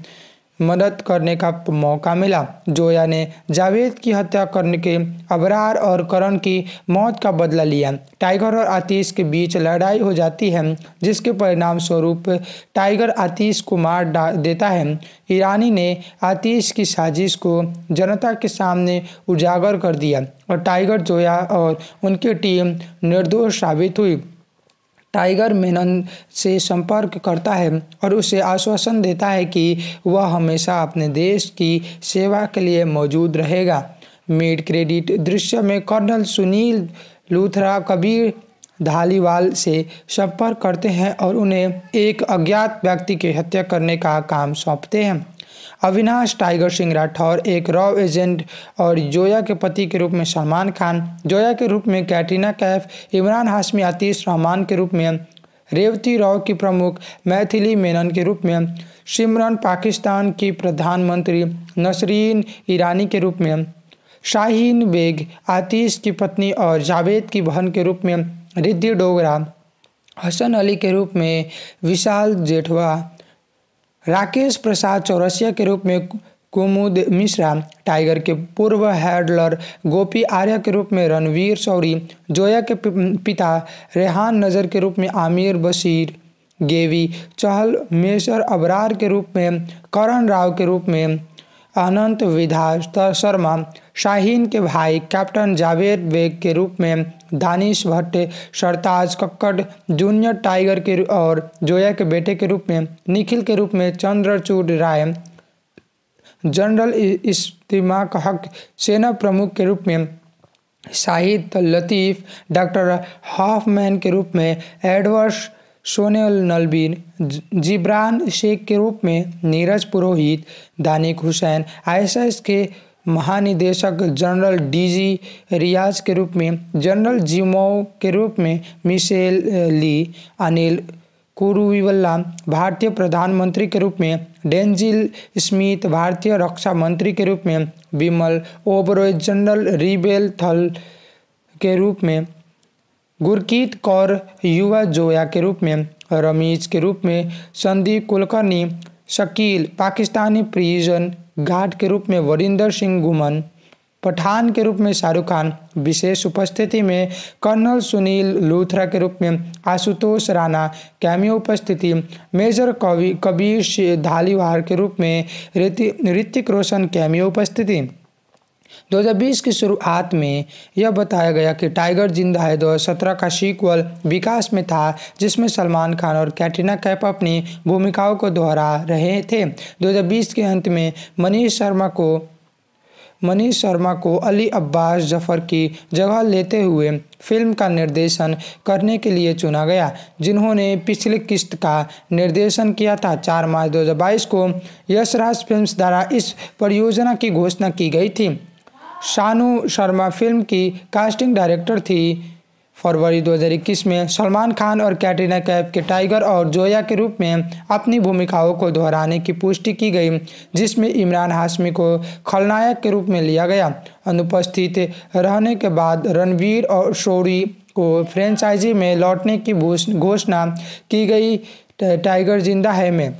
मदद करने का मौका मिला जोया ने जावेद की हत्या करने के अबरार और करण की मौत का बदला लिया टाइगर और आतिश के बीच लड़ाई हो जाती है जिसके परिणाम स्वरूप टाइगर आतिश को मार देता है ईरानी ने आतिश की साजिश को जनता के सामने उजागर कर दिया और टाइगर जोया और उनकी टीम निर्दोष साबित हुई टाइगर मेनन से संपर्क करता है और उसे आश्वासन देता है कि वह हमेशा अपने देश की सेवा के लिए मौजूद रहेगा मिड क्रेडिट दृश्य में कर्नल सुनील लूथरा कबीर धालीवाल से संपर्क करते हैं और उन्हें एक अज्ञात व्यक्ति की हत्या करने का काम सौंपते हैं अविनाश टाइगर सिंह राठौर एक रॉ एजेंट और जोया के पति के रूप में सलमान खान जोया के रूप में कैटरीना कैफ इमरान हाशमी आतिश रहमान के रूप में रेवती राव की प्रमुख मैथिली मेनन के रूप में सिमरन पाकिस्तान की प्रधानमंत्री नसरीन ईरानी के रूप में शाहीन बेग आतिश की पत्नी और जावेद की बहन के रूप में रिद्धि डोगरा हसन अली के रूप में विशाल जेठवा राकेश प्रसाद चौरसिया के रूप में कुमुद मिश्रा टाइगर के पूर्व हैडलर गोपी आर्य के रूप में रणवीर सौरी जोया के पिता रेहान नज़र के रूप में आमिर बशीर गेवी चहल मेसर अबरार के रूप में करण राव के रूप में अनंत विधास्ता शर्मा शाहीन के भाई कैप्टन जावेद बेग के रूप में दानिश भट्ट सरताज कक्कड़ जूनियर टाइगर के और जोया के बेटे के रूप में निखिल के रूप में चंद्रचूड राय जनरल इस्तीमा हक सेना प्रमुख के रूप में शाहिद लतीफ़ डॉक्टर हाफमैन के रूप में एडवर्स सोनेल नलबीन जिब्रान शेख के रूप में नीरज पुरोहित दानिक हुसैन आईएसआईएस के महानिदेशक जनरल डीजी रियाज के रूप में जनरल जिमो के रूप में मिशेल ली अनिल कुरुविवल्ला भारतीय प्रधानमंत्री के रूप में डेंजिल स्मिथ भारतीय रक्षा मंत्री के रूप में विमल ओबरॉय जनरल रिबेल थल के रूप में गुरकीत कौर युवा जोया के रूप में रमीज के रूप में संदीप कुलकर्णी शकील पाकिस्तानी प्रियजन गार्ड के रूप में वरिंदर सिंह गुमन पठान के रूप में शाहरुख खान विशेष उपस्थिति में कर्नल सुनील लूथरा के रूप में आशुतोष राणा कैमियो उपस्थिति मेजर कवि कबीर धालीवार के रूप में ऋतिक रोशन कैमियो उपस्थिति 2020 की शुरुआत में यह बताया गया कि टाइगर जिंदा है 2017 का सीक्वल विकास में था जिसमें सलमान खान और कैटरीना कैप अपनी भूमिकाओं को दोहरा रहे थे 2020 के अंत में मनीष शर्मा को मनीष शर्मा को अली अब्बास जफर की जगह लेते हुए फिल्म का निर्देशन करने के लिए चुना गया जिन्होंने पिछली किस्त का निर्देशन किया था चार मार्च 2022 को यशराज फिल्म्स द्वारा इस परियोजना की घोषणा की गई थी शानू शर्मा फिल्म की कास्टिंग डायरेक्टर थी फरवरी 2021 में सलमान खान और कैटरीना कैफ के टाइगर और जोया के रूप में अपनी भूमिकाओं को दोहराने की पुष्टि की गई जिसमें इमरान हाशमी को खलनायक के रूप में लिया गया अनुपस्थित रहने के बाद रणवीर और शोरी को फ्रेंचाइजी में लौटने की घोषणा की गई टाइगर जिंदा है में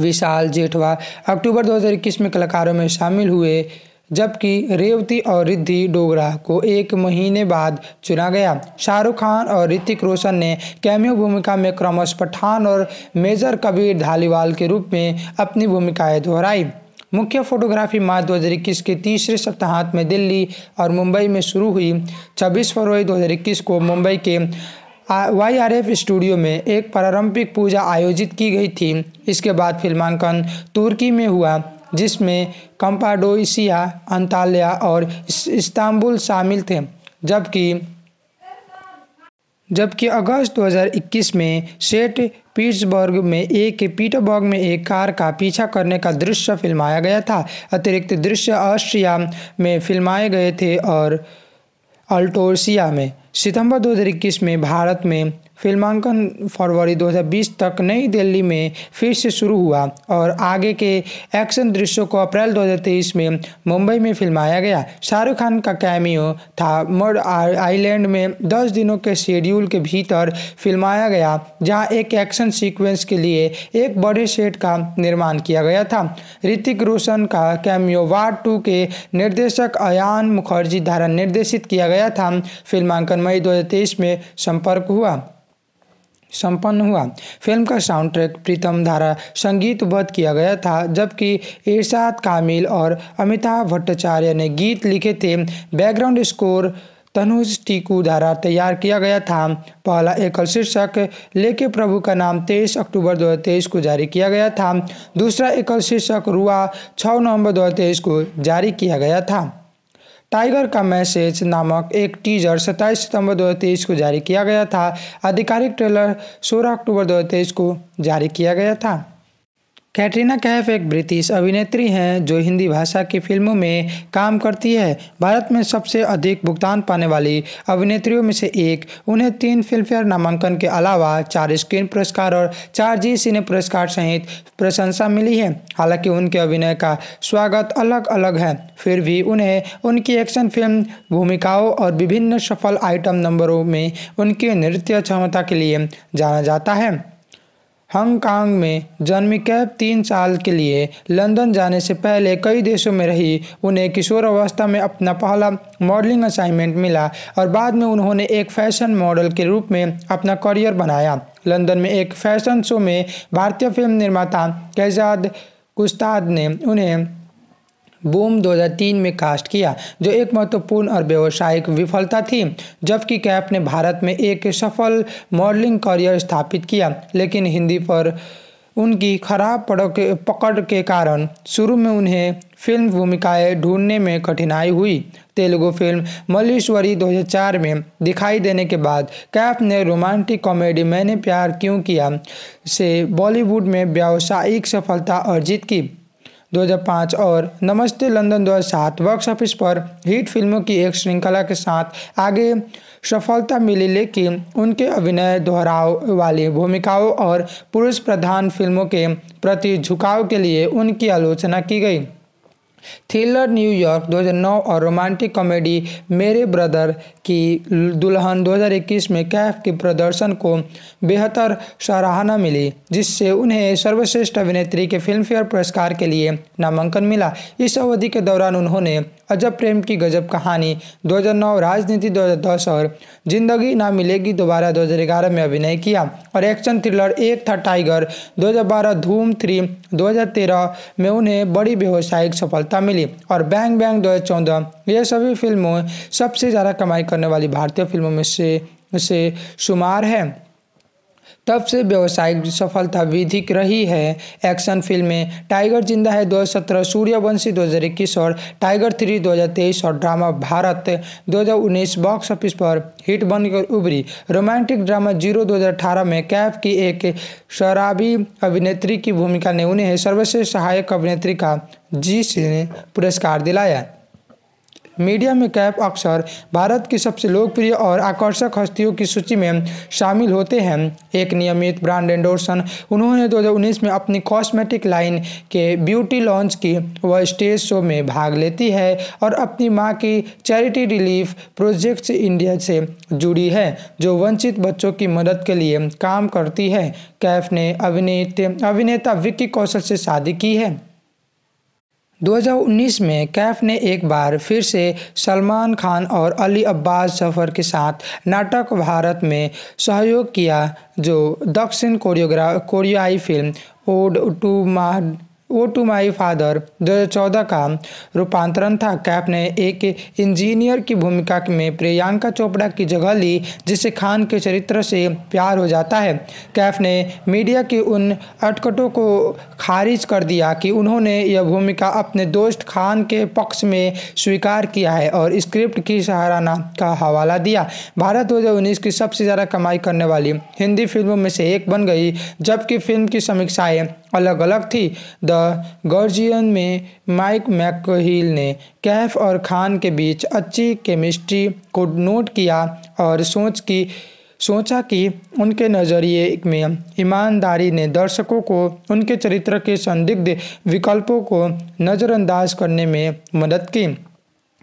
विशाल जेठवा अक्टूबर 2021 में कलाकारों में शामिल हुए जबकि रेवती और रिद्धि डोगरा को एक महीने बाद चुना गया शाहरुख खान और ऋतिक रोशन ने कैमियो भूमिका में क्रमश पठान और मेजर कबीर धालीवाल के रूप में अपनी भूमिकाएं दोहराई मुख्य फोटोग्राफी मार्च इक्कीस के तीसरे सप्ताहांत में दिल्ली और मुंबई में शुरू हुई 26 फरवरी 2021 को मुंबई के वाई आर एफ स्टूडियो में एक पारंपरिक पूजा आयोजित की गई थी इसके बाद फिल्मांकन तुर्की में हुआ जिसमें कंपाडोसिया अंताल्या और इस्तांबुल शामिल थे जबकि जबकि अगस्त 2021 में सेट पीट्सबर्ग में एक पीटरबर्ग में एक कार का पीछा करने का दृश्य फिल्माया गया था अतिरिक्त दृश्य ऑस्ट्रिया में फिल्माए गए थे और अल्टोसिया में सितंबर 2021 में भारत में फिल्मांकन फरवरी 2020 तक नई दिल्ली में फिर से शुरू हुआ और आगे के एक्शन दृश्यों को अप्रैल 2023 में मुंबई में फिल्माया गया शाहरुख खान का कैमियो था मर्ड आइलैंड में 10 दिनों के शेड्यूल के भीतर फिल्माया गया जहां एक एक्शन सीक्वेंस के लिए एक बड़े सेट का निर्माण किया गया था ऋतिक रोशन का कैमियो वार टू के निर्देशक अयान मुखर्जी द्वारा निर्देशित किया गया था फिल्मांकन मई दो में संपर्क हुआ संपन्न हुआ फिल्म का साउंड ट्रैक प्रीतम धारा संगीतबद्ध किया गया था जबकि इर्शाद कामिल और अमिताभ भट्टाचार्य ने गीत लिखे थे बैकग्राउंड स्कोर तनुज टीकू धारा तैयार किया गया था पहला एकल शीर्षक लेके प्रभु का नाम 23 अक्टूबर 2023 को जारी किया गया था दूसरा एकल शीर्षक रुआ 6 नवंबर 2023 को जारी किया गया था टाइगर का मैसेज नामक एक टीजर 27 सितंबर 2023 को जारी किया गया था आधिकारिक ट्रेलर 16 अक्टूबर 2023 को जारी किया गया था कैटरीना कैफ एक ब्रिटिश अभिनेत्री हैं जो हिंदी भाषा की फिल्मों में काम करती है भारत में सबसे अधिक भुगतान पाने वाली अभिनेत्रियों में से एक उन्हें तीन फिल्मफेयर नामांकन के अलावा चार स्क्रीन पुरस्कार और चार जी सिने पुरस्कार सहित प्रशंसा मिली है हालांकि उनके अभिनय का स्वागत अलग अलग है फिर भी उन्हें उनकी एक्शन फिल्म भूमिकाओं और विभिन्न सफल आइटम नंबरों में उनकी नृत्य क्षमता के लिए जाना जाता है हांगकांग में जन्मी कैब तीन साल के लिए लंदन जाने से पहले कई देशों में रही उन्हें किशोर अवस्था में अपना पहला मॉडलिंग असाइनमेंट मिला और बाद में उन्होंने एक फैशन मॉडल के रूप में अपना करियर बनाया लंदन में एक फैशन शो में भारतीय फिल्म निर्माता कैजाद कुस्ताद ने उन्हें बूम 2003 में कास्ट किया जो एक महत्वपूर्ण और व्यावसायिक विफलता थी जबकि कैफ ने भारत में एक सफल मॉडलिंग करियर स्थापित किया लेकिन हिंदी पर उनकी खराब पकड़ के कारण शुरू में उन्हें फिल्म भूमिकाएं ढूंढने में कठिनाई हुई तेलुगु फिल्म मल्लेश्वरी 2004 में दिखाई देने के बाद कैफ ने रोमांटिक कॉमेडी मैंने प्यार क्यों किया से बॉलीवुड में व्यावसायिक सफलता अर्जित की 2005 और नमस्ते लंदन 2007 बॉक्स ऑफिस पर हिट फिल्मों की एक श्रृंखला के साथ आगे सफलता मिली लेकिन उनके अभिनय दोहराव वाली भूमिकाओं और पुरुष प्रधान फिल्मों के प्रति झुकाव के लिए उनकी आलोचना की गई थ्रिलर न्यूयॉर्क 2009 और रोमांटिक कॉमेडी मेरे ब्रदर की दुल्हन 2021 में कैफ के प्रदर्शन को बेहतर सराहना मिली जिससे उन्हें सर्वश्रेष्ठ अभिनेत्री के फिल्मफेयर पुरस्कार के लिए नामांकन मिला इस अवधि के दौरान उन्होंने अजब प्रेम की गजब कहानी 2009 राजनीति 2010 और जिंदगी ना मिलेगी दोबारा 2011 में अभिनय किया और एक्शन थ्रिलर एक था टाइगर 2012 धूम थ्री 2013 में उन्हें बड़ी व्यवसायिक सफलता मिली और बैंग बैंग 2014 ये सभी फिल्मों सबसे ज़्यादा कमाई करने वाली भारतीय फिल्मों में से से शुमार है तब से व्यावसायिक सफलता विधिक रही है एक्शन फिल्में टाइगर जिंदा है 2017 सूर्यवंशी 2021 और टाइगर थ्री 2023 और ड्रामा भारत 2019 बॉक्स ऑफिस पर हिट बनकर उभरी रोमांटिक ड्रामा जीरो 2018 में कैफ की एक शराबी अभिनेत्री की भूमिका ने उन्हें सर्वश्रेष्ठ सहायक अभिनेत्री का जी से पुरस्कार दिलाया मीडिया में कैप अक्सर भारत की सबसे लोकप्रिय और आकर्षक हस्तियों की सूची में शामिल होते हैं एक नियमित ब्रांड एंडोर्सन उन्होंने 2019 में अपनी कॉस्मेटिक लाइन के ब्यूटी लॉन्च की वह स्टेज शो में भाग लेती है और अपनी माँ की चैरिटी रिलीफ प्रोजेक्ट्स इंडिया से जुड़ी है जो वंचित बच्चों की मदद के लिए काम करती है कैफ ने अभिनेत अभिनेता विक्की कौशल से शादी की है 2019 में कैफ ने एक बार फिर से सलमान खान और अली अब्बास जफर के साथ नाटक भारत में सहयोग किया जो दक्षिण कोरियोग्राफ कोरियाई फिल्म ओड टू मा ओ टू माई फादर 2014 का रूपांतरण था कैप ने एक इंजीनियर की भूमिका में प्रियंका चोपड़ा की जगह ली जिससे खान के चरित्र से प्यार हो जाता है कैफ ने मीडिया की उन अटकटों को खारिज कर दिया कि उन्होंने यह भूमिका अपने दोस्त खान के पक्ष में स्वीकार किया है और स्क्रिप्ट की सराहना का हवाला दिया भारत दो की सबसे ज़्यादा कमाई करने वाली हिंदी फिल्मों में से एक बन गई जबकि फिल्म की समीक्षाएँ अलग अलग थी द गर्जियन में माइक मैकोहिल ने कैफ और खान के बीच अच्छी केमिस्ट्री को नोट किया और सोच की सोचा कि उनके नज़रिए में ईमानदारी ने दर्शकों को उनके चरित्र के संदिग्ध विकल्पों को नज़रअंदाज करने में मदद की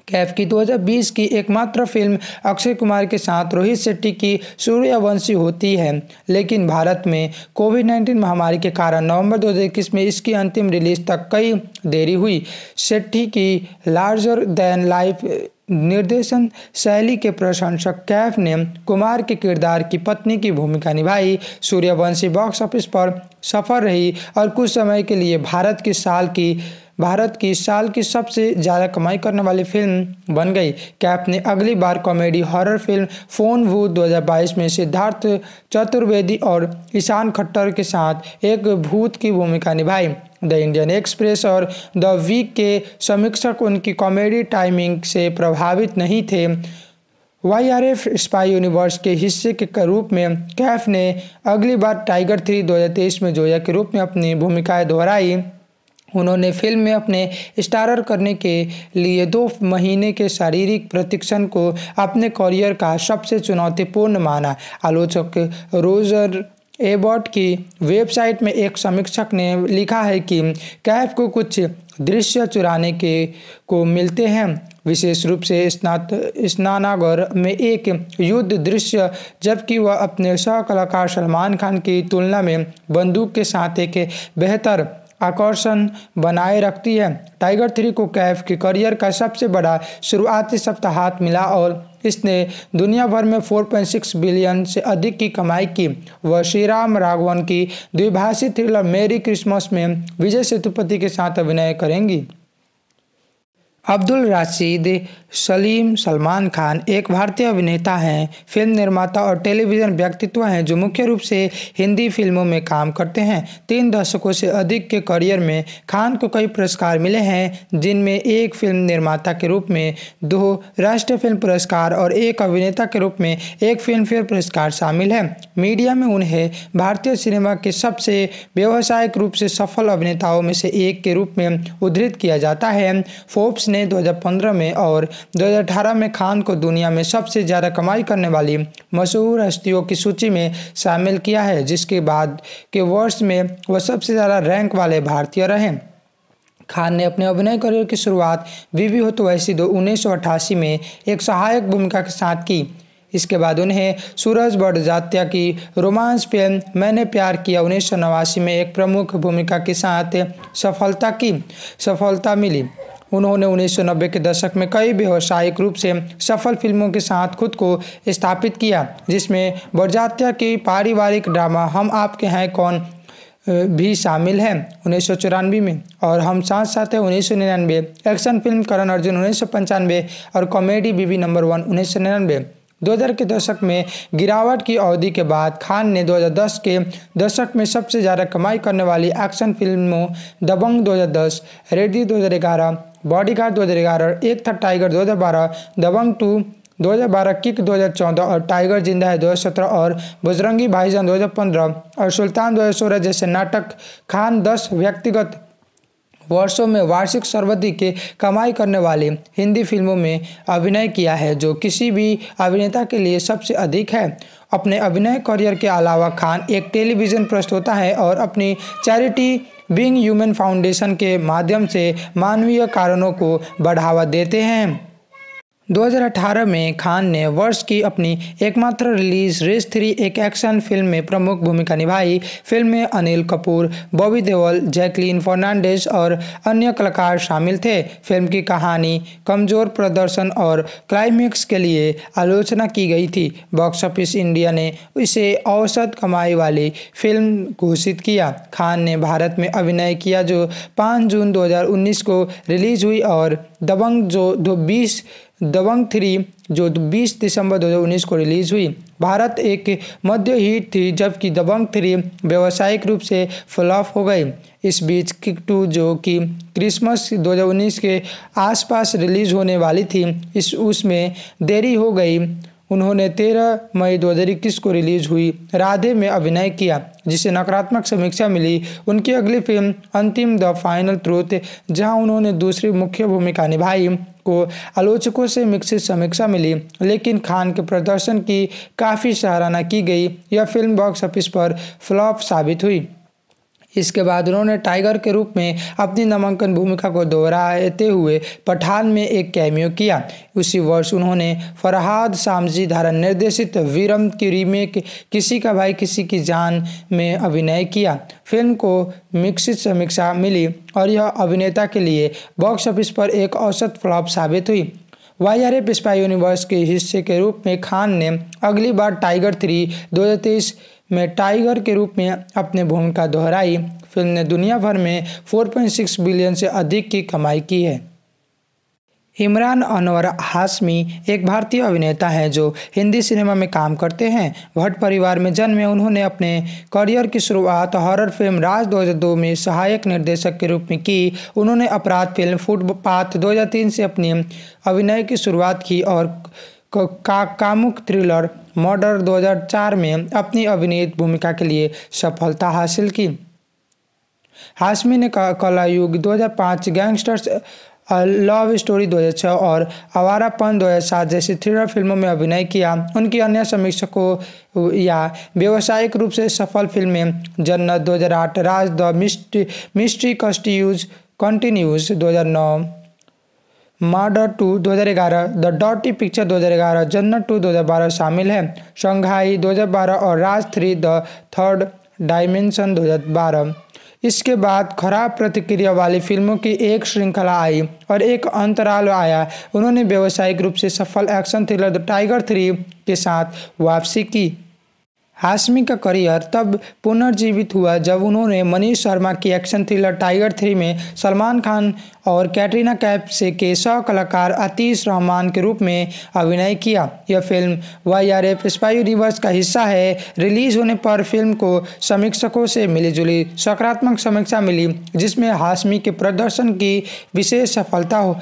कैफ की 2020 की एकमात्र फिल्म अक्षय कुमार के साथ रोहित शेट्टी की सूर्यवंशी होती है लेकिन भारत में कोविड 19 महामारी के कारण नवंबर 2021 में इसकी अंतिम रिलीज तक कई देरी हुई शेट्टी की लार्जर देन लाइफ निर्देशन शैली के प्रशंसक कैफ ने कुमार के किरदार की पत्नी की भूमिका निभाई सूर्यवंशी बॉक्स ऑफिस पर सफल रही और कुछ समय के लिए भारत की साल की भारत की साल की सबसे ज़्यादा कमाई करने वाली फिल्म बन गई कैफ ने अगली बार कॉमेडी हॉरर फिल्म फोन वू 2022 में सिद्धार्थ चतुर्वेदी और ईशान खट्टर के साथ एक भूत की भूमिका निभाई द इंडियन एक्सप्रेस और द वीक के समीक्षक उनकी कॉमेडी टाइमिंग से प्रभावित नहीं थे Y R F spy universe के हिस्से के रूप में कैफ ने अगली बार टाइगर थ्री 2023 में जोया के रूप में अपनी भूमिकाएं दोहराई उन्होंने फिल्म में अपने स्टारर करने के लिए दो महीने के शारीरिक प्रशिक्षण को अपने करियर का सबसे चुनौतीपूर्ण माना आलोचक रोजर एबॉट की वेबसाइट में एक समीक्षक ने लिखा है कि कैफ को कुछ दृश्य चुराने के को मिलते हैं विशेष रूप से स्नात स्नानागर में एक युद्ध दृश्य जबकि वह अपने सहकलाकार सलमान खान की तुलना में बंदूक के साथ एक बेहतर आकर्षण बनाए रखती है टाइगर थ्री को कैफ के करियर का सबसे बड़ा शुरुआती सप्ताह हाथ मिला और इसने दुनिया भर में 4.6 बिलियन से अधिक की कमाई की वह श्री राम राघवन की द्विभाषी थ्रिलर मेरी क्रिसमस में विजय सेतुपति के साथ अभिनय करेंगी अब्दुल राशिद सलीम सलमान खान एक भारतीय अभिनेता हैं फिल्म निर्माता और टेलीविज़न व्यक्तित्व हैं जो मुख्य रूप से हिंदी फिल्मों में काम करते हैं तीन दशकों से अधिक के करियर में खान को कई पुरस्कार मिले हैं जिनमें एक फिल्म निर्माता के रूप में दो राष्ट्रीय फिल्म पुरस्कार और एक अभिनेता के रूप में एक फिल्म फेयर पुरस्कार शामिल है मीडिया में उन्हें भारतीय सिनेमा के सबसे व्यावसायिक रूप से सफल अभिनेताओं में से एक के रूप में उद्धृत किया जाता है फोर्ब्स ने 2015 में और 2018 में खान को दुनिया में सबसे ज़्यादा कमाई करने वाली मशहूर हस्तियों की सूची में शामिल किया है जिसके बाद के वर्ष में वह सबसे ज़्यादा रैंक वाले भारतीय रहे खान ने अपने अभिनय करियर की शुरुआत वीवी हो तो वैसी दो उन्नीस में एक सहायक भूमिका के साथ की इसके बाद उन्हें सूरज जात्या की रोमांस फिल्म मैंने प्यार किया उन्नीस में एक प्रमुख भूमिका के साथ सफलता की सफलता मिली उन्होंने 1990 के दशक में कई व्यावसायिक रूप से सफल फिल्मों के साथ खुद को स्थापित किया जिसमें बरजात्या की पारिवारिक ड्रामा हम आपके हैं कौन भी शामिल है उन्नीस में और हम साथ साथ है उन्नीस एक्शन फिल्म करण अर्जुन उन्नीस और कॉमेडी बीबी नंबर वन उन्नीस 2000 के दशक में गिरावट की अवधि के बाद खान ने 2010 के दशक में सबसे ज़्यादा कमाई करने वाली एक्शन फिल्मों दबंग 2010, रेडी 2011, बॉडी गार्ड ग्यारह एक था टाइगर बारह दबंग टू बारह किक चौदह और टाइगर जिंदा है सत्रह और बुजरंगी भाईजान पंद्रह और सुल्तान दो हजार सोलह जैसे नाटक खान दस व्यक्तिगत वर्षों में वार्षिक सर्वाधिक कमाई करने वाली हिंदी फिल्मों में अभिनय किया है जो किसी भी अभिनेता के लिए सबसे अधिक है अपने अभिनय करियर के अलावा खान एक टेलीविज़न प्रस्तोता है और अपनी चैरिटी बींग ह्यूमन फाउंडेशन के माध्यम से मानवीय कारणों को बढ़ावा देते हैं 2018 में खान ने वर्ष की अपनी एकमात्र रिलीज रेस थ्री एक एक्शन फिल्म में प्रमुख भूमिका निभाई फिल्म में अनिल कपूर बॉबी देवल जैकलीन फर्नांडिस और अन्य कलाकार शामिल थे फिल्म की कहानी कमजोर प्रदर्शन और क्लाइमेक्स के लिए आलोचना की गई थी बॉक्स ऑफिस इंडिया ने इसे औसत कमाई वाली फिल्म घोषित किया खान ने भारत में अभिनय किया जो पाँच जून दो को रिलीज हुई और दबंग जो बीस दबंग थ्री जो 20 दिसंबर 2019 को रिलीज़ हुई भारत एक मध्य हिट थी जबकि दबंग थ्री व्यावसायिक रूप से फ्लॉप हो गई इस बीच किक टू जो कि क्रिसमस 2019 के आसपास रिलीज़ होने वाली थी इस उसमें देरी हो गई उन्होंने 13 मई 2021 को रिलीज हुई राधे में अभिनय किया जिसे नकारात्मक समीक्षा मिली उनकी अगली फिल्म अंतिम द फाइनल ट्रूथ जहां उन्होंने दूसरी मुख्य भूमिका निभाई को आलोचकों से मिक्सित समीक्षा मिली लेकिन खान के प्रदर्शन की काफ़ी सराहना की गई यह फिल्म बॉक्स ऑफिस पर फ्लॉप साबित हुई इसके बाद उन्होंने टाइगर के रूप में अपनी नामांकन भूमिका को दोहराते हुए पठान में एक कैमियो किया उसी वर्ष उन्होंने फरहाद सामजी धारा निर्देशित वीरम की रीमेक किसी का भाई किसी की जान में अभिनय किया फिल्म को मिक्सित समीक्षा मिली और यह अभिनेता के लिए बॉक्स ऑफिस पर एक औसत फ्लॉप साबित हुई Y R F spy universe के हिस्से के रूप में खान ने अगली बार टाइगर थ्री दो हज़ार में टाइगर के रूप में अपने भूमिका दोहराई फिल्म ने दुनिया भर में 4.6 बिलियन से अधिक की कमाई की है इमरान अनवर हाशमी एक भारतीय अभिनेता हैं जो हिंदी सिनेमा में काम करते हैं भट्ट परिवार में जन्मे उन्होंने अपने करियर की शुरुआत हॉरर फिल्म राज 2002 में सहायक निर्देशक के रूप में की उन्होंने अपराध फिल्म फुटपाथ 2003 से अपनी अभिनय की शुरुआत की और का कामुक थ्रिलर मर्डर 2004 में अपनी अभिनीत भूमिका के लिए सफलता हासिल की हाशमी ने कलायुग 2005 गैंगस्टर्स लव स्टोरी 2006 और आवारापन 2007 जैसी थ्रिलर फिल्मों में अभिनय किया उनकी अन्य समीक्षकों या व्यावसायिक रूप से सफल फिल्में Jannat 2008 Raaz the mystery mystery कस्टियूज कंटिन्यूज 2009 माँ डॉट टू दो हज़ार ग्यारह द डॉटी पिक्चर दो हज़ार ग्यारह जन्नत टू दो हज़ार बारह शामिल है शंघाई दो हज़ार बारह और Raaz three the third dimension दो हज़ार बारह इसके बाद खराब प्रतिक्रिया वाली फिल्मों की एक श्रृंखला आई और एक अंतराल आया उन्होंने व्यावसायिक रूप से सफल action thriller the Tiger three के साथ वापसी की हाशमी का करियर तब पुनर्जीवित हुआ जब उन्होंने मनीष शर्मा की एक्शन थ्रिलर टाइगर थ्री में सलमान खान और कैटरीना कैफ से के सह कलाकार आतीश रहमान के रूप में अभिनय किया यह film Y R F spy universe का हिस्सा है रिलीज होने पर फिल्म को समीक्षकों से मिली जुली सकारात्मक समीक्षा मिली जिसमें हाशमी के प्रदर्शन की विशेष सफलता हो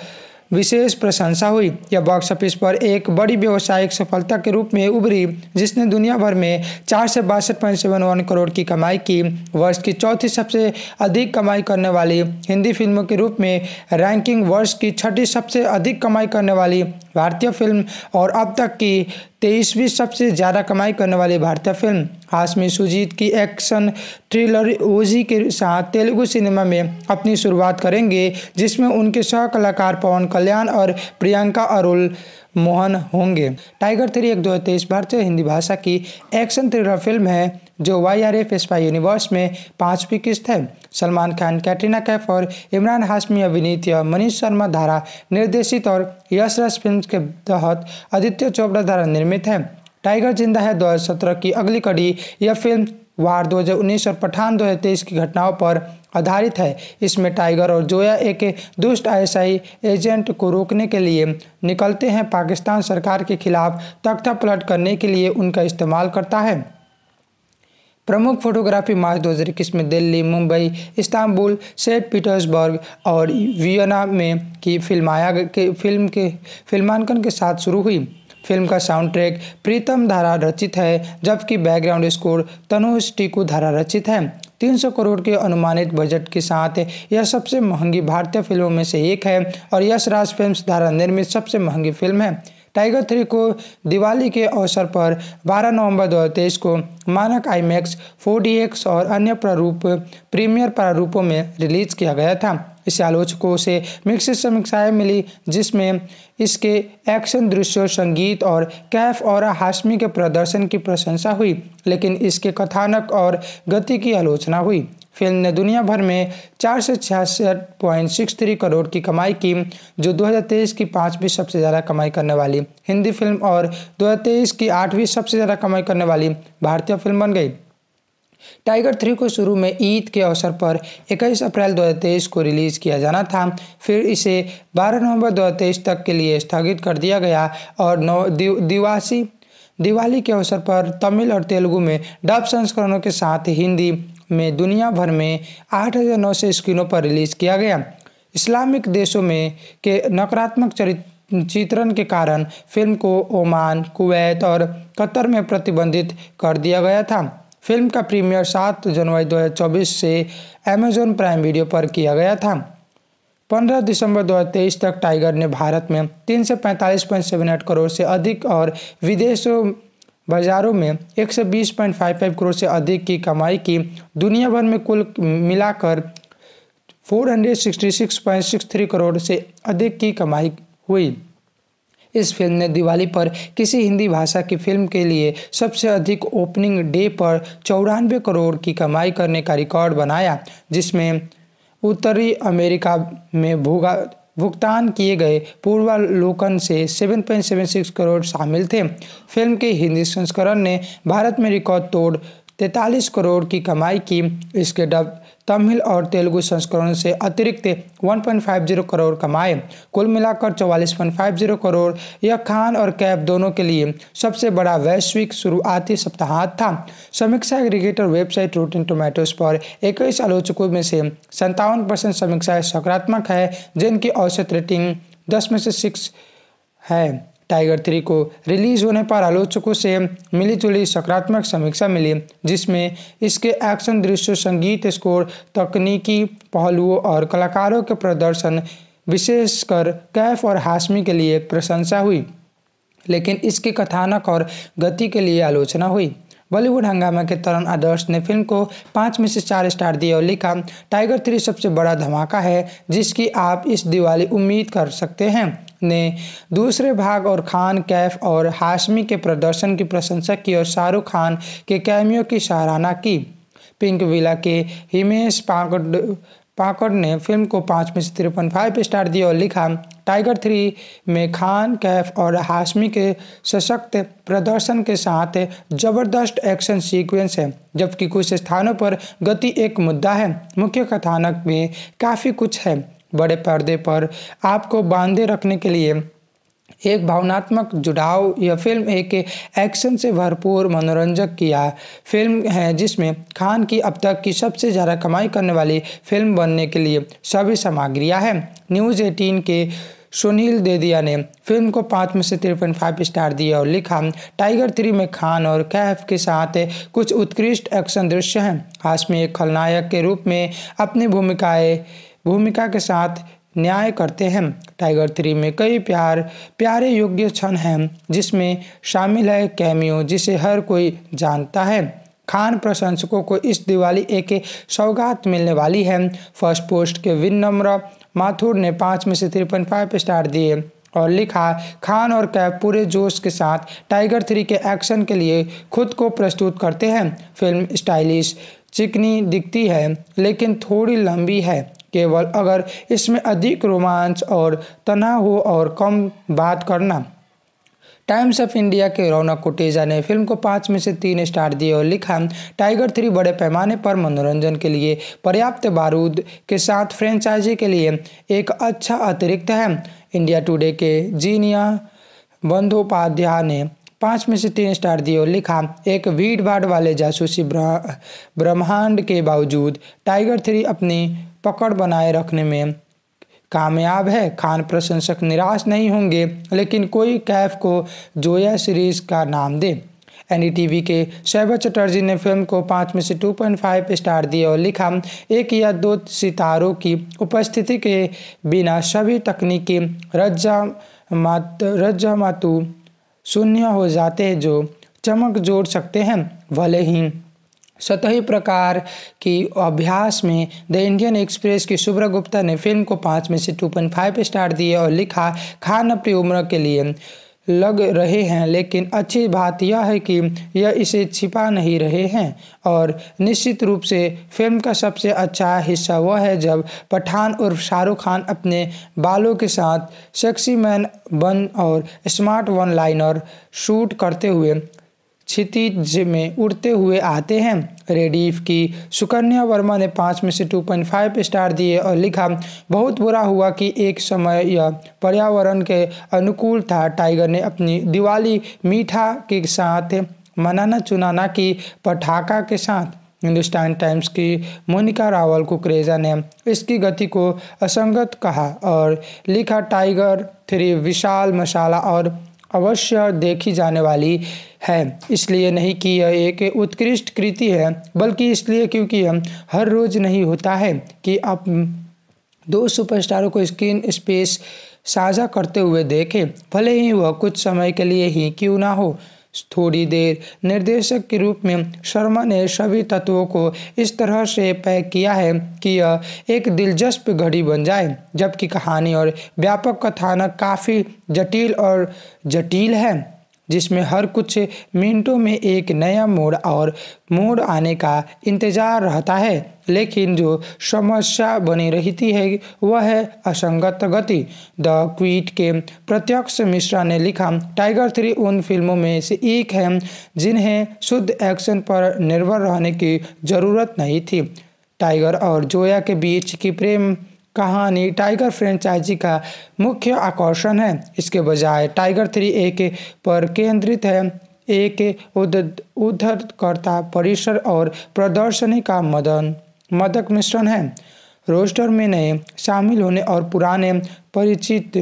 विशेष प्रशंसा हुई यह बॉक्स ऑफिस पर एक बड़ी व्यवसायिक सफलता के रूप में उभरी जिसने दुनिया भर में चार से बासठ पॉइंट सेवन वन करोड़ की कमाई की वर्ष की चौथी सबसे अधिक कमाई करने वाली हिंदी फिल्मों के रूप में रैंकिंग वर्ष की छठी सबसे अधिक कमाई करने वाली भारतीय फिल्म और अब तक की तेईसवीं सबसे ज़्यादा कमाई करने वाली भारतीय फिल्म हाशमी सुजीत की एक्शन थ्रिलर ओजी के साथ तेलुगु सिनेमा में अपनी शुरुआत करेंगे जिसमें उनके सह कलाकार पवन कल्याण और प्रियंका अरुल मोहन होंगे टाइगर थ्री एक दो तेईस भारतीय हिंदी भाषा की एक्शन थ्रिलर फिल्म है जो Y R F spy universe में पांचवी किस्त है सलमान खान कैटरीना कैफ और इमरान हाशमी अभिनीत मनीष शर्मा द्वारा निर्देशित और यश रस फिल्म के तहत आदित्य चोपड़ा द्वारा निर्मित है टाइगर जिंदा है दो की अगली कड़ी यह फिल्म वार 2019 और पठान 2023 की घटनाओं पर आधारित है इसमें टाइगर और जोया एक दुष्ट आईएसआई एजेंट को रोकने के लिए निकलते हैं पाकिस्तान सरकार के खिलाफ तख्ता पलट करने के लिए उनका इस्तेमाल करता है प्रमुख फोटोग्राफी मार्च 2021 में Delhi Mumbai Istanbul Saint Petersburg और वियना में की फिल्माया के फिल्म के फिल्मांकन के साथ शुरू हुई फिल्म का साउंड ट्रैक प्रीतम धारा रचित है जबकि बैकग्राउंड स्कोर तनुष टीकू धारा रचित है 300 करोड़ के अनुमानित बजट के साथ यह सबसे महंगी भारतीय फिल्मों में से एक है और यश राज फिल्म धारा निर्मित सबसे महंगी फिल्म है टाइगर थ्री को दिवाली के अवसर पर 12 नवंबर 2023 को मानक आईमैक्स 4DX और अन्य प्रारूप प्रीमियर प्रारूपों में रिलीज किया गया था इसे आलोचकों से मिक्सित समीक्षाएं मिली जिसमें इसके एक्शन दृश्य संगीत और कैफ और हाशमी के प्रदर्शन की प्रशंसा हुई लेकिन इसके कथानक और गति की आलोचना हुई फिल्म ने दुनिया भर में चार सौ छियासठ पॉइंट सिक्स थ्री करोड़ की कमाई की जो 2023 की पाँचवीं सबसे ज़्यादा कमाई करने वाली हिंदी फिल्म और 2023 की आठवीं सबसे ज़्यादा कमाई करने वाली भारतीय फिल्म बन गई टाइगर थ्री को शुरू में ईद के अवसर पर 21 अप्रैल 2023 को रिलीज किया जाना था फिर इसे 12 नवंबर 2023 तक के लिए स्थगित कर दिया गया और नौ दिवासी दिवाली के अवसर पर तमिल और तेलुगु में डब संस्करणों के साथ हिंदी में दुनिया भर में आठ हज़ार नौ सौ स्क्रीनों पर रिलीज़ किया गया इस्लामिक देशों में के नकारात्मक चित्रण के कारण फिल्म को ओमान कुवैत और कतर में प्रतिबंधित कर दिया गया था फिल्म का प्रीमियर 7 जनवरी 2024 से अमेजॉन प्राइम वीडियो पर किया गया था 15 दिसंबर 2023 तक टाइगर ने भारत में तीन सौ करोड़ से अधिक और विदेशों बाजारों में 120.55 करोड़ से अधिक की कमाई की दुनिया भर में कुल मिलाकर 466.63 करोड़ से अधिक की कमाई हुई इस फिल्म ने दिवाली पर किसी हिंदी भाषा की फिल्म के लिए सबसे अधिक ओपनिंग डे पर चौरानवे करोड़ की कमाई करने का रिकॉर्ड बनाया जिसमें उत्तरी अमेरिका में भूगा भुगतान किए गए पूर्वालोकन से 7.76 करोड़ शामिल थे फिल्म के हिंदी संस्करण ने भारत में रिकॉर्ड तोड़ तैतालीस करोड़ की कमाई की इसके डब तमिल और तेलुगु संस्करण से अतिरिक्त 1.50 करोड़ कमाए कुल मिलाकर 44.50 करोड़ यह खान और कैब दोनों के लिए सबसे बड़ा वैश्विक शुरुआती सप्ताह था समीक्षा एग्रीगेटर वेबसाइट रोटिन टोमेटोज पर इक्कीस आलोचकों में से संतावन परसेंट समीक्षाएं सकारात्मक है जिनकी औसत रेटिंग दस में से सिक्स है टाइगर थ्री को रिलीज होने पर आलोचकों से मिली जुली सकारात्मक समीक्षा मिली जिसमें इसके एक्शन दृश्य संगीत स्कोर तकनीकी पहलुओं और कलाकारों के प्रदर्शन विशेषकर कैफ और हाशमी के लिए प्रशंसा हुई लेकिन इसके कथानक और गति के लिए आलोचना हुई बॉलीवुड हंगामा के तरण आदर्श ने फिल्म को पाँच में से चार स्टार दिए और लिखा टाइगर थ्री सबसे बड़ा धमाका है जिसकी आप इस दिवाली उम्मीद कर सकते हैं ने दूसरे भाग और खान कैफ और हाशमी के प्रदर्शन की प्रशंसा की और शाहरुख खान के कैमियो की सराहना की पिंक विला के हिमेश पाकड पाकड़ ने फिल्म को पाँच में से तिरपन फाइव स्टार दिया और लिखा टाइगर थ्री में खान कैफ और हाशमी के सशक्त प्रदर्शन के साथ जबरदस्त एक्शन सीक्वेंस है जबकि कुछ स्थानों पर गति एक मुद्दा है मुख्य कथानक में काफ़ी कुछ है बड़े पर्दे पर आपको बांधे रखने के लिए एक भावनात्मक जुड़ाव यह फिल्म एक एक्शन से भरपूर मनोरंजक किया फिल्म है जिसमें खान की अब तक की सबसे ज़्यादा कमाई करने वाली फिल्म बनने के लिए सभी सामग्रियाँ हैं न्यूज़ एटीन के सुनील देदिया ने फिल्म को पाँच में से थ्री पॉइंट फाइव स्टार दिया और लिखा टाइगर थ्री में खान और कैफ के साथ कुछ उत्कृष्ट एक्शन दृश्य हैं हाश में एक खलनायक के रूप में अपनी भूमिकाएं भूमिका के साथ न्याय करते हैं टाइगर थ्री में कई प्यार प्यारे योग्य क्षण हैं जिसमें शामिल है कैमियो जिसे हर कोई जानता है खान प्रशंसकों को इस दिवाली एक सौगात मिलने वाली है फर्स्ट पोस्ट के विनम्र माथुर ने पाँच में से थ्री पॉइंट फाइव स्टार दिए और लिखा खान और कैफ पूरे जोश के साथ टाइगर थ्री के एक्शन के लिए खुद को प्रस्तुत करते हैं फिल्म स्टाइलिश चिकनी दिखती है लेकिन थोड़ी लंबी है केवल अगर इसमें अधिक रोमांच और तनाव हो और कम बात करना टाइम्स ऑफ इंडिया के रौनक कुटेजा ने फिल्म को पाँच में से तीन स्टार दिए और लिखा टाइगर थ्री बड़े पैमाने पर मनोरंजन के लिए पर्याप्त बारूद के साथ फ्रेंचाइजी के लिए एक अच्छा अतिरिक्त है इंडिया टुडे के जीनिया बंदोपाध्याय ने पाँच में से तीन स्टार दिए और लिखा एक भीड़ भाड़ वाले जासूसी ब्रह्मांड के बावजूद टाइगर थ्री अपनी पकड़ बनाए रखने में कामयाब है खान प्रशंसक निराश नहीं होंगे लेकिन कोई कैफ को जोया सीरीज का नाम दे एनडीटीवी के शैभव चटर्जी ने फिल्म को पाँच में से 2.5 स्टार दिए और लिखा एक या दो सितारों की उपस्थिति के बिना सभी तकनीकी रज्जा मात रज्जा मातु शून्य हो जाते हैं जो चमक जोड़ सकते हैं भले ही सतही प्रकार की अभ्यास में द इंडियन एक्सप्रेस की शुभ्रा गुप्ता ने फिल्म को पाँच में से टू पॉइंट फाइव स्टार दिए और लिखा खान अपनी उम्र के लिए लग रहे हैं लेकिन अच्छी बात यह है कि यह इसे छिपा नहीं रहे हैं और निश्चित रूप से फिल्म का सबसे अच्छा हिस्सा वह है जब पठान और शाहरुख खान अपने बालों के साथ सेक्सी मैन बन और स्मार्ट वन लाइनर शूट करते हुए क्षितिज में उड़ते हुए आते हैं रेडीफ की सुकन्या वर्मा ने पाँच में से 2.5 स्टार दिए और लिखा बहुत बुरा हुआ कि एक समय यह पर्यावरण के अनुकूल था टाइगर ने अपनी दिवाली मीठा के साथ मनाना चुनाना की पटाखा के साथ हिंदुस्तान टाइम्स की मोनिका रावल कुकरेजा ने इसकी गति को असंगत कहा और लिखा टाइगर थ्री विशाल मसाला और अवश्य देखी जाने वाली है इसलिए नहीं कि यह एक उत्कृष्ट कृति है बल्कि इसलिए क्योंकि हम हर रोज नहीं होता है कि आप दो सुपरस्टारों को स्क्रीन स्पेस साझा करते हुए देखें भले ही वह कुछ समय के लिए ही क्यों ना हो थोड़ी देर निर्देशक के रूप में शर्मा ने सभी तत्वों को इस तरह से पैक किया है कि यह एक दिलचस्प घड़ी बन जाए जबकि कहानी और व्यापक कथानक काफ़ी जटिल और जटिल है जिसमें हर कुछ मिनटों में एक नया मोड़ और मोड़ आने का इंतज़ार रहता है लेकिन जो समस्या बनी रहती है वह है असंगत गति द क्वीट के प्रत्यक्ष मिश्रा ने लिखा टाइगर थ्री उन फिल्मों में से एक है जिन्हें शुद्ध एक्शन पर निर्भर रहने की ज़रूरत नहीं थी टाइगर और जोया के बीच की प्रेम कहानी टाइगर फ्रेंचाइजी का मुख्य आकर्षण है इसके बजाय टाइगर थ्री एक पर केंद्रित है एक उद्धरकर्ता परिसर और प्रदर्शनी का मदन मदक मिश्रण है रोस्टर में नए शामिल होने और पुराने परिचित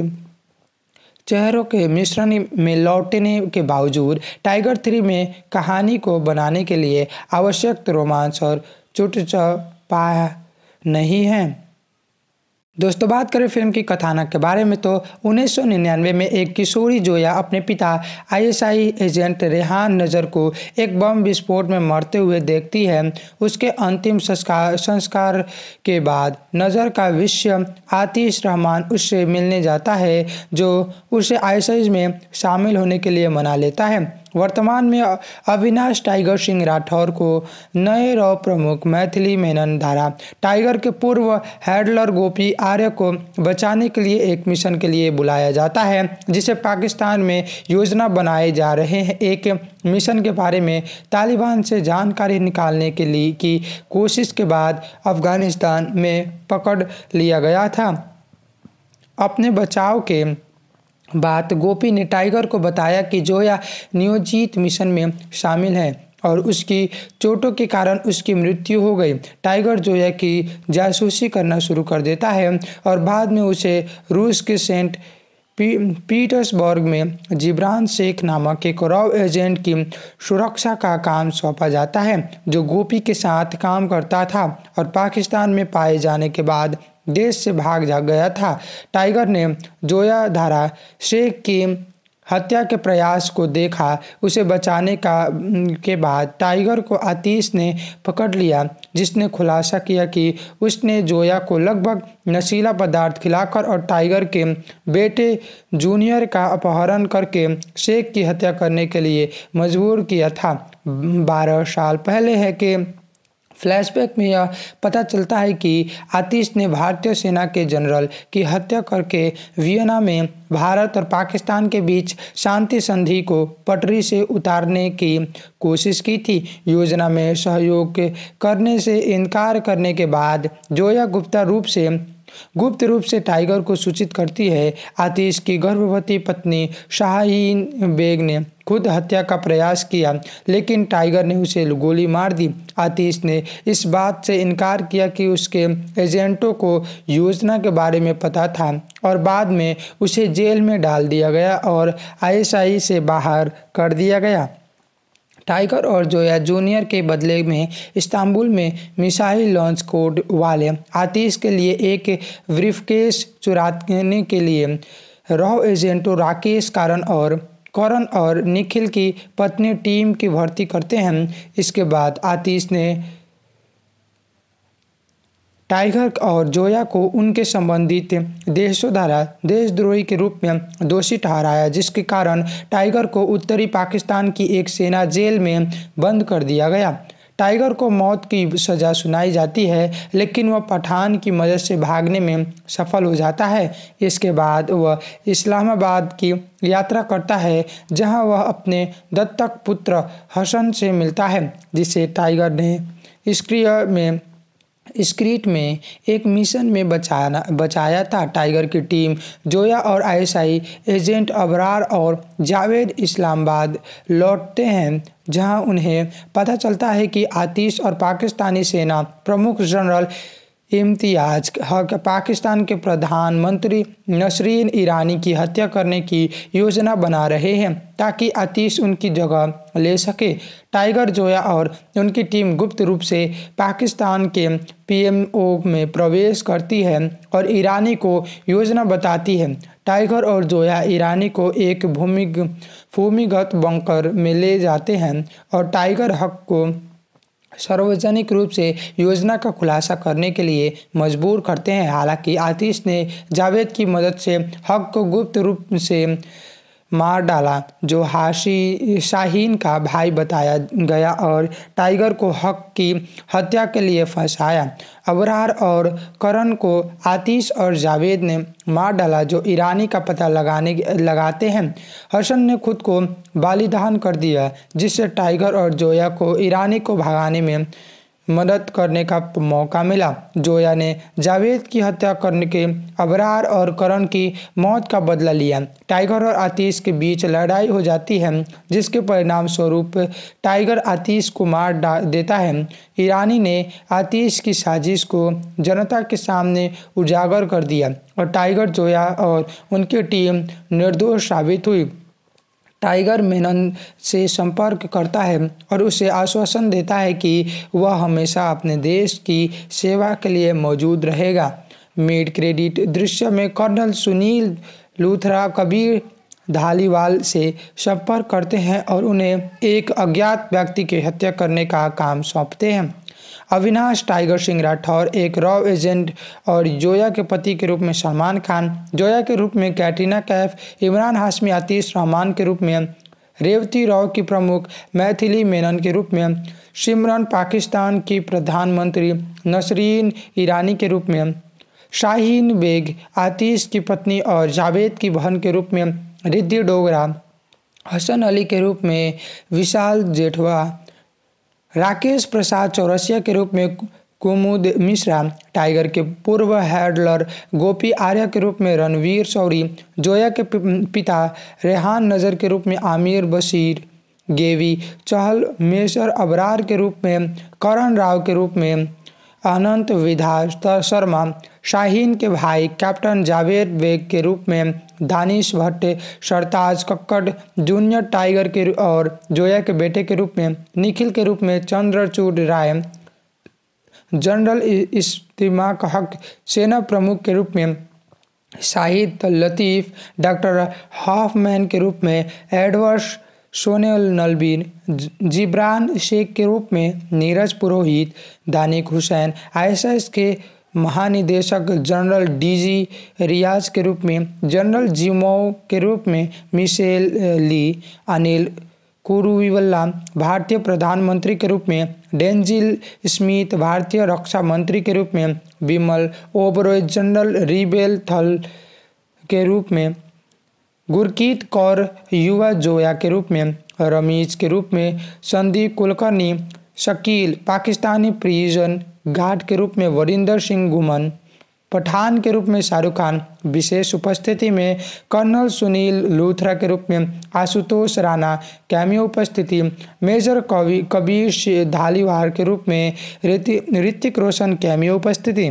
चेहरों के मिश्रण में लौटने के बावजूद टाइगर थ्री में कहानी को बनाने के लिए आवश्यक रोमांच और चुट नहीं है दोस्तों बात करें फिल्म की कथानक के बारे में तो 1999 में एक किशोरी जोया अपने पिता आईएसआई एजेंट रेहान नजर को एक बम विस्फोट में मरते हुए देखती है उसके अंतिम संस्कार संस्कार के बाद नज़र का विश्व आतिश रहमान उससे मिलने जाता है जो उसे आईएसआई में शामिल होने के लिए मना लेता है वर्तमान में अविनाश टाइगर सिंह राठौर को नए रॉ प्रमुख मैथिली मेनन धारा टाइगर के पूर्व हैडलर गोपी आर्य को बचाने के लिए एक मिशन के लिए बुलाया जाता है जिसे पाकिस्तान में योजना बनाए जा रहे हैं एक मिशन के बारे में तालिबान से जानकारी निकालने के लिए की कोशिश के बाद अफगानिस्तान में पकड़ लिया गया था अपने बचाव के बात गोपी ने टाइगर को बताया कि जोया नियोजित मिशन में शामिल है और उसकी चोटों के कारण उसकी मृत्यु हो गई टाइगर जोया की जासूसी करना शुरू कर देता है और बाद में उसे रूस के सेंट पी, पीटर्सबर्ग में जिब्रान शेख नामक एक रॉ एजेंट की सुरक्षा का काम सौंपा जाता है जो गोपी के साथ काम करता था और पाकिस्तान में पाए जाने के बाद देश से भाग जा गया था टाइगर ने जोया धारा शेख की हत्या के प्रयास को देखा उसे बचाने का के बाद टाइगर को आतीश ने पकड़ लिया जिसने खुलासा किया कि उसने जोया को लगभग नशीला पदार्थ खिलाकर और टाइगर के बेटे जूनियर का अपहरण करके शेख की हत्या करने के लिए मजबूर किया था बारह साल पहले है कि फ्लैशबैक में यह पता चलता है कि आतिश ने भारतीय सेना के जनरल की हत्या करके वियना में भारत और पाकिस्तान के बीच शांति संधि को पटरी से उतारने की कोशिश की थी योजना में सहयोग करने से इनकार करने के बाद जोया गुप्ता रूप से गुप्त रूप से टाइगर को सूचित करती है आतिश की गर्भवती पत्नी शाहीन बेग ने खुद हत्या का प्रयास किया लेकिन टाइगर ने उसे गोली मार दी आतिश ने इस बात से इनकार किया कि उसके एजेंटों को योजना के बारे में पता था और बाद में उसे जेल में डाल दिया गया और आईएसआई से बाहर कर दिया गया टाइगर और जोया जूनियर के बदले में इस्तांबुल में मिसाइल लॉन्च कोड वाले आतिश के लिए एक ब्रीफकेस चुराने के लिए रॉ एजेंटो राकेश कारण और करण और निखिल की पत्नी टीम की भर्ती करते हैं इसके बाद आतिश ने टाइगर और जोया को उनके संबंधित देशों द्वारा देशद्रोही के रूप में दोषी ठहराया जिसके कारण टाइगर को उत्तरी पाकिस्तान की एक सेना जेल में बंद कर दिया गया टाइगर को मौत की सज़ा सुनाई जाती है लेकिन वह पठान की मदद से भागने में सफल हो जाता है इसके बाद वह इस्लामाबाद की यात्रा करता है जहां वह अपने दत्तक पुत्र हसन से मिलता है जिसे टाइगर ने स्क्रिय में स्क्रीट में एक मिशन में बचाना बचाया था टाइगर की टीम जोया और आईएसआई एजेंट अबरार और जावेद इस्लामाबाद लौटते हैं जहां उन्हें पता चलता है कि आतिश और पाकिस्तानी सेना प्रमुख जनरल इम्तियाज हक पाकिस्तान के प्रधानमंत्री नसरीन ईरानी की हत्या करने की योजना बना रहे हैं ताकि आतिश उनकी जगह ले सके टाइगर जोया और उनकी टीम गुप्त रूप से पाकिस्तान के पीएमओ में प्रवेश करती है और ईरानी को योजना बताती है टाइगर और जोया ईरानी को एक भूमि भूमिगत बंकर में ले जाते हैं और टाइगर हक को सार्वजनिक रूप से योजना का खुलासा करने के लिए मजबूर करते हैं हालांकि आतिश ने जावेद की मदद से हक को गुप्त रूप से मार डाला जो हाशी शाहीन का भाई बताया गया और टाइगर को हक की हत्या के लिए फंसाया अबरार और करण को आतिश और जावेद ने मार डाला जो ईरानी का पता लगाने लगाते हैं हसन ने खुद को बालिदान कर दिया जिससे टाइगर और जोया को ईरानी को भगाने में मदद करने का मौका मिला जोया ने जावेद की हत्या करने के अबरार और करण की मौत का बदला लिया टाइगर और आतीश के बीच लड़ाई हो जाती है जिसके परिणाम स्वरूप टाइगर आतीश को मार देता है ईरानी ने आतीश की साजिश को जनता के सामने उजागर कर दिया और टाइगर जोया और उनकी टीम निर्दोष साबित हुई टाइगर मेनन से संपर्क करता है और उसे आश्वासन देता है कि वह हमेशा अपने देश की सेवा के लिए मौजूद रहेगा मिड क्रेडिट दृश्य में कर्नल सुनील लूथरा कबीर धालीवाल से संपर्क करते हैं और उन्हें एक अज्ञात व्यक्ति की हत्या करने का काम सौंपते हैं अविनाश टाइगर सिंह राठौर एक रॉ एजेंट और जोया के पति के रूप में सलमान खान जोया के रूप में कैटरीना कैफ इमरान हाशमी आतिश रहमान के रूप में रेवती राव की प्रमुख मैथिली मेनन के रूप में सिमरन पाकिस्तान की प्रधानमंत्री नसरीन ईरानी के रूप में शाहीन बेग आतिश की पत्नी और जावेद की बहन के रूप में रिद्धि डोगरा हसन अली के रूप में विशाल जेठवा राकेश प्रसाद चौरसिया के रूप में कुमुद मिश्रा टाइगर के पूर्व हैडलर गोपी आर्या के रूप में रणवीर शौरी जोया के पिता रेहान नज़र के रूप में आमिर बशीर गेवी चहल मेसर अबरार के रूप में करण राव के रूप में अनंत विधास्ता शर्मा शाहीन के भाई कैप्टन जावेद बेग के रूप में दानिश भट्ट सरताज कक्कड़ जूनियर टाइगर के और जोया के बेटे के रूप में निखिल के रूप में चंद्रचूड राय जनरल इस्तीमाक हक सेना प्रमुख के रूप में शाहिद लतीफ़ डॉक्टर हाफमैन के रूप में एडवर्स सोनेल नलबीन जिब्रान शेख के रूप में नीरज पुरोहित दानिक हुसैन आईएसआईएस के महानिदेशक जनरल डीजी रियाज के रूप में जनरल जिमो के रूप में मिशेल ली अनिल कुरुविवल्ला भारतीय प्रधानमंत्री के रूप में डेंजिल स्मिथ भारतीय रक्षा मंत्री के रूप में विमल ओबरॉय जनरल रिबेल थल के रूप में गुरकीत कौर युवा जोया के रूप में रमीज के रूप में संदीप कुलकर्णी शकील पाकिस्तानी प्रिजन गार्ड के रूप में वरिंदर सिंह घुमन पठान के रूप में शाहरुख खान विशेष उपस्थिति में कर्नल सुनील लूथरा के रूप में आशुतोष राणा कैमियो उपस्थिति मेजर कवि कबीर धालीवार के रूप में ऋतिक रोशन कैमियो उपस्थिति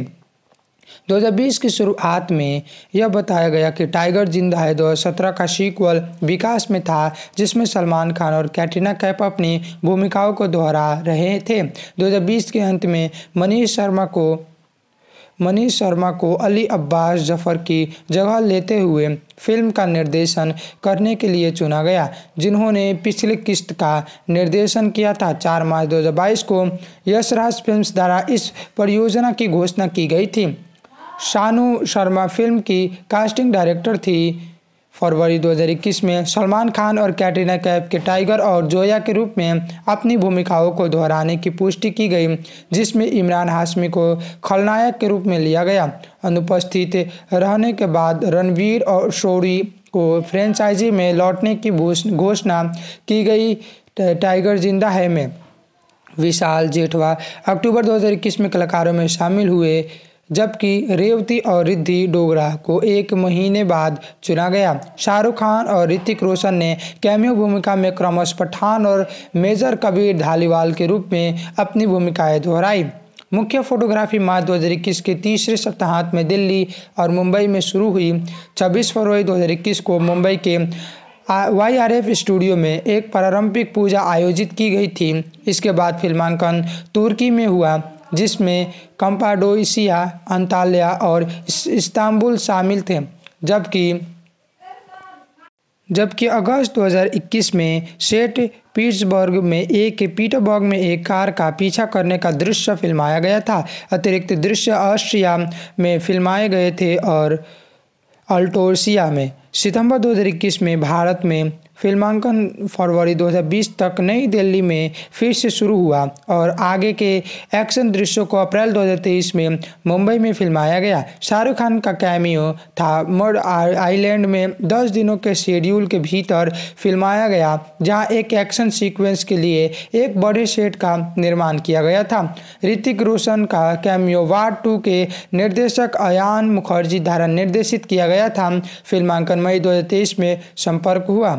2020 की शुरुआत में यह बताया गया कि टाइगर जिंदा है 2017 का सीक्वल विकास में था जिसमें सलमान खान और कैटरीना कैप अपनी भूमिकाओं को दोहरा रहे थे 2020 के अंत में मनीष शर्मा को मनीष शर्मा को अली अब्बास जफर की जगह लेते हुए फिल्म का निर्देशन करने के लिए चुना गया जिन्होंने पिछली किस्त का निर्देशन किया था चार मार्च 2022 को यशराज फिल्म्स द्वारा इस परियोजना की घोषणा की गई थी शानू शर्मा फिल्म की कास्टिंग डायरेक्टर थी फरवरी 2021 में सलमान खान और कैटरीना कैफ के टाइगर और जोया के रूप में अपनी भूमिकाओं को दोहराने की पुष्टि की गई जिसमें इमरान हाशमी को खलनायक के रूप में लिया गया अनुपस्थित रहने के बाद रणवीर और शोरी को फ्रेंचाइजी में लौटने की घोषणा की गई टाइगर जिंदा है में विशाल जेठवा अक्टूबर 2021 में कलाकारों में शामिल हुए जबकि रेवती और रिद्धि डोगरा को एक महीने बाद चुना गया शाहरुख खान और ऋतिक रोशन ने कैमियो भूमिका में क्रमश पठान और मेजर कबीर धालीवाल के रूप में अपनी भूमिकाएं दोहराई मुख्य फोटोग्राफी मार्च इक्कीस के तीसरे सप्ताहांत में दिल्ली और मुंबई में शुरू हुई 26 फरवरी 2021 को मुंबई के वाई आर एफ स्टूडियो में एक प्रारंभिक पूजा आयोजित की गई थी इसके बाद फिल्मांकन तुर्की में हुआ जिसमें कंपाडोसिया अंताल्या और इस्तांबुल शामिल थे जबकि जबकि अगस्त 2021 में सेट पीट्सबर्ग में एक पीटरबर्ग में एक कार का पीछा करने का दृश्य फिल्माया गया था अतिरिक्त दृश्य ऑस्ट्रिया में फिल्माए गए थे और अल्टोसिया में सितंबर 2021 में भारत में फिल्मांकन फरवरी 2020 तक नई दिल्ली में फिर से शुरू हुआ और आगे के एक्शन दृश्यों को अप्रैल 2023 में मुंबई में फिल्माया गया शाहरुख खान का कैमियो था मर्ड आइलैंड में 10 दिनों के शेड्यूल के भीतर फिल्माया गया जहां एक एक्शन सीक्वेंस के लिए एक बड़े सेट का निर्माण किया गया था ऋतिक रोशन का कैमियो वार्ड टू के निर्देशक अयान मुखर्जी द्वारा निर्देशित किया गया था फिल्मांकन मई दो में संपर्क हुआ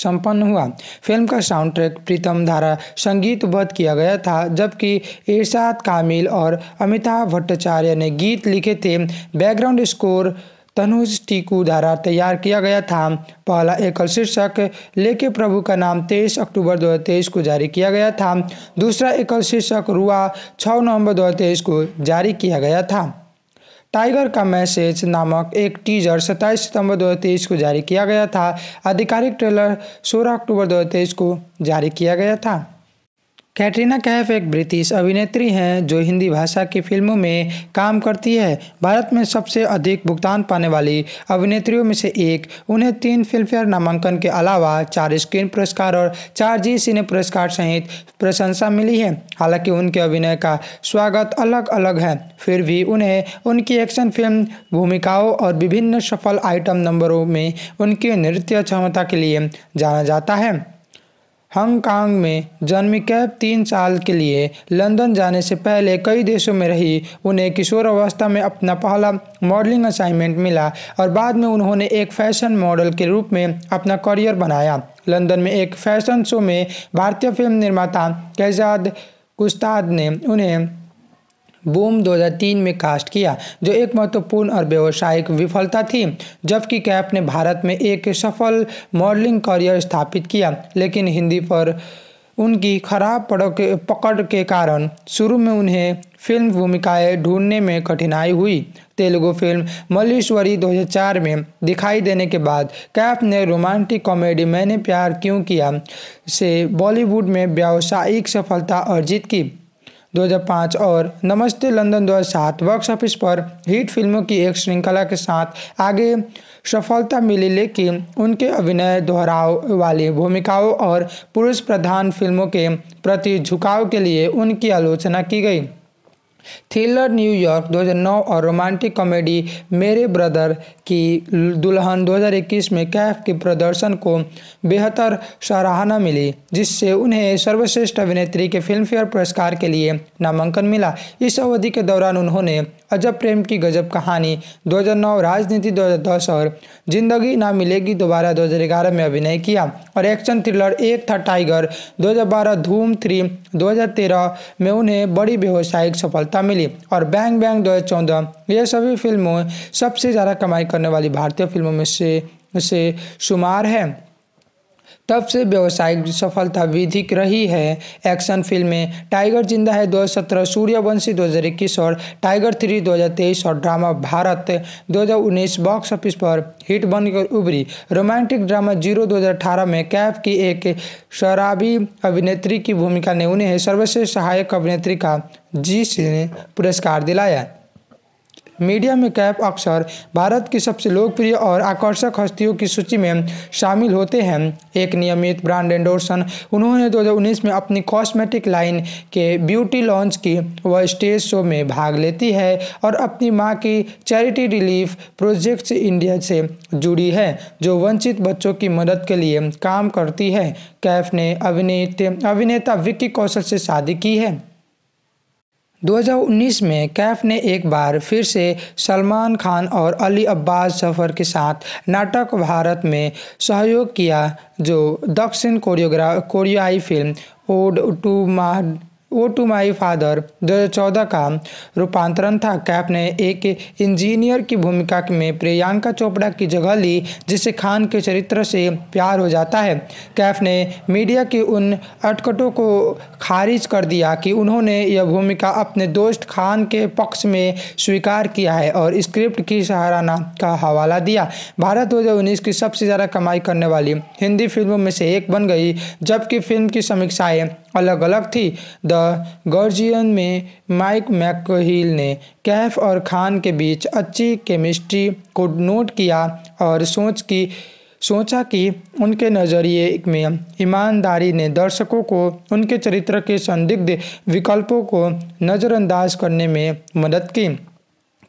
संपन्न हुआ फिल्म का साउंड ट्रैक प्रीतम धारा संगीतबद्ध किया गया था जबकि इर्शाद कामिल और अमिताभ भट्टाचार्य ने गीत लिखे थे बैकग्राउंड स्कोर तनुज टीकू धारा तैयार किया गया था पहला एकल शीर्षक लेके प्रभु का नाम 23 अक्टूबर 2023 को जारी किया गया था दूसरा एकल शीर्षक रुआ 6 नवंबर 2023 को जारी किया गया था टाइगर का मैसेज नामक एक टीजर 27 सितंबर 2023 को जारी किया गया था आधिकारिक ट्रेलर 16 अक्टूबर 2023 को जारी किया गया था कैटरीना कैफ एक ब्रिटिश अभिनेत्री हैं जो हिंदी भाषा की फिल्मों में काम करती है भारत में सबसे अधिक भुगतान पाने वाली अभिनेत्रियों में से एक उन्हें तीन फिल्मफेयर नामांकन के अलावा चार स्क्रीन पुरस्कार और चार जी सिने पुरस्कार सहित प्रशंसा मिली है हालांकि उनके अभिनय का स्वागत अलग अलग है फिर भी उन्हें उनकी एक्शन फिल्म भूमिकाओं और विभिन्न सफल आइटम नंबरों में उनकी नृत्य क्षमता के लिए जाना जाता है हांगकांग में जन्मी कैब तीन साल के लिए लंदन जाने से पहले कई देशों में रही उन्हें किशोर अवस्था में अपना पहला मॉडलिंग असाइनमेंट मिला और बाद में उन्होंने एक फैशन मॉडल के रूप में अपना करियर बनाया लंदन में एक फैशन शो में भारतीय फिल्म निर्माता कैजाद कुस्ताद ने उन्हें बूम 2003 में कास्ट किया जो एक महत्वपूर्ण और व्यावसायिक विफलता थी जबकि कैफ ने भारत में एक सफल मॉडलिंग करियर स्थापित किया लेकिन हिंदी पर उनकी खराब के, पकड़ के कारण शुरू में उन्हें फिल्म भूमिकाएं ढूंढने में कठिनाई हुई तेलुगु फिल्म मल्लेश्वरी 2004 में दिखाई देने के बाद कैफ ने रोमांटिक कॉमेडी मैंने प्यार क्यों किया से बॉलीवुड में व्यावसायिक सफलता अर्जित की 2005 और नमस्ते लंदन 2007 बॉक्स ऑफिस पर हिट फिल्मों की एक श्रृंखला के साथ आगे सफलता मिली लेकिन उनके अभिनय दोहराव वाली भूमिकाओं और पुरुष प्रधान फिल्मों के प्रति झुकाव के लिए उनकी आलोचना की गई थ्रिलर न्यूयॉर्क 2009 और रोमांटिक कॉमेडी मेरे ब्रदर की दुल्हन 2021 में कैफ के प्रदर्शन को बेहतर सराहना मिली जिससे उन्हें सर्वश्रेष्ठ अभिनेत्री के फिल्मफेयर पुरस्कार के लिए नामांकन मिला इस अवधि के दौरान उन्होंने अजब प्रेम की गजब कहानी 2009 राजनीति 2010 और जिंदगी ना मिलेगी दोबारा 2011 में अभिनय किया और एक्शन थ्रिलर एक था टाइगर 2012 धूम थ्री 2013 में उन्हें बड़ी व्यवसायिक सफलता मिली और बैंग बैंग 2014 ये सभी फिल्मों सबसे ज़्यादा कमाई करने वाली भारतीय फिल्मों में से से शुमार है तब से व्यवसायिक सफलता विधिक रही है एक्शन फिल्में टाइगर जिंदा है 2017 सूर्यवंशी 2021 और टाइगर थ्री 2023 और ड्रामा भारत 2019 बॉक्स ऑफिस पर हिट बनकर उभरी रोमांटिक ड्रामा जीरो 2018 में कैफ की एक शराबी अभिनेत्री की भूमिका ने उन्हें सर्वश्रेष्ठ सहायक अभिनेत्री का जी ने पुरस्कार दिलाया मीडिया में कैप अक्सर भारत की सबसे लोकप्रिय और आकर्षक हस्तियों की सूची में शामिल होते हैं एक नियमित ब्रांड एंडोर्सन उन्होंने 2019 में अपनी कॉस्मेटिक लाइन के ब्यूटी लॉन्च की वह स्टेज शो में भाग लेती है और अपनी माँ की चैरिटी रिलीफ प्रोजेक्ट्स इंडिया से जुड़ी है जो वंचित बच्चों की मदद के लिए काम करती है कैफ ने अभिनेत अभिनेता विक्की कौशल से शादी की है 2019 में कैफ ने एक बार फिर से सलमान खान और अली अब्बास जफर के साथ नाटक भारत में सहयोग किया जो दक्षिण कोरियोग्राफ कोरियाई फिल्म ओड टू मा ओ टू माई फादर 2014 का रूपांतरण था कैप ने एक इंजीनियर की भूमिका में प्रियंका चोपड़ा की जगह ली जिससे खान के चरित्र से प्यार हो जाता है कैफ ने मीडिया की उन अटकटों को खारिज कर दिया कि उन्होंने यह भूमिका अपने दोस्त खान के पक्ष में स्वीकार किया है और स्क्रिप्ट की सहाराना का हवाला दिया भारत 2019 की सबसे ज़्यादा कमाई करने वाली हिंदी फिल्मों में से एक बन गई जबकि फिल्म की समीक्षाएं अलग अलग थी द गॉर्जियन में माइक मैकोहिल ने कैफ और खान के बीच अच्छी केमिस्ट्री को नोट किया और सोच की सोचा कि उनके नज़रिए में ईमानदारी ने दर्शकों को उनके चरित्र के संदिग्ध विकल्पों को नज़रअंदाज करने में मदद की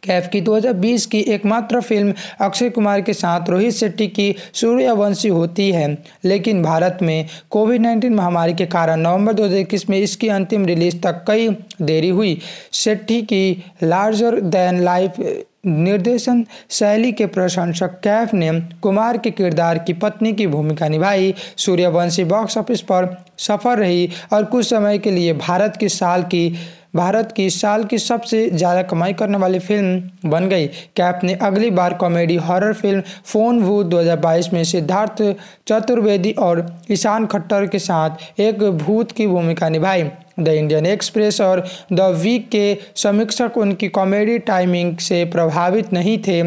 कैफ की 2020 की एकमात्र फिल्म अक्षय कुमार के साथ रोहित शेट्टी की सूर्यवंशी होती है लेकिन भारत में कोविड नाइन्टीन महामारी के कारण नवंबर 2021 में इसकी अंतिम रिलीज तक कई देरी हुई शेट्टी की लार्जर देन लाइफ निर्देशन शैली के प्रशंसक कैफ ने कुमार के किरदार की पत्नी की भूमिका निभाई सूर्यवंशी बॉक्स ऑफिस पर सफल रही और कुछ समय के लिए भारत की साल की भारत की साल की सबसे ज़्यादा कमाई करने वाली फिल्म बन गई कैप ने अगली बार कॉमेडी हॉरर फिल्म फोन वू 2022 में सिद्धार्थ चतुर्वेदी और ईशान खट्टर के साथ एक भूत की भूमिका निभाई द इंडियन एक्सप्रेस और द वीक के समीक्षक उनकी कॉमेडी टाइमिंग से प्रभावित नहीं थे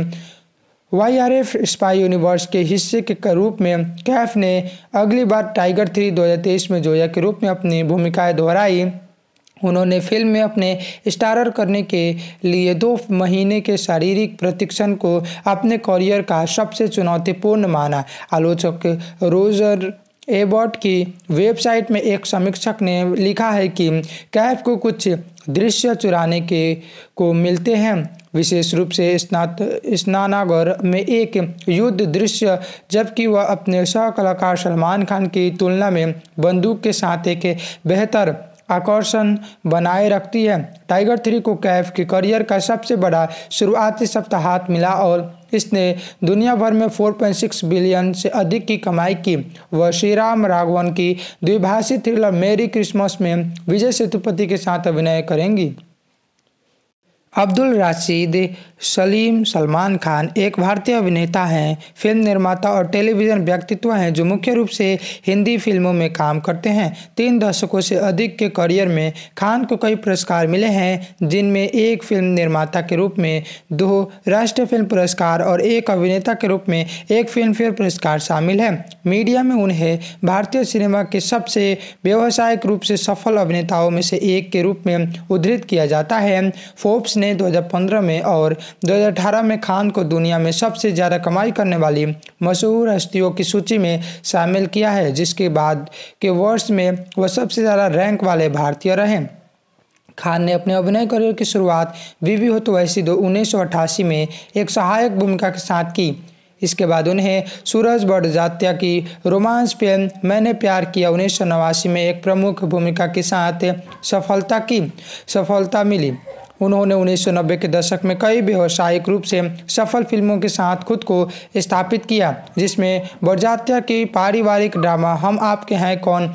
Y R F spy universe के हिस्से के रूप में कैफ ने अगली बार टाइगर थ्री 2023 में जोया के रूप में अपनी भूमिकाएं दोहराई उन्होंने फिल्म में अपने स्टारर करने के लिए दो महीने के शारीरिक प्रशिक्षण को अपने करियर का सबसे चुनौतीपूर्ण माना आलोचक रोजर एबॉट की वेबसाइट में एक समीक्षक ने लिखा है कि कैफ को कुछ दृश्य चुराने के को मिलते हैं विशेष रूप से स्नात स्नानागर में एक युद्ध दृश्य जबकि वह अपने कलाकार सलमान खान की तुलना में बंदूक के साथ एक बेहतर आकर्षण बनाए रखती है टाइगर थ्री को कैफ के करियर का सबसे बड़ा शुरुआती सप्ताह हाथ मिला और इसने दुनिया भर में 4.6 बिलियन से अधिक की कमाई की वह श्री राम राघवन की द्विभाषी थ्रिलर मेरी क्रिसमस में विजय सेतुपति के साथ अभिनय करेंगी अब्दुल राशिद सलीम सलमान खान एक भारतीय अभिनेता हैं फिल्म निर्माता और टेलीविज़न व्यक्तित्व हैं जो मुख्य रूप से हिंदी फिल्मों में काम करते हैं तीन दशकों से अधिक के करियर में खान को कई पुरस्कार मिले हैं जिनमें एक फिल्म निर्माता के रूप में दो राष्ट्रीय फिल्म पुरस्कार और एक अभिनेता के रूप में एक फिल्मफेयर पुरस्कार शामिल है मीडिया में उन्हें भारतीय सिनेमा के सबसे व्यावसायिक रूप से सफल अभिनेताओं में से एक के रूप में उद्धृत किया जाता है फोर्ब्स ने ने 2015 में और 2018 में खान को दुनिया में सबसे ज़्यादा कमाई करने वाली मशहूर हस्तियों की सूची में शामिल किया है जिसके बाद के वर्ष में वह सबसे ज़्यादा रैंक वाले भारतीय रहे खान ने अपने अभिनय करियर की शुरुआत वीवी हो तो वैसी दो उन्नीस में एक सहायक भूमिका के साथ की इसके बाद उन्हें सूरज बड़ जात्या की रोमांस फिल्म मैंने प्यार किया उन्नीस में एक प्रमुख भूमिका के साथ सफलता की सफलता मिली उन्होंने 1990 के दशक में कई व्यावसायिक रूप से सफल फिल्मों के साथ खुद को स्थापित किया जिसमें बरजात्या की पारिवारिक ड्रामा हम आपके हैं कौन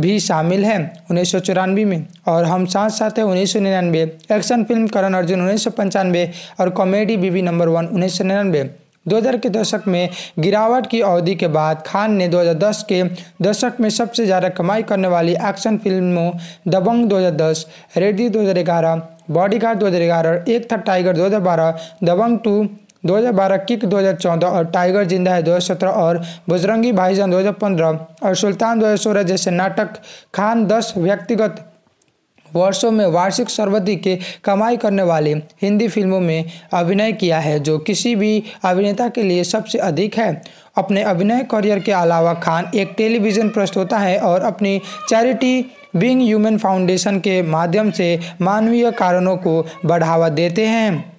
भी शामिल है उन्नीस में और हम साथ साथ हैं उन्नीस एक्शन फिल्म करण अर्जुन उन्नीस और कॉमेडी बीबी नंबर वन उन्नीस 2000 के दशक में गिरावट की अवधि के बाद खान ने 2010 के दशक में सबसे ज़्यादा कमाई करने वाली एक्शन फिल्मों दबंग 2010, रेडी 2011, बॉडी गार्ड दो हज़ार ग्यारह एक था टाइगर दो हज़ार बारह दबंग टू दो हज़ार बारह किक दो हज़ार चौदह और टाइगर जिंदा है दो हज़ार सत्रह और बजरंगी भाईजान दो हज़ार पंद्रह और सुल्तान दो हज़ार सोलह जैसे नाटक खान दस व्यक्तिगत वर्षों में वार्षिक सर्वाधिक के कमाई करने वाले हिंदी फिल्मों में अभिनय किया है जो किसी भी अभिनेता के लिए सबसे अधिक है अपने अभिनय करियर के अलावा खान एक टेलीविज़न प्रस्तोता है और अपनी चैरिटी बींग ह्यूमन फाउंडेशन के माध्यम से मानवीय कारणों को बढ़ावा देते हैं